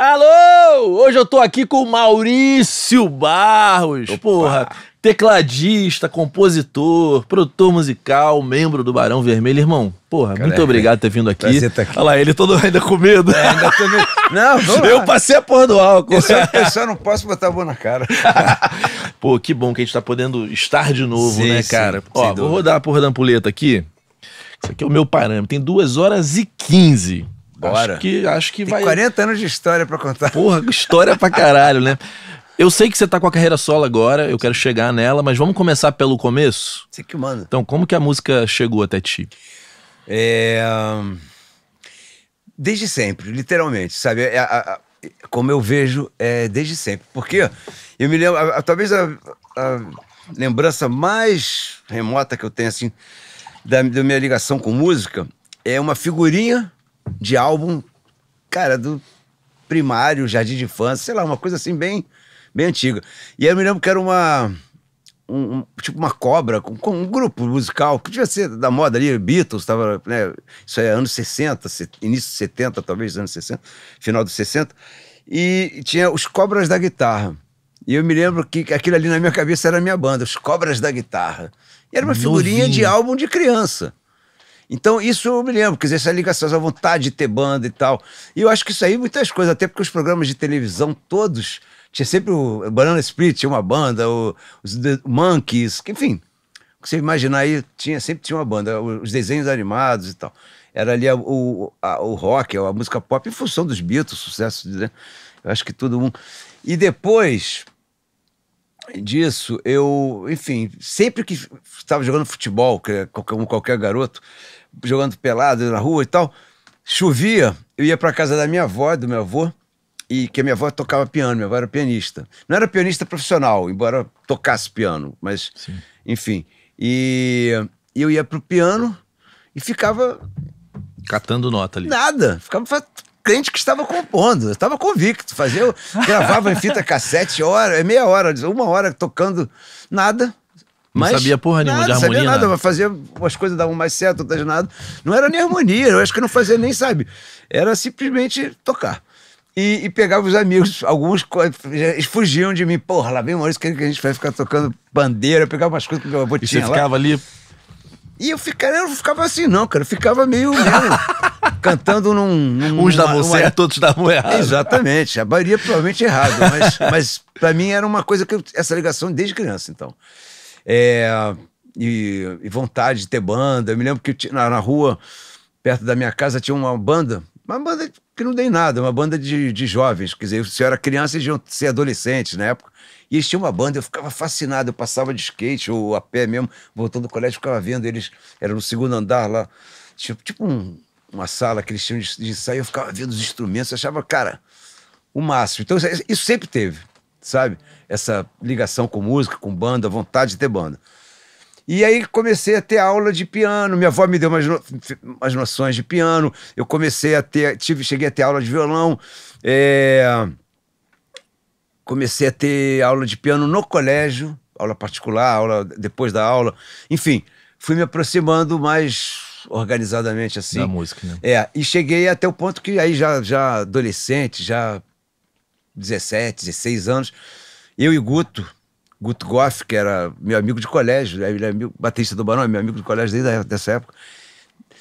Alô! Hoje eu tô aqui com o Maurício Barros. Opa. Porra, tecladista, compositor, produtor musical, membro do Barão Vermelho, irmão. Porra, muito obrigado por ter vindo aqui. Tá aqui. Olha lá, ele todo ainda com medo. É, ainda tô meio... Não, Eu passei a porra do álcool. Eu só, eu só não posso botar a mão na cara. Pô, que bom que a gente tá podendo estar de novo, sim, né, cara? Sim, Ó, vou dúvida. rodar a porra da ampuleta aqui. Isso aqui é o meu parâmetro. Tem 2 horas e 15. Bora. Acho que, acho que Tem vai. 40 anos de história para contar. Porra, história pra caralho, né? Eu sei que você tá com a carreira solo agora, eu quero chegar nela, mas vamos começar pelo começo? Você que manda. Então, como que a música chegou até ti? É... Desde sempre, literalmente, sabe? É, como eu vejo, é desde sempre. Porque eu me lembro, talvez a, lembrança mais remota que eu tenho, assim, da, da minha ligação com música é uma figurinha de álbum, cara, do primário, jardim de infância, sei lá, uma coisa assim bem, bem antiga. E aí eu me lembro que era uma. Um, um, tipo uma cobra, com, com, um grupo musical, que devia ser da moda ali, Beatles, tava, né, isso é anos 60, início de 70, talvez, anos 60, final dos 60, e tinha os Cobras da Guitarra. E eu me lembro que aquilo ali na minha cabeça era a minha banda, os Cobras da Guitarra. E era uma Novinho. figurinha de álbum de criança. Então, isso eu me lembro, quer dizer, essa ligação, essa vontade de ter banda e tal. E eu acho que isso aí, muitas coisas, até porque os programas de televisão todos, tinha sempre o Banana Split, tinha uma banda, o, os The Monkeys, enfim, o que você imaginar aí, tinha, sempre tinha uma banda, os desenhos animados e tal. Era ali a, o, a, o rock, a música pop, em função dos Beatles, sucesso, né? Eu acho que todo mundo. E depois, disso, eu, enfim, sempre que estava jogando futebol, como é qualquer garoto, jogando pelado na rua e tal. Chovia, eu ia para casa da minha avó, do meu avô, e que a minha avó tocava piano, minha avó era pianista. Não era pianista profissional, embora tocasse piano, mas Sim. enfim. E eu ia pro piano e ficava catando nota ali. Nada, ficava crente que estava compondo, eu estava convicto, fazia, eu gravava em fita cassete hora, meia hora, uma hora tocando nada. Mas não sabia porra nenhuma nada, de harmonia. Sabia nada, nada. fazia umas coisas davam mais certo, outras nada. Não era nem harmonia, eu acho que não fazia nem, sabe? Era simplesmente tocar. E, e pegava os amigos, alguns eles fugiam de mim. Porra, lá vem o Maurício querendo que a gente vai ficar tocando bandeira, eu pegava umas coisas que meu avô te tinha. E você lá. ficava ali. E eu ficava, eu não ficava assim, não, cara. Eu ficava meio. meio cantando num. num Uns da uma... todos outros davam Exatamente. A maioria provavelmente errada, Mas, mas para mim era uma coisa que eu, essa ligação desde criança, então. É, e, e, vontade de ter banda. Eu me lembro que na, na, rua, perto da minha casa, tinha uma banda, uma banda que não dei nada, uma banda de, de jovens. Quer dizer, se eu era criança, eles iam ser adolescentes na época. E eles tinham uma banda, eu ficava fascinado. Eu passava de skate ou a pé mesmo, voltando do colégio, ficava vendo eles. Era no segundo andar lá, tinha tipo um, uma sala que eles tinham de, de ensaio. Eu ficava vendo os instrumentos, eu achava, cara, o máximo. Então, isso sempre teve sabe? Essa ligação com música, com banda, vontade de ter banda. E aí comecei a ter aula de piano, minha avó me deu umas, no, umas noções de piano, eu comecei a ter, tive, cheguei a ter aula de violão, é... comecei a ter aula de piano no colégio, aula particular, aula depois da aula, enfim, fui me aproximando mais organizadamente assim. Da música, né? É, e cheguei até o ponto que aí já, já adolescente, já 17, 16 anos. Eu e Guto, Guto Goff, que era meu amigo de colégio, ele é amigo, é Batista do Barão, é meu amigo de colégio desde essa dessa época,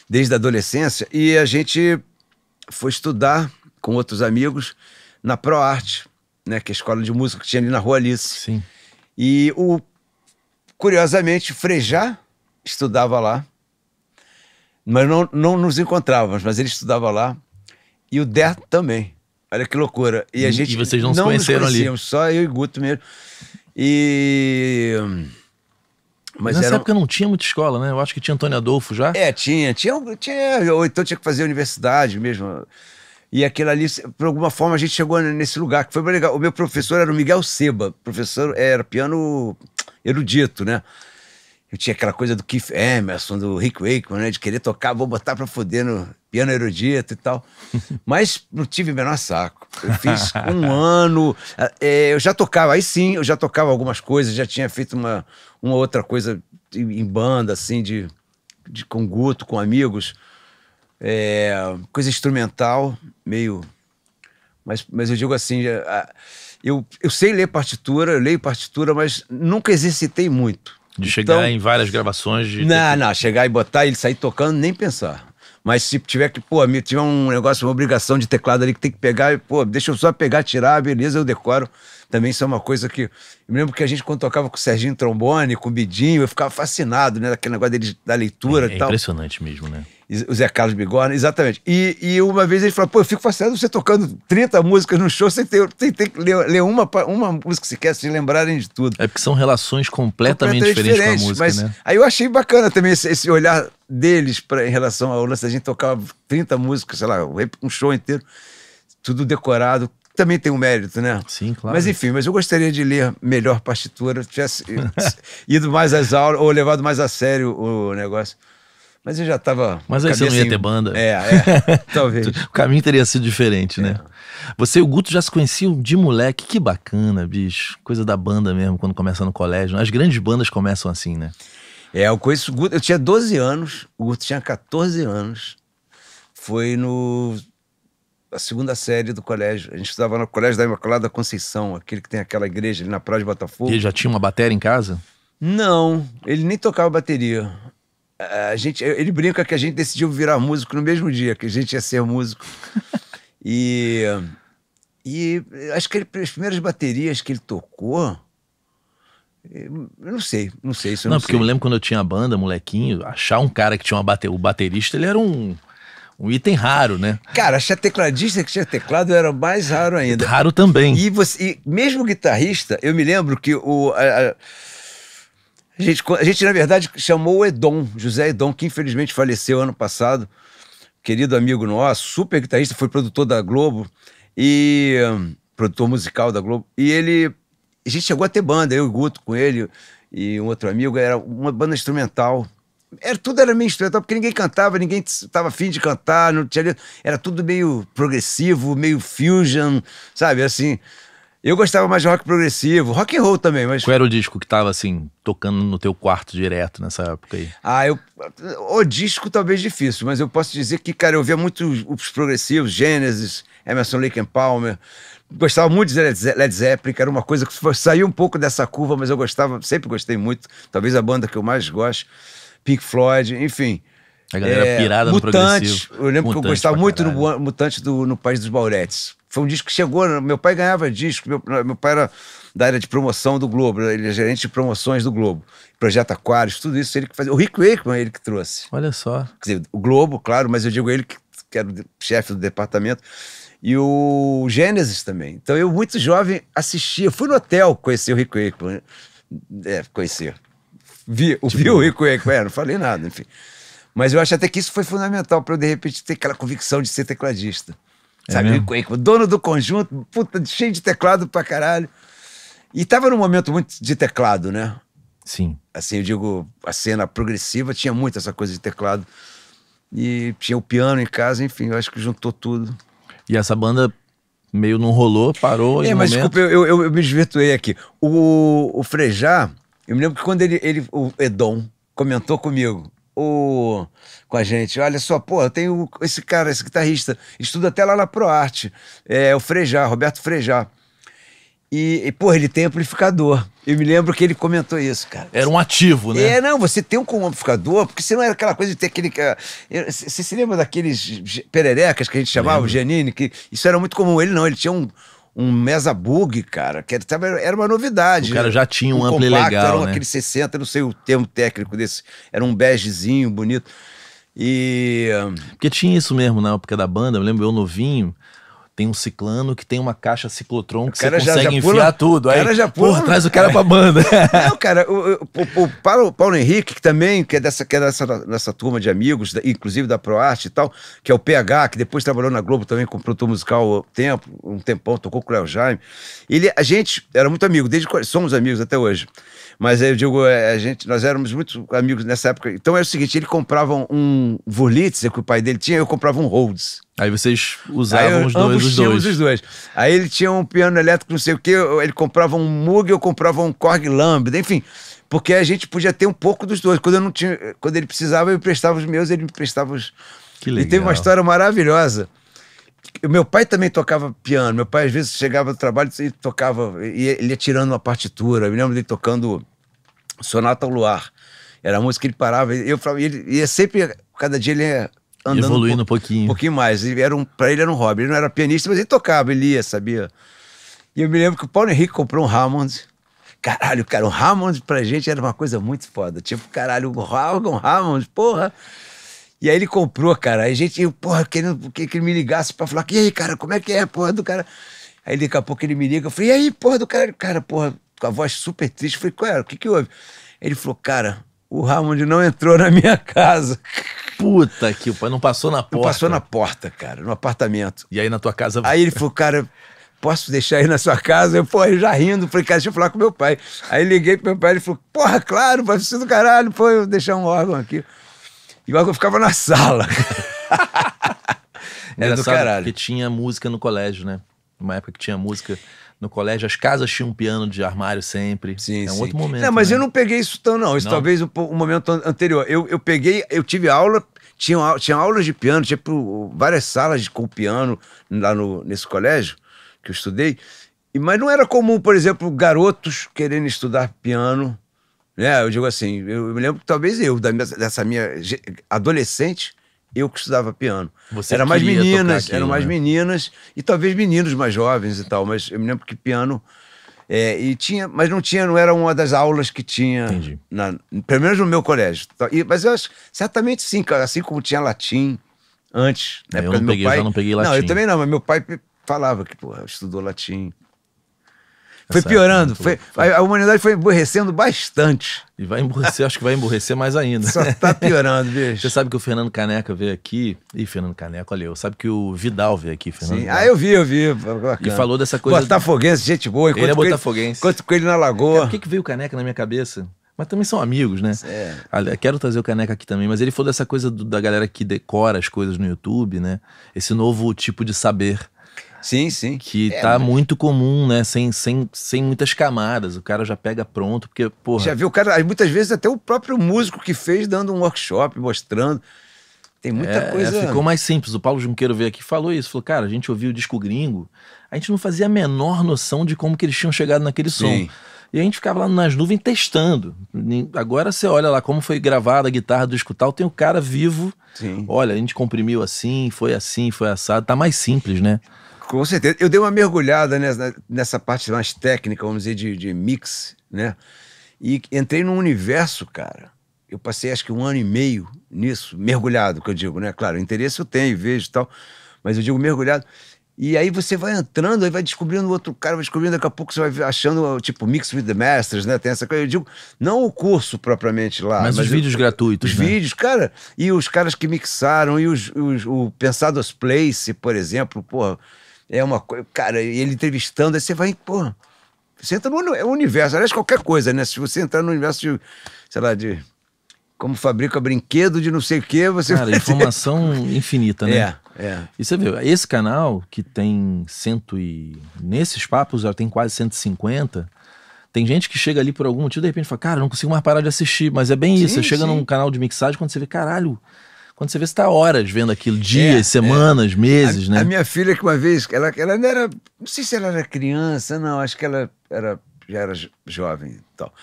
desde a adolescência, e a gente foi estudar com outros amigos na ProArte, né, que é a escola de música que tinha ali na Rua Alice. Sim. E o curiosamente Frejá estudava lá, mas não, não nos encontrávamos, mas ele estudava lá e o Der também. Olha que loucura. E a gente. E vocês não, não se conheceram nos ali? Só eu e Guto mesmo. E. Mas Nessa eram... época não tinha muita escola, né? Eu acho que tinha Antônio Adolfo já. É, tinha. Tinha, tinha ou então tinha que fazer universidade mesmo. E aquilo ali, por alguma forma, a gente chegou nesse lugar, que foi bem legal. O meu professor era o Miguel Seba. Professor era piano erudito, né? eu tinha aquela coisa do Keith Emerson, do Rick Wakeman, né? De querer tocar, vou botar pra foder no piano erudito e tal. Mas não tive o menor saco. Eu fiz um ano. É, eu já tocava, aí sim, eu já tocava algumas coisas, já tinha feito uma, uma outra coisa em banda, assim, de, de com guto, com amigos. É, coisa instrumental, meio. Mas, mas eu digo assim. Eu, eu sei ler partitura, eu leio partitura, mas nunca exercitei muito. De chegar então, em várias gravações de. Não, não, chegar e botar ele sair tocando, nem pensar. Mas se tiver que, pô, me tiver um negócio, uma obrigação de teclado ali que tem que pegar, pô, deixa eu só pegar, tirar, beleza, eu decoro. Também isso é uma coisa que. Eu me lembro que a gente, quando tocava com o Serginho Trombone, com o Bidinho, eu ficava fascinado, né? Daquele negócio dele, da leitura é, e tal. É impressionante mesmo, né? o Zé Carlos Bigorna, exatamente. E, e uma vez ele falou, pô, eu fico fascinado você tocando 30 músicas no show sem ter, que ler, ler, uma, uma música sequer, se lembrarem de tudo. É porque são relações completamente, completamente diferentes, diferentes com a música, mas né? Aí eu achei bacana também esse, esse olhar deles pra, em relação ao lance da gente tocar 30 músicas, sei lá, um show inteiro, tudo decorado, também tem um mérito, né? Sim, claro. Mas enfim, mas eu gostaria de ler melhor partitura, tivesse ido mais às aulas ou levado mais a sério o negócio. Mas eu já estava. Mas aí você não ia ter banda. É, é. talvez. o caminho teria sido diferente, né? é. né? Você e o Guto já se conheciam de moleque. Que bacana, bicho. Coisa da banda mesmo, quando começa no colégio. As grandes bandas começam assim, né? É, eu conheço o Guto. Eu tinha 12 anos, o Guto tinha 14 anos. Foi no. A segunda série do colégio. A gente estudava no Colégio da Imaculada Conceição, aquele que tem aquela igreja ali na Praia de Botafogo. E ele já tinha uma bateria em casa? Não, ele nem tocava bateria a gente, ele brinca que a gente decidiu virar músico no mesmo dia, que a gente ia ser músico. e, e acho que ele, as primeiras baterias que ele tocou. Eh, eu não sei, não sei se eu não, não porque sei. eu me lembro quando eu tinha banda, molequinho, achar um cara que tinha uma bater, o baterista, ele era um um item raro, né? Cara, achar tecladista que tinha teclado era mais raro ainda. Raro também. E, você, e mesmo guitarrista, eu me lembro que o, a, a, a gente, a gente, na verdade, chamou o Edom, José Edom, que infelizmente faleceu ano passado. Querido amigo nosso, super guitarrista, foi produtor da Globo e produtor musical da Globo. E ele. A gente chegou a ter banda, eu e o Guto com ele e um outro amigo, era uma banda instrumental. Era, tudo era meio instrumental, porque ninguém cantava, ninguém estava afim de cantar, não tinha. Era tudo meio progressivo, meio fusion, sabe? Assim, eu gostava mais de rock progressivo, rock and roll também, mas. Qual era o disco que tava assim, tocando no teu quarto direto nessa época aí? Ah, eu. O disco talvez difícil, mas eu posso dizer que, cara, eu via muito os progressivos, Genesis, Emerson Lake and Palmer. Gostava muito de Led Zeppelin, que era uma coisa que saiu um pouco dessa curva, mas eu gostava, sempre gostei muito. Talvez a banda que eu mais gosto, Pink Floyd, enfim. A galera é, pirada Mutantes, no progressivo. Eu lembro Mutantes que eu gostava muito do Mutante do, no País dos Bauretes. Foi um disco que chegou. Meu pai ganhava disco. Meu, meu pai era da área de promoção do Globo, ele é gerente de promoções do Globo. Projeto Aquários, tudo isso ele que fazia. O Rick Wakeman, é ele que trouxe. Olha só. Quer dizer, o Globo, claro, mas eu digo ele que, que era o chefe do departamento. E o Gênesis também. Então eu, muito jovem, assistia. Fui no hotel conhecer o Rick Wakeman. É, conhecer. Vi, tipo... vi o Rick Wakeman, é, não falei nada, enfim. Mas eu acho até que isso foi fundamental para eu, de repente, ter aquela convicção de ser tecladista. É sabe? Mesmo? Dono do conjunto, puta, cheio de teclado pra caralho. E tava num momento muito de teclado, né? Sim. Assim, eu digo, a cena progressiva tinha muito essa coisa de teclado. E tinha o piano em casa, enfim, eu acho que juntou tudo. E essa banda meio não rolou, parou. É, mas momento... desculpa, eu, eu, eu, me desvirtuei aqui. O, o Frejá, eu me lembro que quando ele, ele o Edom comentou comigo, o, com a gente. Olha só, pô, eu tenho esse cara, esse guitarrista, estuda até lá na ProArte, é o Frejá, Roberto Frejá. E, e, pô, ele tem amplificador. Eu me lembro que ele comentou isso, cara. Era um ativo, né? É, não, você tem um amplificador, porque não era aquela coisa de ter aquele. Eh, você se lembra daqueles pererecas que a gente chamava, o Janine? Que isso era muito comum. Ele não, ele tinha um, um Mesa Bug, cara, que era uma novidade. O cara já né? tinha um, um ampli compacto, legal, era um, né? aquele 60, não sei o termo técnico desse, era um begezinho bonito. E... Porque tinha isso mesmo na época da banda, eu lembro eu novinho, tem um ciclano que tem uma caixa ciclotron que você consegue já, enfiar tudo. Aí, cara já pula, porra, traz o cara, cara pra banda. Não, cara, o, o, o, Paulo, Paulo Henrique, que também que é, dessa, que é dessa, dessa turma de amigos, inclusive da ProArte e tal, que é o PH, que depois trabalhou na Globo também com produtor musical tempo, um tempão, tocou com o Léo Jaime. Ele, a gente era muito amigo, desde somos amigos até hoje. Mas eu digo, é, a gente, nós éramos muito amigos nessa época. Então era é o seguinte: ele comprava um Wurlitzer que o pai dele tinha, eu comprava um Rhodes. Aí vocês usavam Aí, os dois, os dois. os dois. Aí ele tinha um piano elétrico, não sei o quê, ele comprava um Moog, eu comprava um Korg Lambda, enfim porque a gente podia ter um pouco dos dois. Quando eu não tinha, quando ele precisava, eu emprestava os meus, ele me emprestava os. Que legal. E teve uma história maravilhosa. O meu pai também tocava piano. Meu pai às vezes chegava do trabalho e tocava, e ele ia tirando uma partitura. Eu me lembro dele tocando Sonata ao Luar. Era a música que ele parava, eu falava, ele ia é sempre, cada dia ele ia andando. Evoluindo um, um pouquinho. Um pouquinho mais. E era um, pra ele era um hobby. Ele não era pianista, mas ele tocava, ele ia, sabia? E eu me lembro que o Paulo Henrique comprou um Hammond. Caralho, cara, um Hammond pra gente era uma coisa muito foda. Tipo, caralho, um órgão Hammond, porra. E aí ele comprou, cara. Aí a gente, eu, porra, querendo que, que ele me ligasse pra falar, e aí, cara, como é que é, porra, do cara. Aí daqui a pouco ele me liga, eu falei, e aí, porra, do cara, cara, porra, com a voz super triste. Falei, qual era? O que, que houve? Ele falou, cara, o Ramond não entrou na minha casa. Puta que pai, não passou na porta. Não passou na porta, cara, no apartamento. E aí na tua casa. Aí ele falou, cara, posso deixar aí na sua casa? Eu, pô, já rindo, falei, cara, deixa eu falar com meu pai. Aí liguei pro meu pai, ele falou, porra, claro, vai ser do caralho, pô, eu deixar um órgão aqui. E o órgão ficava na sala. Era do caralho. Porque tinha música no colégio, né? Uma época que tinha música no colégio, as casas tinham um piano de armário sempre. Sim, é um sim. outro momento. Não, mas né? eu não peguei isso tão, não. Isso não? talvez o, um, um momento anterior. Eu, eu peguei, eu tive aula, tinha, tinha aulas de piano, tinha pro, várias salas de, com piano lá no, nesse colégio que eu estudei. E, mas não era comum, por exemplo, garotos querendo estudar piano. Né? Eu digo assim, eu, eu me lembro que talvez eu, da minha, dessa minha adolescente, eu que estudava piano. Você era mais meninas, aquilo, eram mais né? meninas e talvez meninos mais jovens e tal, mas eu me lembro que piano é, e tinha, mas não tinha, não era uma das aulas que tinha, na, pelo menos no meu colégio. Tá, e, mas eu acho, certamente sim, assim como tinha latim antes, né? Eu não peguei, pai, já não peguei latim. Não, eu também não, mas meu pai falava que, porra, estudou latim. Tá foi piorando. Foi, foi, a humanidade foi emborrecendo bastante. E vai emborrecer, acho que vai emborrecer mais ainda. Só tá piorando, bicho. Você sabe que o Fernando Caneca veio aqui. Ih, Fernando Caneca, olha eu. Sabe que o Vidal veio aqui, Fernando. Sim. Ah, eu vi, eu vi. Bacana. E falou dessa coisa. Botafoguense, gente boa. Ele é botafoguense. Quanto com ele na lagoa. Por é, que, que veio o Caneca na minha cabeça? mas também são amigos, né? É. Quero trazer o Caneca aqui também, mas ele falou dessa coisa do, da galera que decora as coisas no YouTube, né? Esse novo tipo de saber Sim, sim. Que é, tá mas... É muito comum, né? Sem, sem, sem muitas camadas. O cara já pega pronto, porque, porra. Já viu o cara, muitas vezes até o próprio músico que fez dando um workshop, mostrando. Tem muita é, é, coisa. Ficou mais simples. O Paulo Junqueiro veio aqui e falou isso. Falou, cara, a gente ouviu o disco gringo, a gente não fazia a menor noção de como que eles tinham chegado naquele som. E a gente ficava lá nas nuvens testando. Agora você olha lá como foi gravada a guitarra do escutal, tem o cara vivo. Sim. Olha, a gente comprimiu assim, foi assim, foi assado. Tá mais simples, né? Com certeza. Eu dei uma mergulhada nessa, né, nessa parte mais técnica, vamos dizer, de, de mix, né? E entrei num universo, cara. Eu passei acho que um ano e meio nisso, mergulhado, que eu digo, né? Claro, interesse eu tenho, vejo e tal, mas eu digo mergulhado. E aí você vai entrando, aí vai descobrindo outro cara, vai descobrindo, daqui a pouco você vai achando, tipo, Mix with the Masters, né? Tem essa coisa. Eu digo, não o curso propriamente lá. Mas, mas os eu, vídeos gratuitos. Os né? vídeos, cara. E os caras que mixaram, e os, os, o Pensados Place, por exemplo, porra é uma coisa. Cara, ele entrevistando, aí você vai, pô. Você entra no é universo, aliás, qualquer coisa, né? Se você entrar no universo de, sei lá, de. Como fabrica brinquedo de não sei o quê, você. Cara, informação ter... infinita, né? É, é. E você viu, esse canal que tem cento e. Nesses papos já tem quase 150. Tem gente que chega ali por algum motivo e de repente fala, cara, não consigo mais parar de assistir. Mas é bem sim, isso. Você sim. chega num canal de mixagem quando você vê, caralho, quando você vê, você está horas vendo aquilo, é, dias, é, semanas, é. meses, a, né? A minha filha, que uma vez, ela, ela não era. Não sei se ela era criança, não, acho que ela era, já era jovem e tal.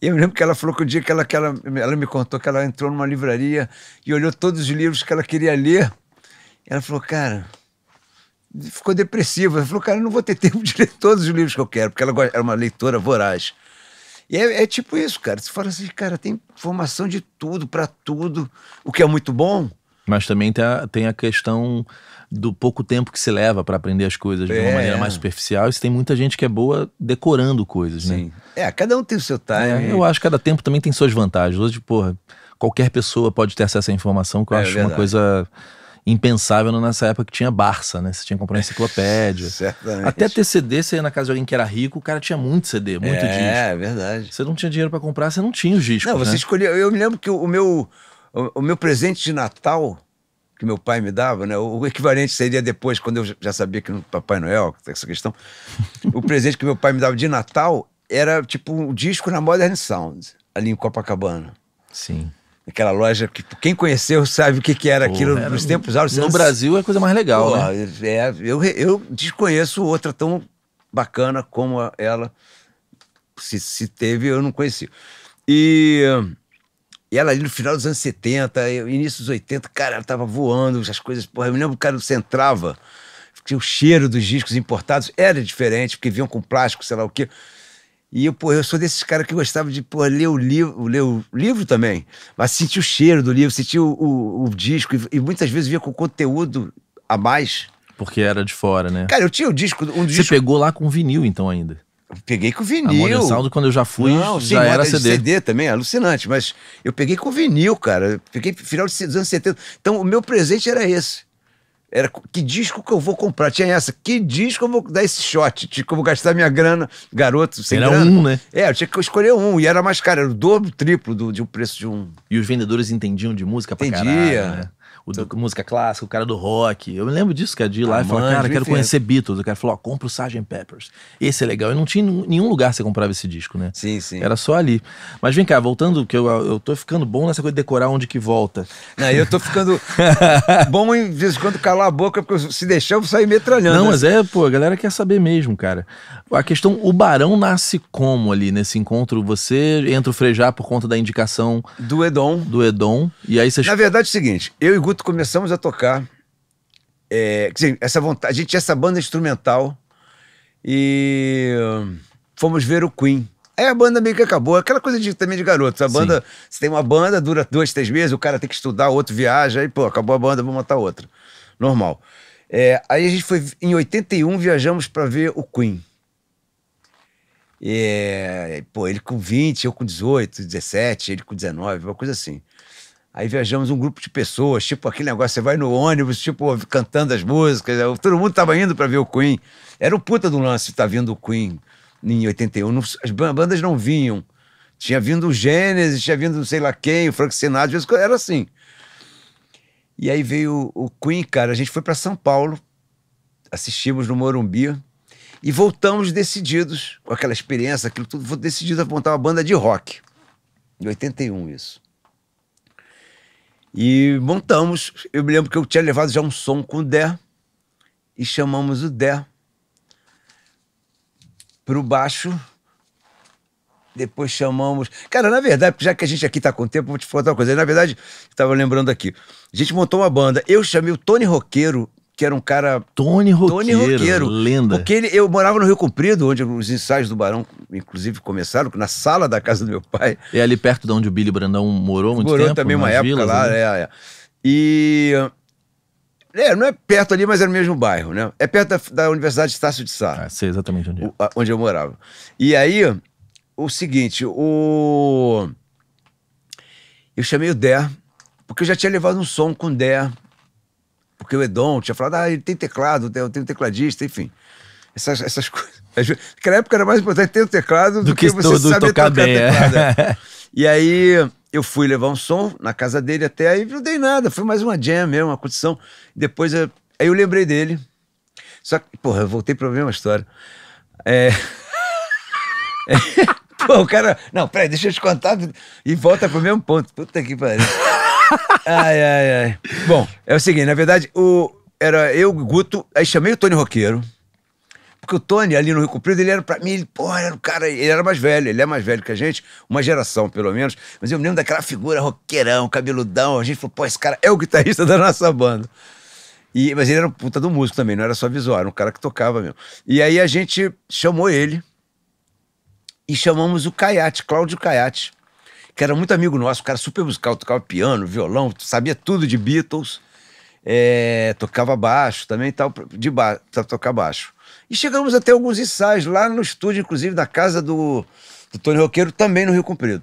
E eu me lembro que ela falou que o dia que, ela, que ela, ela me contou que ela entrou numa livraria e olhou todos os livros que ela queria ler. Ela falou, cara, ficou depressiva. Ela falou, cara, eu não vou ter tempo de ler todos os livros que eu quero, porque ela era uma leitora voraz. E é, é, tipo isso, cara. Você fala assim, cara, tem formação de tudo, para tudo, o que é muito bom. Mas também tem a, tem a questão do pouco tempo que se leva para aprender as coisas é. de uma é. maneira mais superficial. E tem muita gente que é boa decorando coisas, né? Sim. né? É, cada um tem o seu time. É, eu acho que cada tempo também tem suas vantagens. Hoje, porra, qualquer pessoa pode ter acesso à informação, que eu é acho verdade. uma coisa impensável nessa época que tinha Barça, né? Você tinha que comprar enciclopédia. Certamente. Até ter CD, você ia na casa de alguém que era rico, o cara tinha muito CD, muito é, disco. É, verdade. Você não tinha dinheiro para comprar, você não tinha os discos. Não, né? você né? escolhia. Eu me lembro que o meu, o, o meu presente de Natal que meu pai me dava, né? O equivalente seria depois, quando eu já sabia que no Papai Noel, essa questão. o presente que meu pai me dava de Natal era tipo um disco na Modern Sound, ali em Copacabana. Sim. Aquela loja que quem conheceu sabe o que, que era Pô, aquilo era, nos tempos áureos. No Brasil é a coisa mais legal, Pô, né? É, eu, eu desconheço outra tão bacana como ela. Se, se teve, eu não conheci. E, e ela ali no final dos anos 70, início dos 80, cara, ela tava voando, as coisas. Porra, eu me lembro que o cara centrava o cheiro dos discos importados era diferente, porque vinham com plástico, sei lá o quê. E eu, pô, eu sou desses caras que gostava de pô, ler, o livro, ler o livro também, mas sentir o cheiro do livro, sentir o, o, o disco, e, e, muitas vezes via com conteúdo a mais. Porque era de fora, né? Cara, eu tinha o disco. Um Você disco... pegou lá com vinil, então, ainda? Peguei com vinil. A Mônica Saldo, quando eu já fui, Não, já sim, era CD. CD também, alucinante. Mas eu peguei com vinil, cara. Eu peguei final dos anos 70. Então, o meu presente era esse. Era que disco que eu vou comprar? Tinha essa. Que disco eu vou dar esse shot? Tinha como gastar minha grana, garoto, sem era grana. um, né? É, eu tinha que escolher um. E era mais caro, era o dobro, triplo do, do preço de um. E os vendedores entendiam de música pra Entendia. caralho, né? o do, música clássica, o cara do rock. Eu me lembro disso, é ah, cara, de ir lá ah, e falar, cara, quero conhecer Beatles. O cara falou, ó, compra o Sgt. Peppers. Esse é legal. E não tinha nenhum lugar que você comprava esse disco, né? Sim, sim. Era só ali. Mas vem cá, voltando, que eu, eu tô ficando bom nessa coisa de decorar onde que volta. Não, eu tô ficando bom em vez em quando calar a boca, porque se deixar eu vou sair metralhando. Não, né? mas é, pô, a galera quer saber mesmo, cara. A questão, o Barão nasce como ali nesse encontro? Você entra o Frejar por conta da indicação... Do Edom. Do Edom. E aí você? Na verdade é o seguinte, eu e Guto começamos a tocar, é, essa vontade, a gente tinha essa banda instrumental e fomos ver o Queen. Aí a banda meio que acabou. Aquela coisa de, também de garotos. A banda, você tem uma banda, dura dois, três meses, o cara tem que estudar, o outro viaja, aí, pô, acabou a banda, vamos montar outra. Normal. É, aí a gente foi, em 81, viajamos para ver o Queen. É, pô, ele com 20, eu com 18, 17, ele com 19, uma coisa assim. Aí viajamos um grupo de pessoas, tipo aquele negócio, você vai no ônibus, tipo, cantando as músicas. Todo mundo tava indo para ver o Queen. Era o puta do lance tá vindo o Queen em 81. Não, as bandas não vinham. Tinha vindo o Gênesis, tinha vindo sei lá quem, o Frank Sinatra, era assim. E aí veio o Queen, cara. A gente foi para São Paulo, assistimos no Morumbi e voltamos decididos, com aquela experiência, aquilo tudo, decidido a montar uma banda de rock. Em 81, isso. E montamos. Eu me lembro que eu tinha levado já um som com o Dé e chamamos o Dé pro baixo. Depois chamamos. Cara, na verdade, já que a gente aqui está com tempo, vou te contar uma coisa. Na verdade, estava lembrando aqui. A gente montou uma banda. Eu chamei o Tony Roqueiro que era um cara. Tony Roqueiro. Tony Roqueiro. Lenda. Porque ele, eu morava no Rio Comprido, onde os ensaios do Barão, inclusive, começaram, na sala da casa do meu pai. É ali perto de onde o Billy Brandão morou muito morou tempo. Morou também uma época vilas, lá, né? é, é. E. É, não é perto ali, mas era é o mesmo bairro, né? É perto da, da Universidade Estácio de Sá. Ah, sei exatamente onde é. O, a, onde eu morava. E aí, o seguinte, o. Eu chamei o Dé, porque eu já tinha levado um som com o Dé porque o Edom tinha falado, ah, ele tem teclado, né, eu tenho tecladista, enfim. Essas, essas coisas. Naquela época era mais importante ter o teclado do, do que, que você saber tocar, tocar bem, é. teclado. É. E aí eu fui levar um som na casa dele até aí, não dei nada, foi mais uma jam mesmo, uma condição. Depois eu, aí eu lembrei dele. Só que, porra, eu voltei pra uma história. É. é... Pô, o cara. Não, peraí, deixa eu te contar. E volta pro mesmo ponto. Puta que pariu ai, ai, ai. Bom, é o seguinte, na verdade, o, era eu, Guto, aí chamei o Tony Roqueiro. Porque o Tony, ali no Rio Comprido, ele era pra mim, ele, porra, era o cara, ele era mais velho, ele é mais velho que a gente, uma geração pelo menos. Mas eu me lembro daquela figura roqueirão, cabeludão. A gente falou, pô, esse cara é o guitarrista da nossa banda. E, mas ele era um puta do músico também, não era só visual, era um cara que tocava mesmo. E aí a gente chamou ele e chamamos o Caiate, Cláudio Caiate que era muito amigo nosso, um cara super musical, tocava piano, violão, sabia tudo de Beatles, é, tocava baixo também, tal, de ba tocar baixo. E chegamos até alguns ensaios lá no estúdio, inclusive na casa do, do Tony Roqueiro, também no Rio Comprido.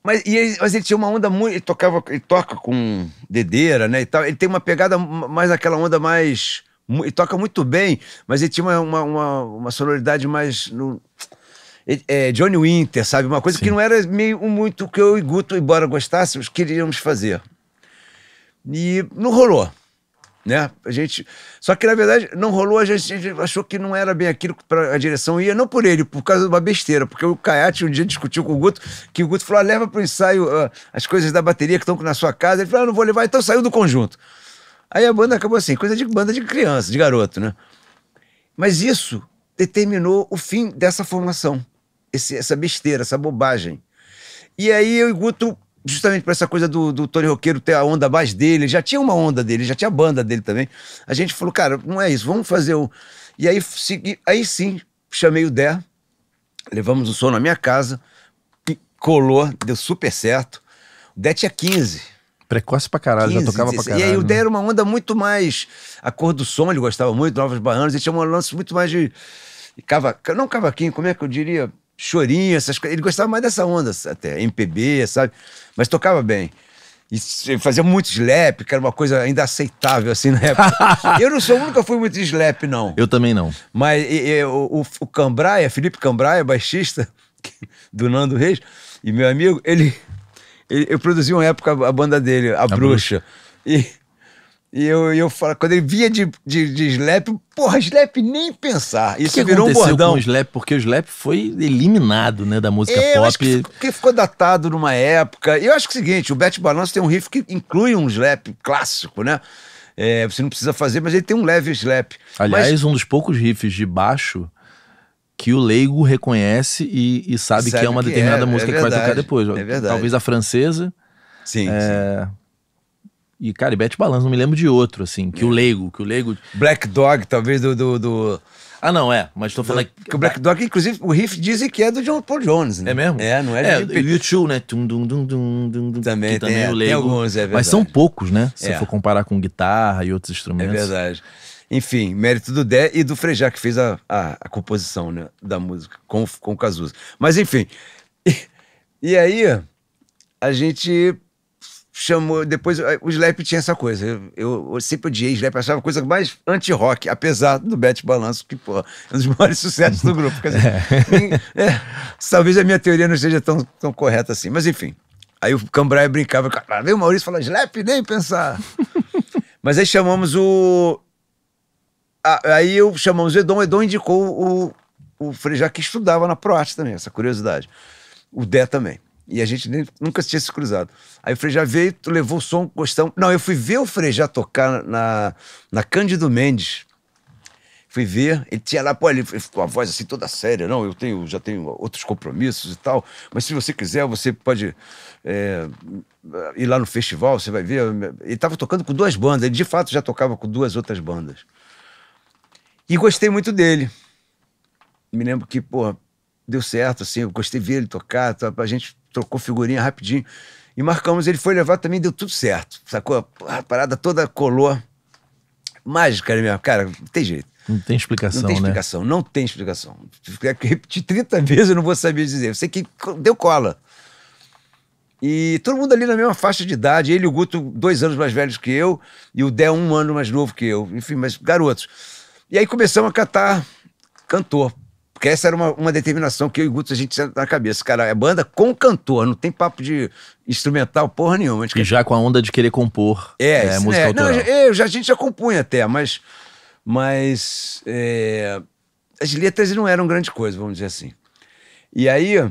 Mas, ele, mas ele tinha uma onda muito. Ele tocava, ele toca com dedeira, né? E tal. Ele tem uma pegada mais aquela onda mais. Ele toca muito bem, mas ele tinha uma, uma, uma, uma sonoridade mais. No, é, Johnny Winter, sabe? Uma coisa Sim. que não era meio muito que eu e Guto, embora gostássemos, queríamos fazer. E não rolou. Né? A gente, só que na verdade não rolou, a gente, a gente achou que não era bem aquilo que a direção ia, não por ele, por causa de uma besteira, porque o Caiate um dia discutiu com o Guto, que o Guto falou: ah, leva para o ensaio uh, as coisas da bateria que estão na sua casa. Ele falou: ah, não vou levar, então saiu do conjunto. Aí a banda acabou assim, coisa de banda de criança, de garoto, né? Mas isso determinou o fim dessa formação esse, essa besteira, essa bobagem. E aí eu e Guto, justamente para essa coisa do, do Tony Roqueiro ter a onda mais dele, já tinha uma onda dele, já tinha a banda dele também. A gente falou, cara, não é isso, vamos fazer o. E aí, segui, aí sim, chamei o Dé, levamos o som na minha casa, colou, deu super certo. O Dé tinha 15. Precoce pra caralho, 15, já tocava 16. pra caralho. E aí o Dé né? era uma onda muito mais. A cor do som ele gostava muito, Novas Baianas, ele tinha um lance muito mais de. Cava, não cavaquinho, como é que eu diria? chorinho, essas coisas. Ele gostava mais dessa onda, até, MPB, sabe? Mas tocava bem. E fazia muito slap, que era uma coisa ainda aceitável, assim, na época. eu não sou, nunca fui muito slap, não. Eu também não. Mas e, e, o, o Cambraia, Felipe Cambraia, baixista do Nando Reis, e meu amigo, ele, ele eu produzi uma época a banda dele, A, a Bruxa. Bruxa. E e eu, eu falo, quando ele via de, de, de Slap, porra, Slap nem pensar. Isso que virou um bordão. Com o Slap, porque o Slap foi eliminado, né, da música é, pop. que, ficou datado numa época. Eu acho que é o seguinte, o Bet Balance tem um riff que inclui um Slap clássico, né? É, você não precisa fazer, mas ele tem um leve Slap. Aliás, mas... um dos poucos riffs de baixo que o leigo reconhece e, e sabe, sabe, que é uma que é, determinada é, música é verdade, que vai tocar depois. É Talvez a francesa. Sim, é, sim. E, cara, e Bet Balanço, não me lembro de outro, assim, que o é. Lego, que o Lego... Black Dog, talvez, do... do, do... Ah, não, é, mas tô falando... Do, que o Black ah. Dog, inclusive, o riff dizem que é do John Paul Jones, né? É mesmo? É, não é... É, de... YouTube, né? Tum, dum, dum, dum, dum, também tem, também é, o Lego, tem alguns, é verdade. Mas são poucos, né? Se é. for comparar com guitarra e outros é instrumentos. É verdade. Enfim, mérito do Dé e do Frejá, que fez a, a, a, composição né, da música com, com o Cazuza. Mas, enfim... e, e aí, a gente chamou. Depois, eh, o Slap tinha essa coisa. Eu, eu, eu sempre odiei Slap, achava a coisa mais anti-rock, apesar do Bet Balanço, que, pô, é um dos maiores sucessos do grupo. Dizer, é. Nem, é, talvez a minha teoria não seja tão, tão correta assim, mas enfim. Aí o Cambraia brincava, cara, veio o Maurício falando, Slap, nem pensar. mas aí chamamos o. A, aí eu chamamos o Edom, o Edom indicou o, o Frejá, que estudava na Proarte também, essa curiosidade. O Dé também. E a gente nem, nunca tinha se cruzado. Aí o Frejá veio, levou o som, gostão. Não, eu fui ver o Frejá tocar na, na Cândido Mendes. Fui ver, ele tinha lá, pô, ele ficou a voz assim toda séria. Não, eu tenho, já tenho outros compromissos e tal, mas se você quiser, você pode é, ir lá no festival, você vai ver. Ele estava tocando com duas bandas, ele de fato já tocava com duas outras bandas. E gostei muito dele. Me lembro que, pô, deu certo, assim, eu gostei de ver ele tocar, tá, a gente trocou figurinha rapidinho. E marcamos, ele foi levar também, deu tudo certo. Sacou? A parada toda colou. Mágica né, meu Cara, não tem jeito. Não tem explicação, Não tem né? explicação, né? não tem explicação. repetir 30 vezes, eu não vou saber dizer. Eu sei que deu cola. E todo mundo ali na mesma faixa de idade. Ele e o Guto, dois anos mais velhos que eu, e o Dé, um ano mais novo que eu. Enfim, mas garotos. E aí começamos a catar cantor. Porque essa era uma, uma determinação que eu e o Guto a gente senta na cabeça. Cara, é banda com cantor, não tem papo de instrumental porra nenhuma. Gente... E já com a onda de querer compor é, é, música é. autoral. Não, eu, já, a gente já compunha até, mas... mas é, as letras não eram grande coisa, vamos dizer assim. E aí,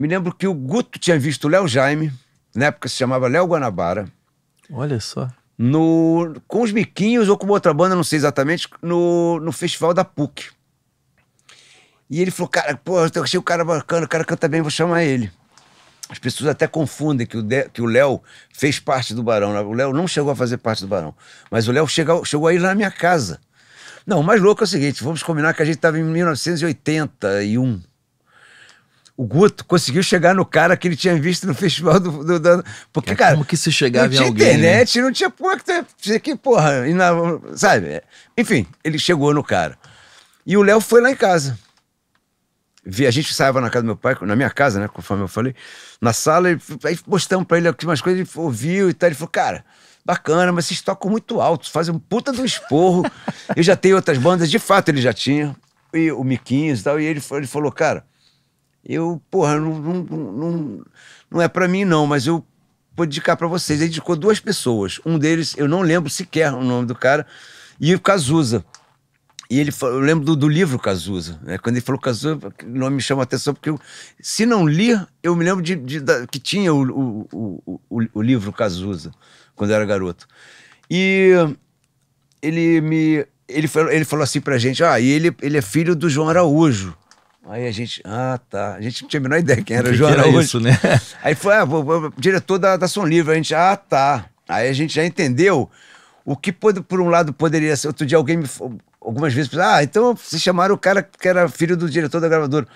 me lembro que o Guto tinha visto o Léo Jaime, na época se chamava Léo Guanabara. Olha só. No, com os Miquinhos ou com outra banda, não sei exatamente, no, no festival da PUC. E ele falou, cara, pô, eu achei o cara bacana, o cara canta bem, vou chamar ele. As pessoas até confundem que o, de, que o Léo fez parte do Barão. O Léo não chegou a fazer parte do Barão, mas o Léo chegou, chegou a ir lá na minha casa. Não, o mais louco é o seguinte, vamos combinar que a gente estava em 1981. O Guto conseguiu chegar no cara que ele tinha visto no festival do. do, do porque, é, cara. Como que se chegava em alguém? Não né? tinha internet, né? não tinha porra que, que porra. Na, sabe? Enfim, ele chegou no cara. E o Léo foi lá em casa a gente saiava na casa do meu pai, na minha casa, né? Conforme eu falei, na sala, e, aí mostramos pra ele umas coisas, ele ouviu e tal. Ele falou, cara, bacana, mas vocês tocam muito alto, fazem um puta de um esporro. eu já tenho outras bandas, de fato ele já tinha, e o Miquinhos e tal. E ele, ele falou, cara, eu, porra, não, não, não, não é para mim não, mas eu vou dedicar para vocês. Ele indicou duas pessoas. Um deles, eu não lembro sequer o nome do cara, e o Cazuza. E ele falou, eu lembro do, do livro Cazuza, né? Quando ele falou Cazuza, o nome me chama a atenção, porque eu, se não li, eu me lembro de, de, de que tinha o, o, o, o, livro Cazuza, quando eu era garoto. E ele me. Ele falou, ele falou assim pra gente: ah, ele, ele é filho do João Araújo. Aí a gente, ah, tá. A gente não tinha a menor ideia quem era o João era Araújo. Isso, né? Aí foi, ah, diretor da, da Som Livre. A gente, ah, tá. Aí a gente já entendeu o que, por um lado, poderia ser. Outro dia alguém me algumas vezes, ah, então se chamaram o cara que era filho do diretor da gravadora.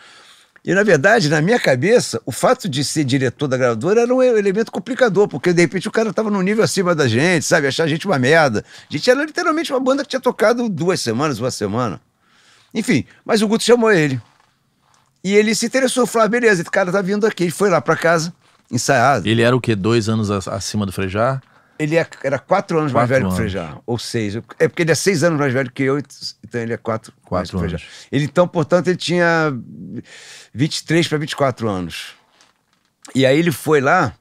E, na verdade, na minha cabeça, o fato de ser diretor da gravadora era um elemento complicador, porque, de repente, o cara estava num nível acima da gente, sabe? Achar a gente uma merda. A gente era literalmente uma banda que tinha tocado duas semanas, uma semana. Enfim, mas o Guto chamou ele. E ele se interessou, falou, ah, beleza, esse cara tá vindo aqui. Ele foi lá para casa, ensaiado. Ele era o quê? Dois anos acima do Frejá? Ele é, era quatro anos quatro mais velho anos. que o Frejá, ou seis. É porque ele é seis anos mais velho que eu, então ele é quatro, quatro mais anos. Ele, então, portanto, ele tinha 23 para 24 anos. E aí ele foi lá.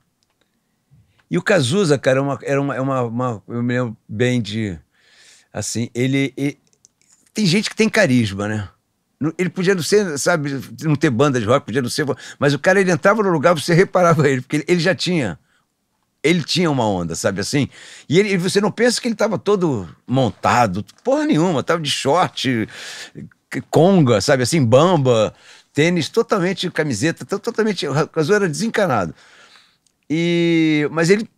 E o Cazuza, cara, é uma, era uma, é uma, uma, Eu me lembro bem de. Assim, ele, ele. Tem gente que tem carisma, né? Ele podia não ser, sabe, não ter banda de rock, podia não ser. Mas o cara, ele entrava no lugar, você reparava ele, porque ele, ele já tinha ele tinha uma onda, sabe assim? E ele, você não pensa que ele estava todo montado, porra nenhuma, tava de short, conga, sabe assim, bamba, tênis, totalmente camiseta, totalmente, o era desencanado. E, mas ele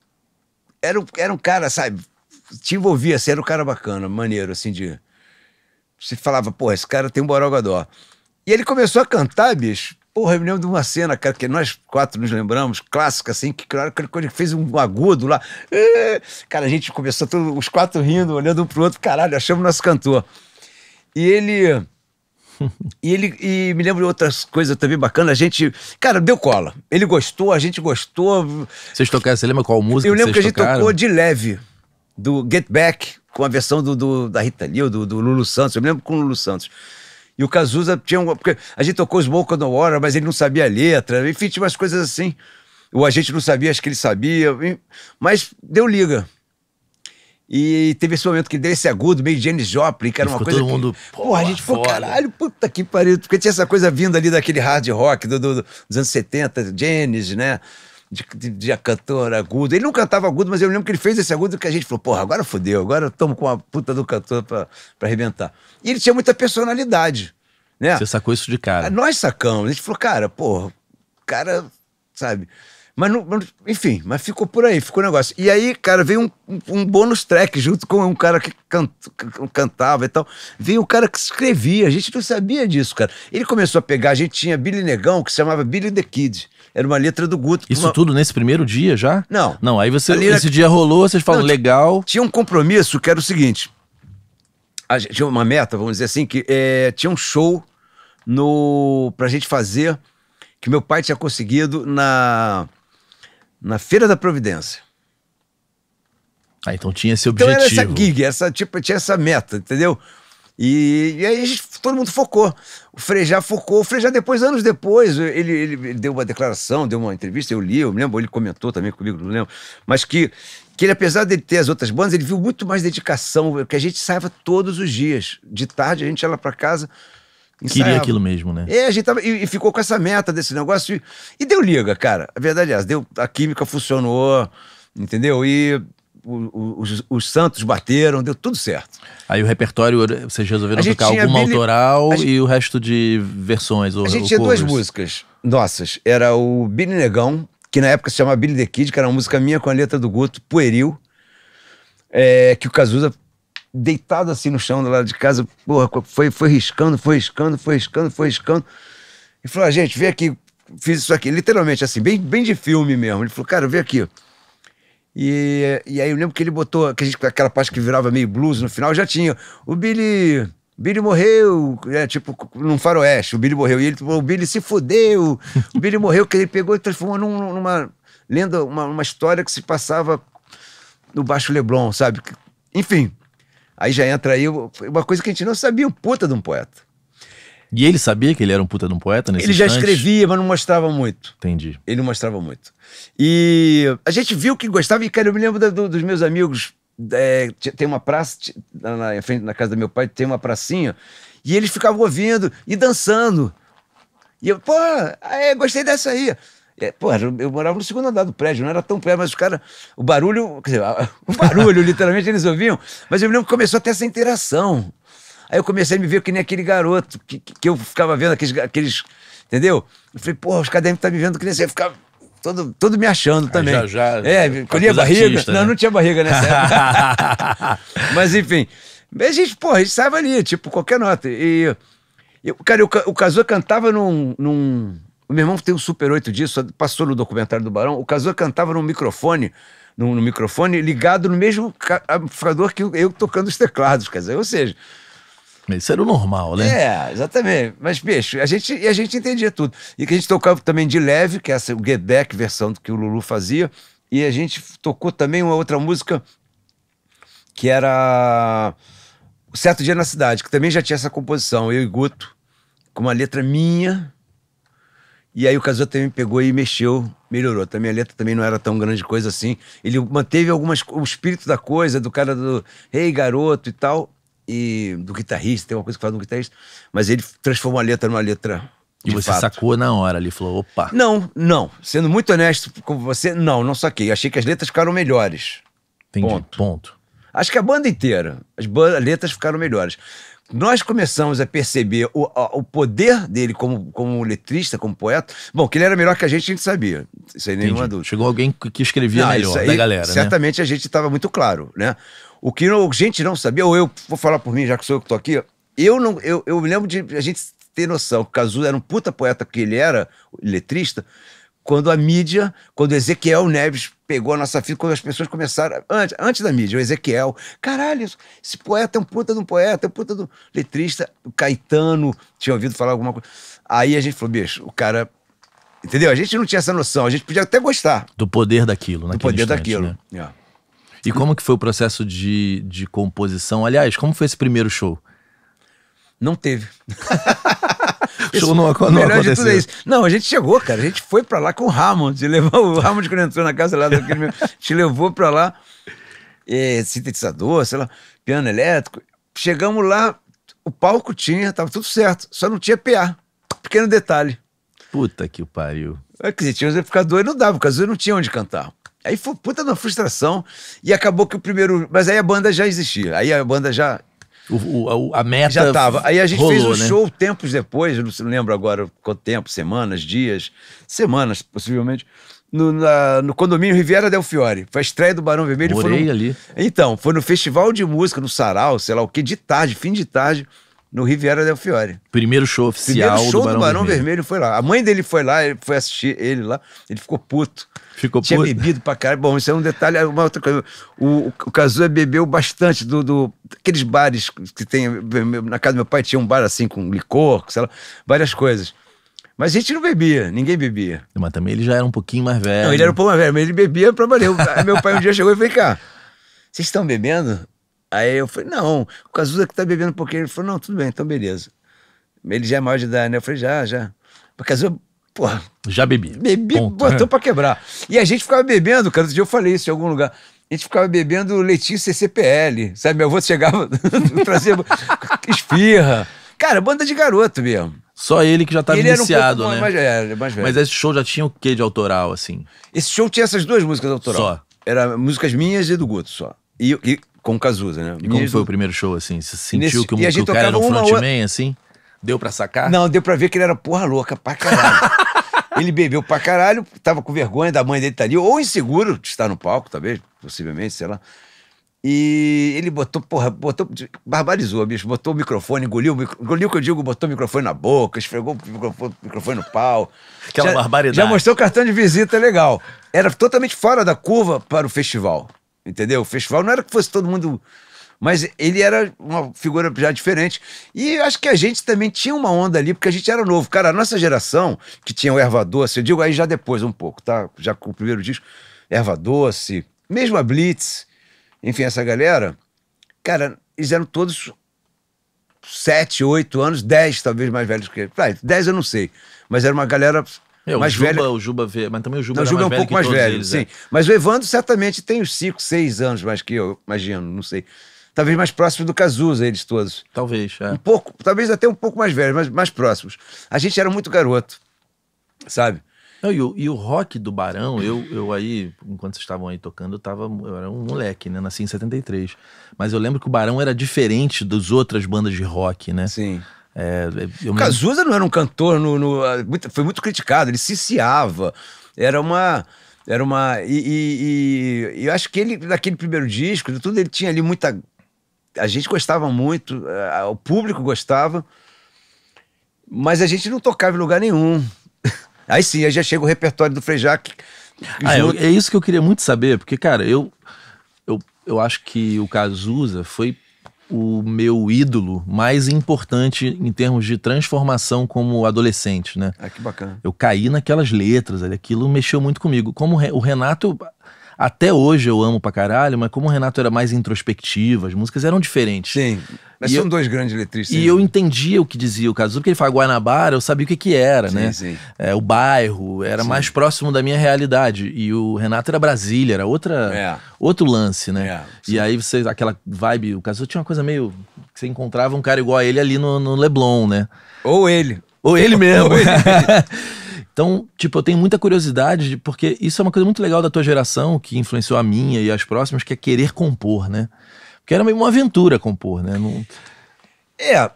era, era um cara, sabe, te envolvia, assim, era um cara bacana, maneiro, assim, de... Você falava, porra, esse cara tem um borogodó. E ele começou a cantar, bicho, Porra, eu me lembro de uma cena, cara, que nós quatro nos lembramos, clássica, assim, que claro que ele fez um agudo lá. É, cara, a gente começou todos, os quatro rindo, olhando um pro outro, caralho, achamos nosso cantor. E ele. e ele e me lembro de outras coisas também bacanas. A gente, cara, deu cola. Ele gostou, a gente gostou. Vocês tocaram, você lembra qual música? Eu lembro que, a gente tocaram? tocou de leve, do Get Back, com a versão do, do da Rita Lee, do, do Lulu Santos. Eu me lembro com o Lulu Santos. E o Cazuza tinha um. Porque a gente tocou Smoke on the Water, mas ele não sabia a letra, enfim, tinha umas coisas assim. Ou a gente não sabia, acho que ele sabia. Mas deu liga. E teve esse momento que deu esse agudo, meio Janis Joplin, que era uma coisa. Todo que, mundo. Porra, a gente ficou, caralho, puta que pariu. Porque tinha essa coisa vindo ali daquele hard rock do, do, dos anos 70, Janis, né? de, de, de cantor agudo. Ele não cantava agudo, mas eu lembro que ele fez esse agudo que a gente falou, porra, agora fodeu, agora tomo com a puta do cantor pra, pra arrebentar. E ele tinha muita personalidade, né? Você sacou isso de cara. Ah, nós sacamos. A gente falou, cara, porra, cara, sabe... Mas, não, enfim, mas ficou por aí, ficou o negócio. E aí, cara, veio um, um, um, bônus track junto com um cara que cant, cantava e tal. Veio um cara que escrevia, a gente não sabia disso, cara. Ele começou a pegar, a gente tinha Billy Negão, que se chamava Billy the Kid. Era uma letra do Guto. Isso uma... tudo nesse primeiro dia já? Não. Não, aí você. Letra... Esse dia rolou, vocês falam, Não, legal. Tinha um compromisso que era o seguinte. Gente, tinha uma meta, vamos dizer assim, que é, tinha um show no, pra gente fazer que meu pai tinha conseguido na, na Feira da Providência. Ah, então tinha esse objetivo. Então era essa gig, essa, tipo, tinha essa meta, entendeu? E, e, aí todo mundo focou. O Frejá focou. O Frejá, depois, anos depois, ele, ele, ele, deu uma declaração, deu uma entrevista, eu li, eu me lembro, ele comentou também comigo, não lembro. Mas que, que ele, apesar de ter as outras bandas, ele viu muito mais dedicação, que a gente saiba todos os dias. De tarde, a gente ia lá para casa. Ensaiava. Queria aquilo mesmo, né? É, a gente tava, e, e ficou com essa meta desse negócio. E, e, deu liga, cara. A verdade é Deu, a química funcionou, entendeu? E os, os, Santos bateram, deu tudo certo. Aí o repertório, vocês resolveram tocar alguma Billy... autoral gente... e o resto de versões? Ou, a gente tinha covers. duas músicas nossas. Era o Billy Negão, que na época se chamava Billy the Kid, que era uma música minha com a letra do Guto, pueril, é, que o Cazuza, deitado assim no chão do lado de casa, porra, foi, foi riscando, foi riscando, foi riscando, foi riscando. E falou, ah, gente, vem aqui, fiz isso aqui, literalmente assim, bem, bem de filme mesmo. Ele falou, cara, vem aqui, e, e aí eu lembro que ele botou que gente, aquela parte que virava meio blues no final, já tinha. O Billy. Billy morreu, é tipo num faroeste, o Billy morreu. E ele o Billy se fudeu, o Billy morreu, que ele pegou e transformou num, numa lenda, uma, uma história que se passava no Baixo Leblon, sabe? Enfim. Aí já entra aí uma coisa que a gente não sabia, o puta de um poeta. E ele sabia que ele era um puta de um poeta nesse Ele já escrevia, mas não mostrava muito. Entendi. Ele não mostrava muito. E a gente viu que gostava, e cara, eu me lembro do, dos meus amigos. É, tem uma praça, na, na, frente, na casa do meu pai, tem uma pracinha, e eles ficavam ouvindo e dançando. E eu, pô, é, gostei dessa aí. É, pô, eu, morava no segundo andar do prédio, não era tão perto, mas os caras, o barulho, dizer, o barulho, literalmente, eles ouviam. Mas eu me lembro que começou até essa interação. Aí eu comecei a me ver que nem aquele garoto, que, que eu ficava vendo aqueles, aqueles. Entendeu? Eu falei, porra, os cadernos estão tá me vendo que nem você ficava. Todo, todo me achando também. Aí já, já. É, é colhia barriga. Artista, não, né? não tinha barriga nessa época. Mas enfim. A gente, porra, a gente estava ali, tipo, qualquer nota. E. Eu, cara, eu, o Cazu cantava num, num. O meu irmão tem um Super 8 disso, passou no documentário do Barão. O Cazu cantava num microfone no, microfone ligado no mesmo amplificador que eu tocando os teclados, quer dizer, ou seja, isso era o normal, né? É, exatamente. Mas, bicho, a gente, e a gente entendia tudo. E que a gente tocava também de leve, que é essa o Get Back versão que o Lulu fazia. E a gente tocou também uma outra música que era O Certo Dia na Cidade, que também já tinha essa composição, eu e Guto, com uma letra minha. E aí o Casou também pegou e mexeu, melhorou. Também a letra também não era tão grande coisa assim. Ele manteve algumas o espírito da coisa, do cara do Ei, hey, garoto e tal, e do guitarrista, tem uma coisa que fala do guitarrista, mas ele transformou a letra numa letra. E você fato. sacou na hora ali, falou, opa. Não, não. Sendo muito honesto com você, não, não saquei. Achei que as letras ficaram melhores. Entendi. Ponto. Ponto. Acho que a banda inteira, as letras ficaram melhores. Nós começamos a perceber o, a, o poder dele como, como letrista, como poeta. Bom, que ele era melhor que a gente, a gente sabia. Sem aí nenhuma dúvida. Chegou alguém que escrevia não, melhor aí, da galera. Né? Certamente né? a gente estava muito claro, né? O que a gente não sabia, ou eu vou falar por mim, já que sou eu que estou aqui, eu não. Eu, eu lembro de a gente ter noção. O Cazu era um puta poeta que ele era, letrista, quando a mídia, quando Ezequiel Neves pegou a nossa filha, quando as pessoas começaram. Antes, antes da mídia, o Ezequiel. Caralho, esse poeta é um puta de um poeta, é um puta de um letrista. O Caetano tinha ouvido falar alguma coisa. Aí a gente falou, bicho, o cara. Entendeu? A gente não tinha essa noção, a gente podia até gostar. Do poder daquilo, né? Do poder instante, daquilo. Né? É. E como que foi o processo de, de composição? Aliás, como foi esse primeiro show? Não teve. show não, não melhor aconteceu. De tudo é isso. Não, a gente chegou, cara. A gente foi pra lá com o Hammond. Levou, o Hammond, quando entrou na casa lá daquele meu, te levou pra lá. É, sintetizador, sei lá, piano elétrico. Chegamos lá, o palco tinha, tava tudo certo. Só não tinha PA. Pequeno detalhe. Puta que pariu. É que tinha um amplificador e não dava, porque às vezes não tinha onde cantar. Aí foi puta da frustração. E acabou que o primeiro. Mas aí a banda já existia. Aí a banda já. O, o, a meta. Já tava. Aí a gente rolou, fez um né? show tempos depois, não se lembro agora quanto tempo, semanas, dias, semanas, possivelmente. No, na, no condomínio Riviera Del Fiore. Foi a estreia do Barão Vermelho. Morei no... ali. Então, foi no festival de música, no Sarau, sei lá o que, de tarde, fim de tarde, no Riviera Del Fiore. Primeiro show oficial Primeiro show do Barão, do Barão Vermelho. Vermelho foi lá. A mãe dele foi lá, foi assistir ele lá, ele ficou puto Ficou Tinha puto. bebido pra caralho. Bom, isso é um detalhe, é uma outra coisa. O, o Cazuza bebeu bastante do, do, Aqueles bares que tem. Na casa do meu pai tinha um bar assim com licor, sei lá, várias coisas. Mas a gente não bebia, ninguém bebia. Mas também ele já era um pouquinho mais velho. Não, ele era um pouco mais velho, mas ele bebia pra valer. meu pai um dia chegou e falou: cá, vocês estão bebendo? Aí eu falei: não, o Cazuza que tá bebendo um pouquinho. Ele falou: não, tudo bem, então beleza. Ele já é maior de idade, né? Eu falei: já, já. porque Cazuza Pô, já bebi. Bebi, Ponto. botou é. pra quebrar. E a gente ficava bebendo, cara. Outro dia eu falei isso em algum lugar. A gente ficava bebendo leitinho CCPL. Sabe, meu avô chegava, trazia esfirra. Cara, banda de garoto mesmo. Só ele que já estava iniciado, um né? Mais, é, é mais Mas esse show já tinha o quê de autoral, assim? Esse show tinha essas duas músicas autoral. Só. Era músicas minhas e do Guto só. E, e com Cazuza, né? E como foi do... o primeiro show, assim? Você sentiu Nesse... que, um, que o cara era um frontman, assim? Deu pra sacar? Não, deu pra ver que ele era porra louca pra caralho. ele bebeu pra caralho, tava com vergonha da mãe dele estar tá ali, ou inseguro de estar no palco, talvez, possivelmente, sei lá. E ele botou, porra, botou, barbarizou, bicho, botou o microfone, engoliu, engoliu o que eu digo, botou o microfone na boca, esfregou o microfone, o microfone no pau. Aquela já, barbaridade. Já mostrou cartão de visita legal. Era totalmente fora da curva para o festival, entendeu? O festival não era que fosse todo mundo mas ele era uma figura já diferente. E acho que a gente também tinha uma onda ali, porque a gente era novo. Cara, a nossa geração, que tinha o Erva Doce, eu digo aí já depois um pouco, tá? Já com o primeiro disco, Erva Doce, mesmo a Blitz, enfim, essa galera, cara, eles eram todos sete, oito anos, dez talvez mais velhos que ele. dez eu não sei, mas era uma galera é, mais o Juba, O Juba vê, mas também o Juba, não, o Juba é um pouco mais velho, eles, é. sim. É. Mas o Evandro certamente tem uns cinco, seis anos mais que eu, imagino, não sei talvez mais próximos do Cazuza, eles todos. Talvez, é. Um pouco, talvez até um pouco mais velhos, mas mais próximos. A gente era muito garoto, sabe? Não, e, o, e o rock do Barão, eu, eu aí, enquanto vocês estavam aí tocando, eu, tava, eu era um moleque, né? Nasci em 73. Mas eu lembro que o Barão era diferente das outras bandas de rock, né? Sim. É, é eu... o Cazuza não era um cantor, no, no, ah, foi muito criticado, ele ciciava. Era uma. Era uma. E, e, e, eu acho que ele, naquele primeiro disco, tudo ele tinha ali muita a gente gostava muito, eh, o público gostava, mas a gente não tocava em lugar nenhum. Aí sim, aí já chega o repertório do Frejac. Ah, é, é, isso que eu queria muito saber, porque, cara, eu, eu, eu acho que o Cazuza foi o meu ídolo mais importante em termos de transformação como adolescente, né? Ah, que bacana. Eu caí naquelas letras, aquilo mexeu muito comigo. Como o Renato, até hoje eu amo pra caralho, mas como o Renato era mais introspectivo, as músicas eram diferentes. Sim. Mas e são eu, dois grandes letristas. E né? eu entendia o que dizia o Cazuza, porque ele fala Guanabara, eu sabia o que que era, sim, né? Sim. É, o bairro, era sim. mais próximo da minha realidade. E o Renato era Brasília, era outra, é. outro lance, né? É, e aí você, aquela vibe, o Cazuza tinha uma coisa meio... Que você encontrava um cara igual a ele ali no, no Leblon, né? Ou ele. Ou ele mesmo. Ou ele. Então, tipo, eu tenho muita curiosidade, porque isso é uma coisa muito legal da tua geração, que influenciou a minha e as próximas, que é querer compor, né? Porque era meio uma aventura compor, né? Não... É,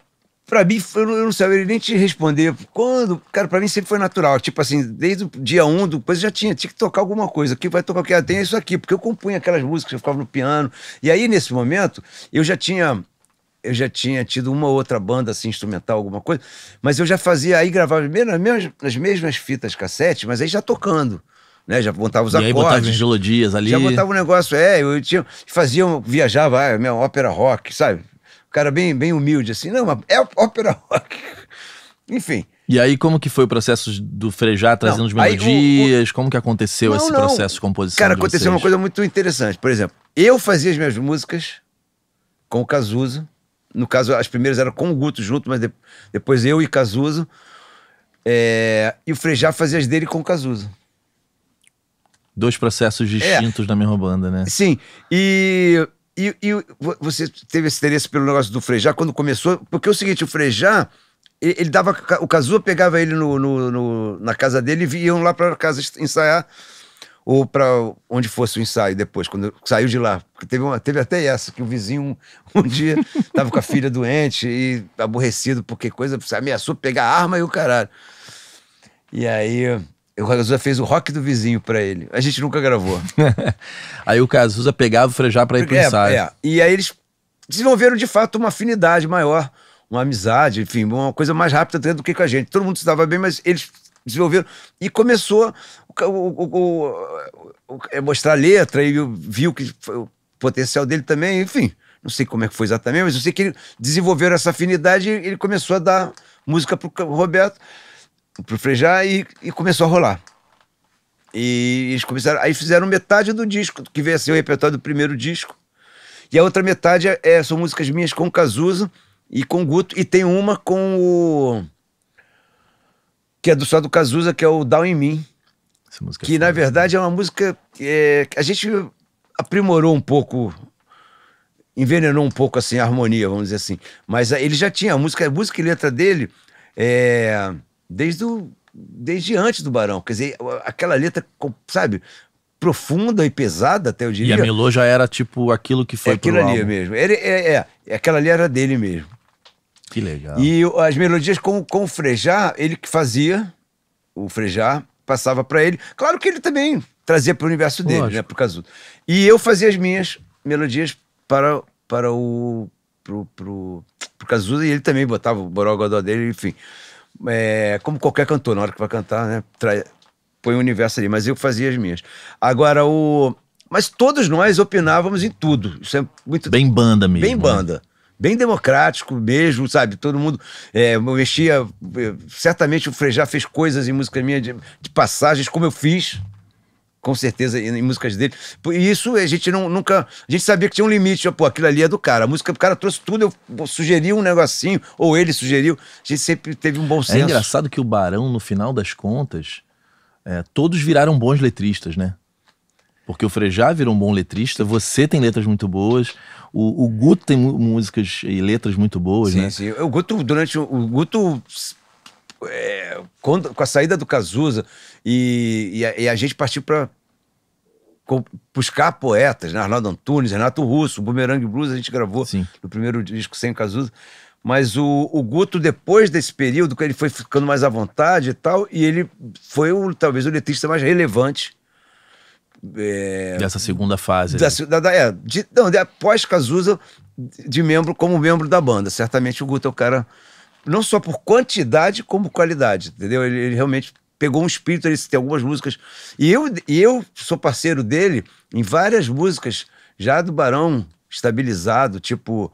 Pra mim, eu não, eu não sabia nem te responder. Quando? Cara, pra mim sempre foi natural. Tipo assim, desde o dia 1, um, depois já tinha, tinha que tocar alguma coisa. Aqui vai tocar o que tem, é isso aqui. Porque eu compunha aquelas músicas, eu ficava no piano. E aí, nesse momento, eu já tinha eu já tinha tido uma outra banda assim, instrumental, alguma coisa, mas eu já fazia, aí gravava nas mesmas, nas mesmas fitas cassete, mas aí já tocando. Né, já montava os e acordes. Aí botava as melodias ali. Já botava um negócio, é, eu tinha, fazia, viajava, é, ah, minha ópera rock, sabe? O cara bem, bem humilde assim, não, mas é ópera rock. Enfim. E aí como que foi o processo do frejar trazendo não, as melodias? O, o... Como que aconteceu não, esse não. processo de composição? Cara, de aconteceu vocês? uma coisa muito interessante. Por exemplo, eu fazia as minhas músicas com o Cazuza, no caso, as primeiras eram com o Guto junto, mas de, depois eu e Cazuza. É, e o Frejá fazia as dele com o Cazuza. Dois processos é. distintos é. na mesma banda, né? Sim. E, e, e, você teve esse interesse pelo negócio do Frejá quando começou? Porque é o seguinte, o Frejá, ele, ele dava. O Cazuza pegava ele no, no, no, na casa dele e iam lá pra casa ensaiar ou para onde fosse o ensaio depois, quando saiu de lá. Porque teve, uma, teve até essa, que o vizinho um, um dia estava com a filha doente e aborrecido porque coisa, ameaçou pegar arma e o caralho. E aí o Cazuza fez o rock do vizinho para ele. A gente nunca gravou. aí o Cazuza pegava o Frejá para ir para o é, ensaio. É. E aí eles desenvolveram de fato uma afinidade maior, uma amizade, enfim, uma coisa mais rápida do que com a gente. Todo mundo se dava bem, mas eles desenvolveram. E começou o, o, é mostrar a letra e viu que o potencial dele também, enfim. Não sei como é que foi exatamente, mas eu sei que ele desenvolveram essa afinidade e ele começou a dar música pro Roberto, pro Frejá, e, e começou a rolar. E eles começaram. Aí fizeram metade do disco, que veio a ser o repertório do primeiro disco. E a outra metade é, são músicas minhas com o Cazuza e com o Guto. E tem uma com o. Que é do só do Cazuza, que é o Down em Mim música. Que, na né? verdade, é uma música. É, a gente aprimorou um pouco envenenou um pouco assim a harmonia, vamos dizer assim. Mas ah, ele já tinha a música, a música e letra dele é, desde, o, desde antes do Barão. Quer dizer, aquela letra, sabe, profunda e pesada, até eu diria. E a Melô já era tipo aquilo que foi é aquilo ali álbum. mesmo. Ele, é, é, é, aquela ali era dele mesmo. Que legal. E as melodias com, com o Frejá, ele que fazia, o Frejá, passava para ele. Claro que ele também trazia para o universo dele, né, Lógico. né, pro Cazuza. E eu fazia as minhas melodias para, para o pro, pro, pro Cazuza e ele também botava o borogodó dele, enfim. É, como qualquer cantor, na hora que vai cantar, né, trai, põe o universo ali, mas eu fazia as minhas. Agora o mas todos nós opinávamos em tudo. Isso é muito bem banda mesmo. Bem banda. Né? bem democrático mesmo, sabe? Todo mundo é, mexia. É, certamente o Frejá fez coisas em música minha de, de, passagens, como eu fiz, com certeza, em, músicas dele. E isso a gente não, nunca. A gente sabia que tinha um limite. Pô, aquilo ali é do cara. A música, do cara trouxe tudo, eu sugeri um negocinho, ou ele sugeriu. A gente sempre teve um bom é senso. É engraçado que o Barão, no final das contas, é, todos viraram bons letristas, né? Porque o Frejá virou um bom letrista, você tem letras muito boas, o, o Guto tem músicas e letras muito boas, sim, né? Sim, sim. O Guto, durante. O Guto. É, quando, com a saída do Cazuza e, e, a, e a gente partiu para buscar poetas, né? Arnaldo Antunes, Renato Russo, Boomerang Blues, a gente gravou Sim. no primeiro disco sem Cazuza. Mas o, o, Guto, depois desse período, que ele foi ficando mais à vontade e tal, e ele foi o, talvez o letrista mais relevante é, Dessa segunda fase. Da, da, da, é, de, não, de, após Cazuza, de membro, como membro da banda. Certamente o Guto é o cara, não só por quantidade, como qualidade, entendeu? Ele, ele realmente pegou um espírito, ele tem algumas músicas. E eu, e eu sou parceiro dele em várias músicas, já do Barão estabilizado, tipo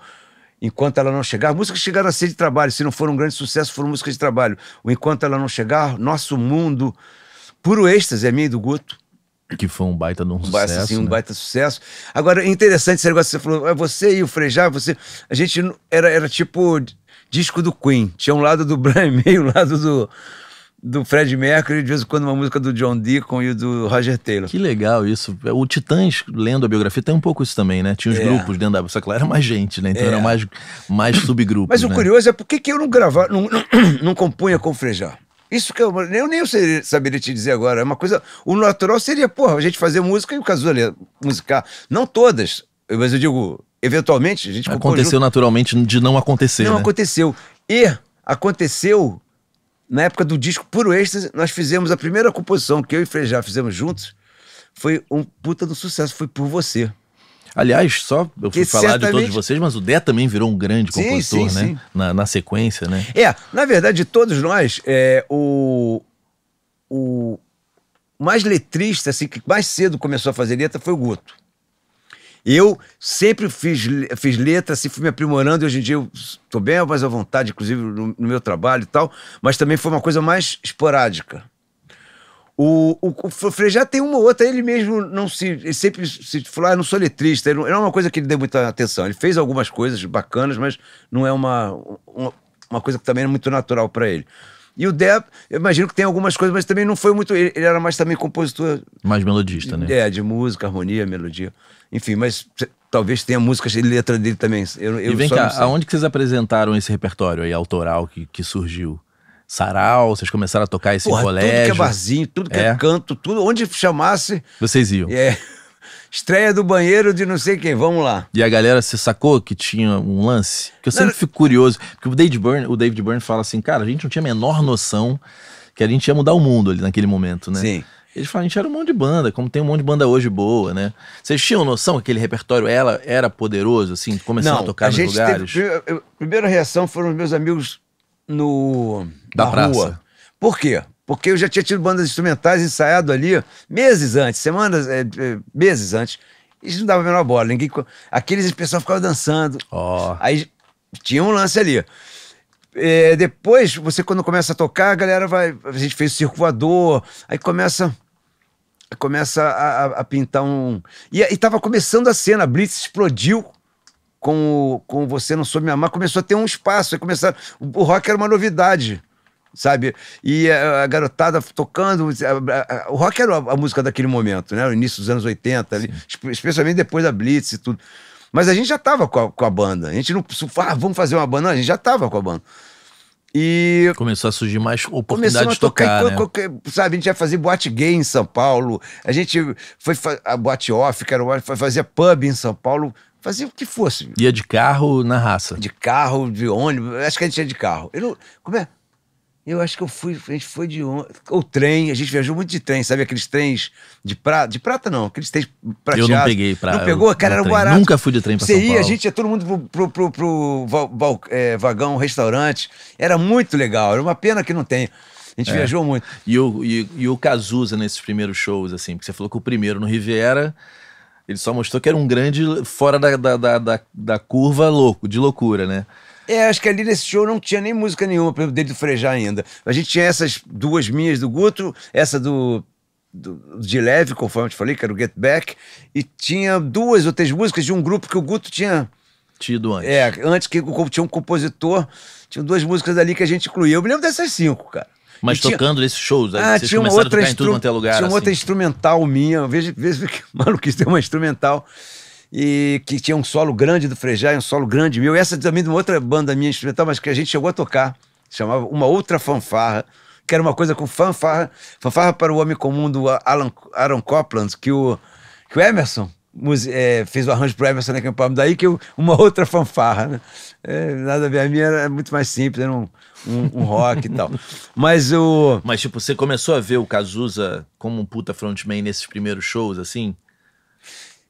Enquanto Ela Não Chegar. Músicas que chegaram a ser de trabalho, se não foram um grande sucesso, foram músicas de trabalho. O Enquanto Ela Não Chegar, Nosso Mundo, Puro Êxtase é mim e do Guto. Que foi um baita de um, um sucesso. Baita, assim, né? Um baita sucesso. Agora, interessante esse negócio que você falou. É você e o Frejá, você. A gente era, era tipo disco do Queen. Tinha um lado do Brian May, um lado do, do Fred Mercury, de vez em quando uma música do John Deacon e do Roger Taylor. Que legal isso. O Titãs, lendo a biografia, tem um pouco isso também, né? Tinha os é. grupos dentro da. Só que lá era mais gente, né? Então é. era mais, mais subgrupos. Mas o né? curioso é por que, que eu não gravava, não, não, não compunha com o Frejá. Isso que eu, eu nem sei, saberia te dizer agora. É uma coisa. O natural seria, porra, a gente fazer música e o Cazuza musicar. Não todas, mas eu digo, eventualmente, a gente Aconteceu naturalmente de não acontecer. Não né? aconteceu. E aconteceu na época do disco Puro Êxtase, nós fizemos a primeira composição que eu e Frejá fizemos juntos. Foi um puta do sucesso, foi por você. Aliás, só eu fui falar certamente... de todos vocês, mas o Dé também virou um grande compositor, sim, sim, né? Sim. Na, na, sequência, né? É, na verdade, de todos nós, é, o, o mais letrista, assim, que mais cedo começou a fazer letra foi o Guto. Eu sempre fiz, fiz letra, assim, fui me aprimorando, e hoje em dia eu estou bem mais à vontade, inclusive no, no meu trabalho e tal, mas também foi uma coisa mais esporádica. O, o, o tem uma outra, ele mesmo não se. Ele sempre se falou, ah, eu não sou letrista. Ele não, não, é uma coisa que ele deu muita atenção. Ele fez algumas coisas bacanas, mas não é uma, uma, uma coisa que também é muito natural para ele. E o Deb eu imagino que tem algumas coisas, mas também não foi muito. Ele, ele era mais também compositor. Mais melodista, né? É, de música, harmonia, melodia. Enfim, mas talvez tenha músicas e letra dele também. Eu, eu e vem cá, aonde que vocês apresentaram esse repertório aí, autoral, que, que surgiu? sarau, vocês começaram a tocar esse Porra, colégio. Tudo que é barzinho, tudo que é, é canto, tudo onde chamasse. Vocês iam. É. Estreia do banheiro de não sei quem, vamos lá. E a galera se sacou que tinha um lance? Que eu sempre fico curioso, porque o David Byrne, o David Byrne fala assim, cara, a gente não tinha a menor noção que a gente ia mudar o mundo ali naquele momento, né? Sim. Ele fala, a gente era um monte de banda, como tem um monte de banda hoje boa, né? Vocês tinham noção que aquele repertório ela era poderoso, assim, começando a tocar a nos lugares? Teve, a primeira reação foram os meus amigos no da na praça. Rua. Por quê? Porque eu já tinha tido bandas instrumentais ensaiado ali meses antes, semanas, é, é meses antes. E não dava a menor bola. Ninguém... Aqueles pessoal ficava dançando. Oh. Aí tinha um lance ali. É, depois, você quando começa a tocar, a galera vai. A gente fez o circo voador, aí começa. Começa a, a pintar um. E, e tava começando a cena, a Blitz explodiu com, o, com Você Não Soube Me Amar, começou a ter um espaço. Aí o rock era uma novidade sabe? E a garotada tocando. O rock era a música daquele momento, né? O início dos anos 80, ali, especialmente depois da Blitz e tudo. Mas a gente já estava com, com a, banda. A gente não ah, vamos fazer uma banda, não, a gente já estava com a banda. E começou a surgir mais oportunidades de tocar, tocar né? sabe, a gente ia fazer boate gay em São Paulo, a gente foi a boate off, que era uma, fazia pub em São Paulo, fazia o que fosse. Ia de carro na raça. De carro, de ônibus, acho que a gente ia de carro. Eu não, como é? Eu acho que eu fui, a gente foi de on... o trem, a gente viajou muito de trem, sabe aqueles trens de prata, de prata não, aqueles trens prateados. Eu não peguei prata. Não pegou, eu, cara, era trem. barato. Nunca fui de trem pra Você São ia, Paulo. a gente ia todo mundo pro, pro, pro, pro é, vagão, restaurante, era muito legal, era uma pena que não tem. A gente é. viajou muito. E o, e, e o Cazuza nesses primeiros shows, assim, porque você falou que o primeiro no Riviera... Ele só mostrou que era um grande fora da, da, da, da, da curva louco, de loucura, né? É, acho que ali nesse show não tinha nem música nenhuma, por exemplo, dele do Frejar ainda. A gente tinha essas duas minhas do Guto, essa do do, de leve, conforme eu te falei, que era o Get Back, e tinha duas ou três músicas de um grupo que o Guto tinha tido antes. É, antes que tinha um compositor, tinha duas músicas ali que a gente incluía. Eu me lembro dessas cinco, cara. Mas e tocando tinha... esses shows, ah, vocês tinha uma outra a tocar em tudo quanto é lugar. Tinha assim. outra instrumental minha, veja, veja que maluquice, tem uma instrumental e que tinha um solo grande do Frejá e um solo grande meu. E essa é também de uma outra banda minha instrumental, mas que a gente chegou a tocar, chamava Uma Outra Fanfarra, que era uma coisa com fanfarra, fanfarra para o homem comum do Alan, Aaron Copland, que o, que o Emerson é, fez o arranjo para o Emerson né, é palmo, daí que eu, uma outra fanfarra, né? É, nada a ver, a minha era muito mais simples, era um, um, um rock e tal. Mas o. Mas, tipo, você começou a ver o Cazuza como um puta frontman nesses primeiros shows, assim?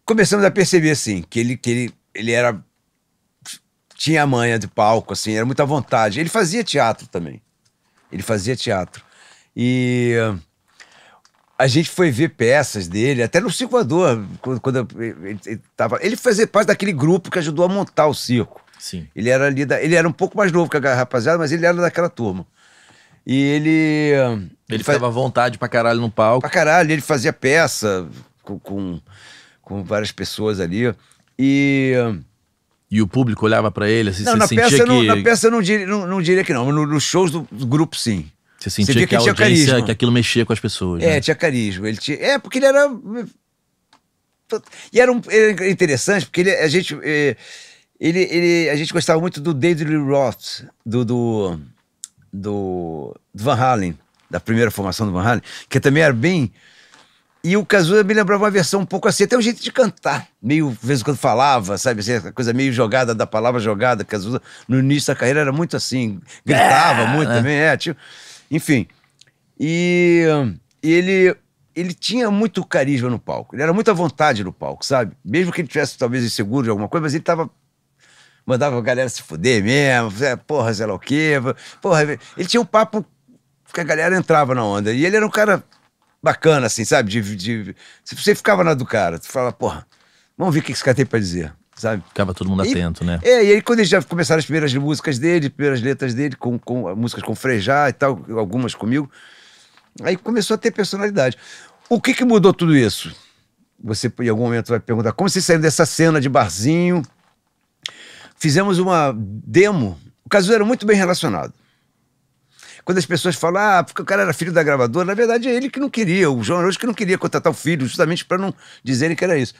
começamos a perceber, assim, que ele, que ele, ele era. tinha a manha de palco, assim, era muita vontade. Ele fazia teatro também. Ele fazia teatro. E a gente foi ver peças dele, até no Circo Voador, quando, quando ele, ele, tava, ele fazia parte daquele grupo que ajudou a montar o circo. Sim. Ele era ali da, ele era um pouco mais novo que a rapaziada, mas ele era daquela turma. E ele ele, ele faz... ficava à vontade pra caralho no palco. Pra caralho, ele fazia peça com, com com várias pessoas ali. E. E o público olhava para ele, assim, não, você na sentia peça, que... Não, na peça eu não diria, não, não diria que não, nos no shows do, do, grupo sim. Você sentia você que, que, tinha carisma. que aquilo mexia com as pessoas. É, né? tinha carisma. Ele tinha... É, porque ele era... E era, um, era interessante, porque ele, a gente... Eh, ele, ele, a gente gostava muito do David Lee Roth, do, do, do Van Halen, da primeira formação do Van Halen, que também era bem e o Cazuza me lembrava uma versão um pouco assim, até um jeito de cantar. Meio, de vez em quando falava, sabe? Assim, coisa meio jogada da palavra jogada. Cazuza, no início da carreira, era muito assim. Gritava é, muito né? também, é, tipo, Enfim. E ele, ele tinha muito carisma no palco. Ele era muito à vontade no palco, sabe? Mesmo que ele tivesse talvez inseguro de alguma coisa, mas ele tava mandava a galera se fuder mesmo, é, porra, sei lá o quê. Porra, ele tinha um papo que a galera entrava na onda. E ele era um cara bacana, assim, sabe? De, de, você ficava na do cara, tu fala, porra, vamos ver o que esse cara tem pra dizer, sabe? Ficava todo mundo e, atento, né? É, e aí quando eles já começaram as primeiras músicas dele, primeiras letras dele, com, com músicas com Frejá e tal, algumas comigo, aí começou a ter personalidade. O que que mudou tudo isso? Você em algum momento vai perguntar, como vocês saíram dessa cena de barzinho? Fizemos uma demo, o caso era muito bem relacionado. Quando as pessoas falam, ah, porque o cara era filho da gravadora, na verdade é ele que não queria, o João Araújo que não queria contratar o filho, justamente para não dizerem que era isso.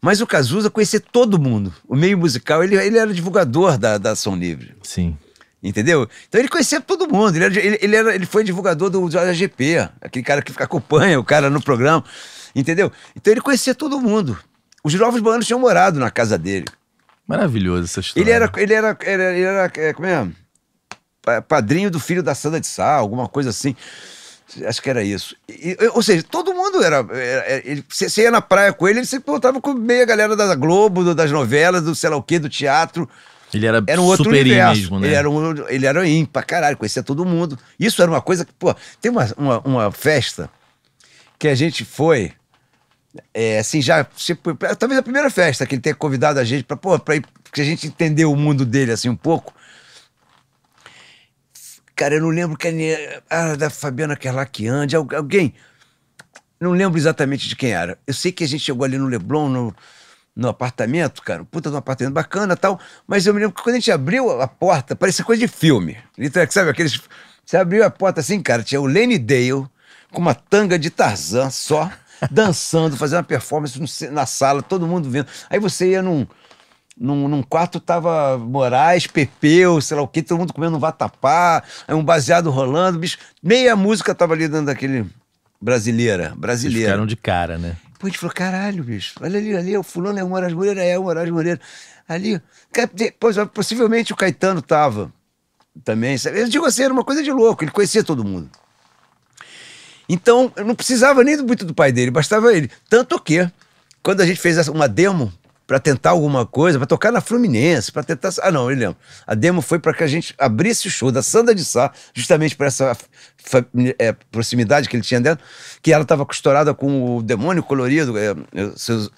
Mas o Cazuza conhecia todo mundo. O meio musical, ele, ele era divulgador da, da Ação Livre. Sim. Entendeu? Então ele conhecia todo mundo. Ele, era, ele, ele, era, ele foi divulgador do, do AGP, aquele cara que acompanha o cara no programa. Entendeu? Então ele conhecia todo mundo. Os novos bandos tinham morado na casa dele. Maravilhoso essa história. Ele era. Ele era, era, ele era é, como é? padrinho do filho da Sandra de Sá, alguma coisa assim. Acho que era isso. E, ou seja, todo mundo era. você ia na praia com ele, ele se voltava com meia galera da Globo, do, das novelas, do sei lá o quê, do teatro. Ele era, era um outro super universo. mesmo, né? Ele era, um, ele era ímpar, caralho, conhecia todo mundo. Isso era uma coisa que, pô, tem uma, uma, uma festa que a gente foi. É, assim, já. Tipo, talvez a primeira festa que ele tenha convidado a gente pra, pra ir, porque a gente entendeu o mundo dele assim um pouco. Cara, eu não lembro quem era. É, ah, da Fabiana Kerlakiandi, alguém. Não lembro exatamente de quem era. Eu sei que a gente chegou ali no Leblon, no, no apartamento, cara, puta de um apartamento bacana tal, mas eu me lembro que quando a gente abriu a porta, parecia coisa de filme. Então, é sabe aqueles. Você abriu a porta assim, cara, tinha o Lenny Dale com uma tanga de Tarzan só, dançando, fazendo uma performance na sala, todo mundo vendo. Aí você ia num num, num quarto tava Moraes, Pepeu, sei lá o quê, todo mundo comendo um vatapá, é um baseado rolando, bicho. Meia música tava ali dentro daquele. Brasileira, brasileira. Eles ficaram de cara, né? Pô, a gente falou, caralho, bicho, olha ali, ali, o fulano é o Moraes Moreira, é o Moraes Moreira. Ali, depois possivelmente o Caetano tava também, sabe? Eu digo assim, era uma coisa de louco, ele conhecia todo mundo. Então, eu não precisava nem muito do pai dele, bastava ele. Tanto que, quando a gente fez uma demo para tentar alguma coisa, para tocar na Fluminense, para tentar. Ah, não, eu lembro. A demo foi para que a gente abrisse o show da Sandra de Sá, justamente por essa é, proximidade que ele tinha dentro, que ela estava costurada com o demônio colorido, é, é, seus,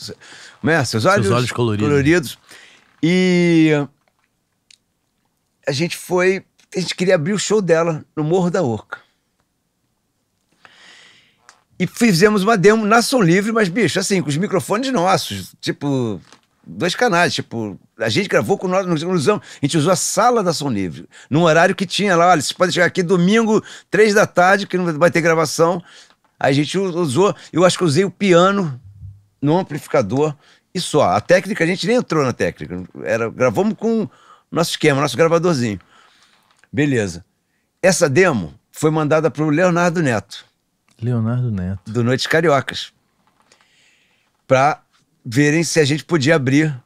como é? Seus olhos, seus olhos coloridos. coloridos. E a gente foi. A gente queria abrir o show dela no Morro da Orca. E fizemos uma demo na som livre, mas, bicho, assim, com os microfones nossos, tipo dois canais, tipo, a gente gravou com nós, nós usamos, a gente usou a sala da Som Livre, num horário que tinha lá, olha, você pode chegar aqui domingo, três da tarde, que não vai ter gravação. a gente usou, eu acho que usei o piano no amplificador e só. A técnica, a gente nem entrou na técnica, era, gravamos com nosso esquema, nosso gravadorzinho. Beleza. Essa demo foi mandada para o Leonardo Neto. Leonardo Neto. Do Noites Cariocas. Para verem se a gente podia abrir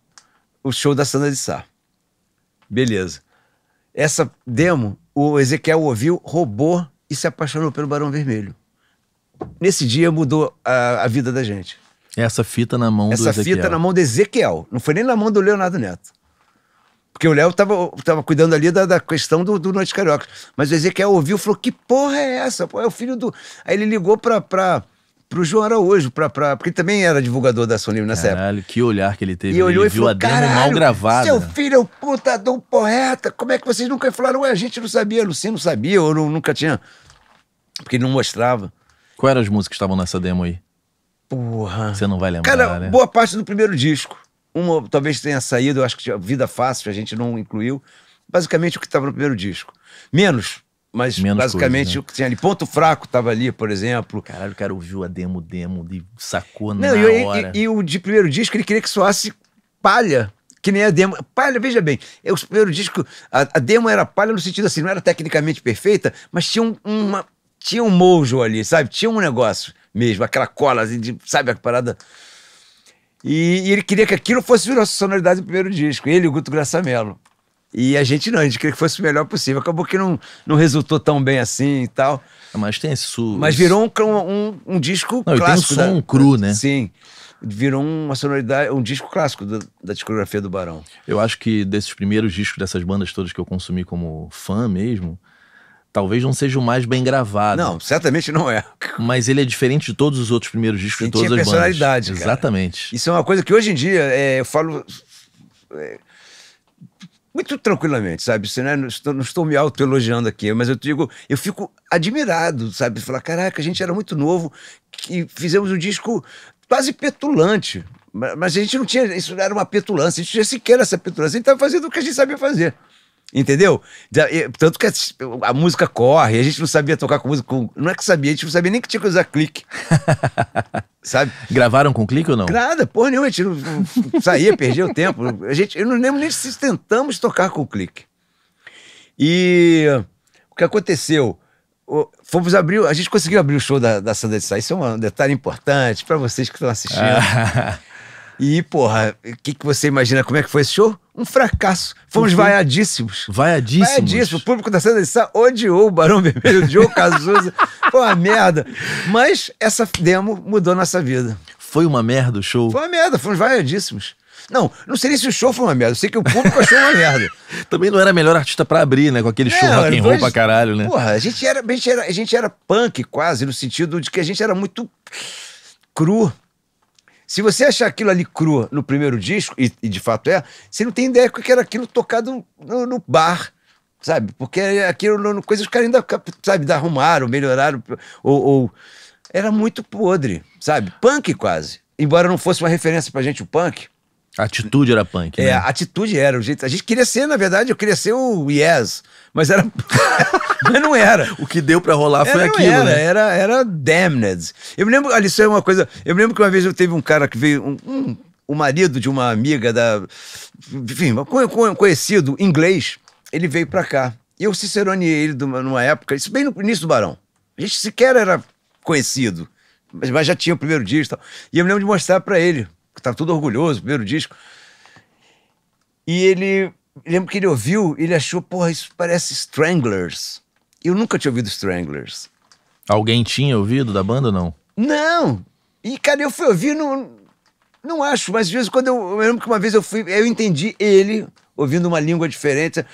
o show da Sandra de Sá. Beleza. Essa demo, o Ezequiel ouviu, roubou e se apaixonou pelo Barão Vermelho. Nesse dia mudou a, a vida da gente. Essa fita na mão Essa do Ezequiel. Essa fita na mão do Ezequiel. Não foi nem na mão do Leonardo Neto. Porque o Léo tava, tava cuidando ali da, da questão do, do Noite Carioca. Mas o Ezequiel ouviu e falou: que porra é essa? Pô, é o filho do. Aí ele ligou pra, pra, pro João Araújo, pra, pra, porque também era divulgador da Ação Livre nessa Caralho, época. que olhar que ele teve. E né? ele olhou e viu falou, a demo mal gravada. Seu filho é um puta de um poeta. Como é que vocês nunca falaram? Ué, a gente não sabia, Luciano sabia, ou nunca tinha. Porque ele não mostrava. Quais eram as músicas que estavam nessa demo aí? Porra. Você não vai lembrar, Cara, né? boa parte do primeiro disco. Uma talvez tenha saído, eu acho que tinha Vida Fácil, a gente não incluiu. Basicamente o que estava no primeiro disco. Menos mas Menos basicamente coisa, né? o que tinha ali. Ponto Fraco tava ali, por exemplo. Caralho, o cara ouviu a demo, demo, de sacou Não, na e, hora. E, e, o de primeiro disco ele queria que soasse palha. Que nem a demo. Palha, veja bem, é o primeiro disco. A, a, demo era palha no sentido assim, não era tecnicamente perfeita, mas tinha um, uma, tinha um mojo ali, sabe? Tinha um negócio mesmo, aquela cola, assim, de, sabe, a parada. E, e, ele queria que aquilo fosse a sonoridade do primeiro disco, ele e o Guto Graçamelo. E a gente não, a gente queria que fosse o melhor possível. Acabou que não, não resultou tão bem assim e tal. Mas tem isso. Mas virou um, um, um disco não, clássico. Tem um som da, cru, né? Sim. Virou uma sonoridade, um disco clássico da, da discografia do Barão. Eu acho que desses primeiros discos, dessas bandas todas que eu consumi como fã mesmo, talvez não seja o mais bem gravado. Não, certamente não é. Mas ele é diferente de todos os outros primeiros discos Sim, de todas tinha as bandas. personalidade, Exatamente. Isso é uma coisa que hoje em dia é, eu falo é, muito tranquilamente, sabe? né? não, estou, não estou me autoelogiando aqui, mas eu digo, eu fico admirado, sabe? Falar, caraca, a gente era muito novo e fizemos um disco quase petulante. Mas a gente não tinha, isso era uma petulância, a gente tinha sequer essa petulância, a gente estava fazendo o que a gente sabia fazer. Entendeu? Tanto que a, música corre, a gente não sabia tocar com música. Não é que sabia, a gente não sabia nem que tinha que usar clique. Sabe? Gravaram com clique ou não? Nada, porra nenhuma, a gente não, saía, perdia o tempo. A gente, eu não lembro nem se tentamos tocar com clique. E o que aconteceu? fomos abrir, a gente conseguiu abrir o show da, da Sandra de Sá. Isso é um detalhe importante para vocês que estão assistindo. E, porra, o que, que você imagina como é que foi esse show? Um fracasso. Fomos vaiadíssimos. Vaiadíssimos. Vaiadíssimos. O público da Santa Sá odiou o Barão Vermelho, odiou o Cazuza. foi uma merda. Mas essa demo mudou nossa vida. Foi uma merda o show? Foi uma merda, fomos vaiadíssimos. Não, não sei nem se o show foi uma merda. Eu sei que o público achou uma merda. Também não era melhor artista para abrir, né? Com aquele é, show é, rock roll pra caralho, né? Porra, a gente, era, a, gente era, a gente era punk quase, no sentido de que a gente era muito cru. Se você achar aquilo ali crua no primeiro disco, e, e, de fato é, você não tem ideia do que era aquilo tocado no, no bar, sabe? Porque aquilo, no, coisa, os caras ainda, sabe, arrumaram, melhoraram, ou, ou... Era muito podre, sabe? Punk quase. Embora não fosse uma referência pra gente o punk, a atitude era punk, é, né? É, a atitude era o jeito. A gente queria ser, na verdade, eu queria ser o Yes, mas era mas não era. o que deu para rolar foi aquilo, era, né? Era, era damned. Eu me lembro, ali isso é uma coisa, eu me lembro que uma vez eu teve um cara que veio um, um o marido de uma amiga da enfim, conhecido inglês, ele veio para cá. E eu ciceroneei ele numa época, isso bem no início do Barão. A gente sequer era conhecido, mas, mas já tinha o primeiro dia e tal. E eu me lembro de mostrar para ele tá tudo orgulhoso, primeiro disco. E ele, lembro que ele ouviu, ele achou, porra, isso parece Stranglers. Eu nunca tinha ouvido Stranglers. Alguém tinha ouvido da banda ou não? Não! E, cara, eu fui ouvir, não, não acho, mas de vez em quando eu, eu lembro que uma vez eu fui, eu entendi ele ouvindo uma língua diferente.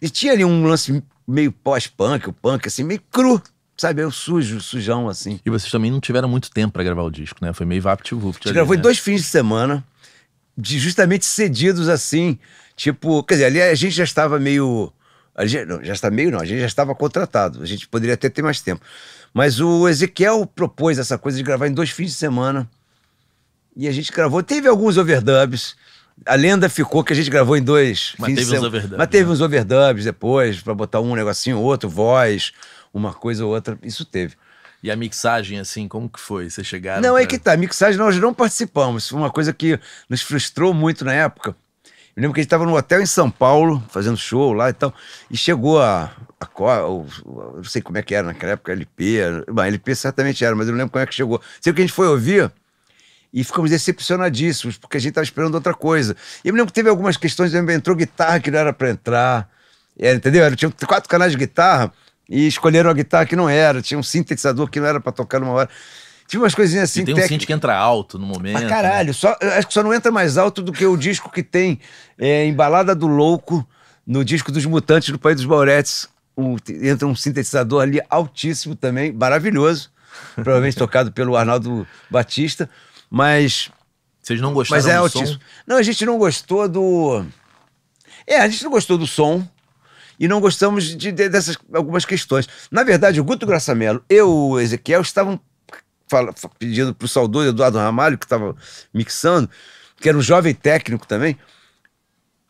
E tinha ali um lance meio pós-punk, o punk assim, meio cru sabe, eu sujo, sujão, assim. E vocês também não tiveram muito tempo para gravar o disco, né? Foi meio vapt-vupt. A gente gravou né? dois fins de semana, de justamente cedidos assim, tipo... Quer dizer, ali a gente já estava meio... Gente, não, já está meio não, a gente já estava contratado. A gente poderia até ter mais tempo. Mas o Ezequiel propôs essa coisa de gravar em dois fins de semana. E a gente gravou. Teve alguns overdubs. A lenda ficou que a gente gravou em dois. Mas teve uns overdubs. Mas teve né? uns overdubs depois, para botar um negocinho, outro, voz uma coisa ou outra, isso teve. E a mixagem, assim, como que foi? você chegaram? Não, é pra... é que tá. A mixagem nós não participamos. foi uma coisa que nos frustrou muito na época. Eu lembro que a gente estava no hotel em São Paulo, fazendo show lá e tal, e chegou a. a, a eu não sei como é que era naquela época, LP. Bom, LP certamente era, mas eu não lembro como é que chegou. Sei que a gente foi ouvir e ficamos decepcionadíssimos, porque a gente estava esperando outra coisa. E eu me lembro que teve algumas questões, entrou guitarra que não era para entrar, era, entendeu? Era, tinha quatro canais de guitarra e escolheram a guitarra que não era, tinha um sintetizador que não era para tocar numa hora. Tinha umas coisinhas assim. E tem um synth que entra alto no momento. Pra caralho, né? só, acho que só não entra mais alto do que o disco que tem é, Embalada do Louco, no disco dos Mutantes do País dos Bauretes. Um, entra um sintetizador ali altíssimo também, maravilhoso. Provavelmente tocado pelo Arnaldo Batista. Mas. Vocês não gostaram mas é do altíssimo. som? Não, a gente não gostou do. É, a gente não gostou do som e não gostamos de, de, dessas algumas questões. Na verdade, o Guto Graçamelo e o Ezequiel estavam fala, pedindo para o saudoso Eduardo Ramalho, que estava mixando, que era um jovem técnico também,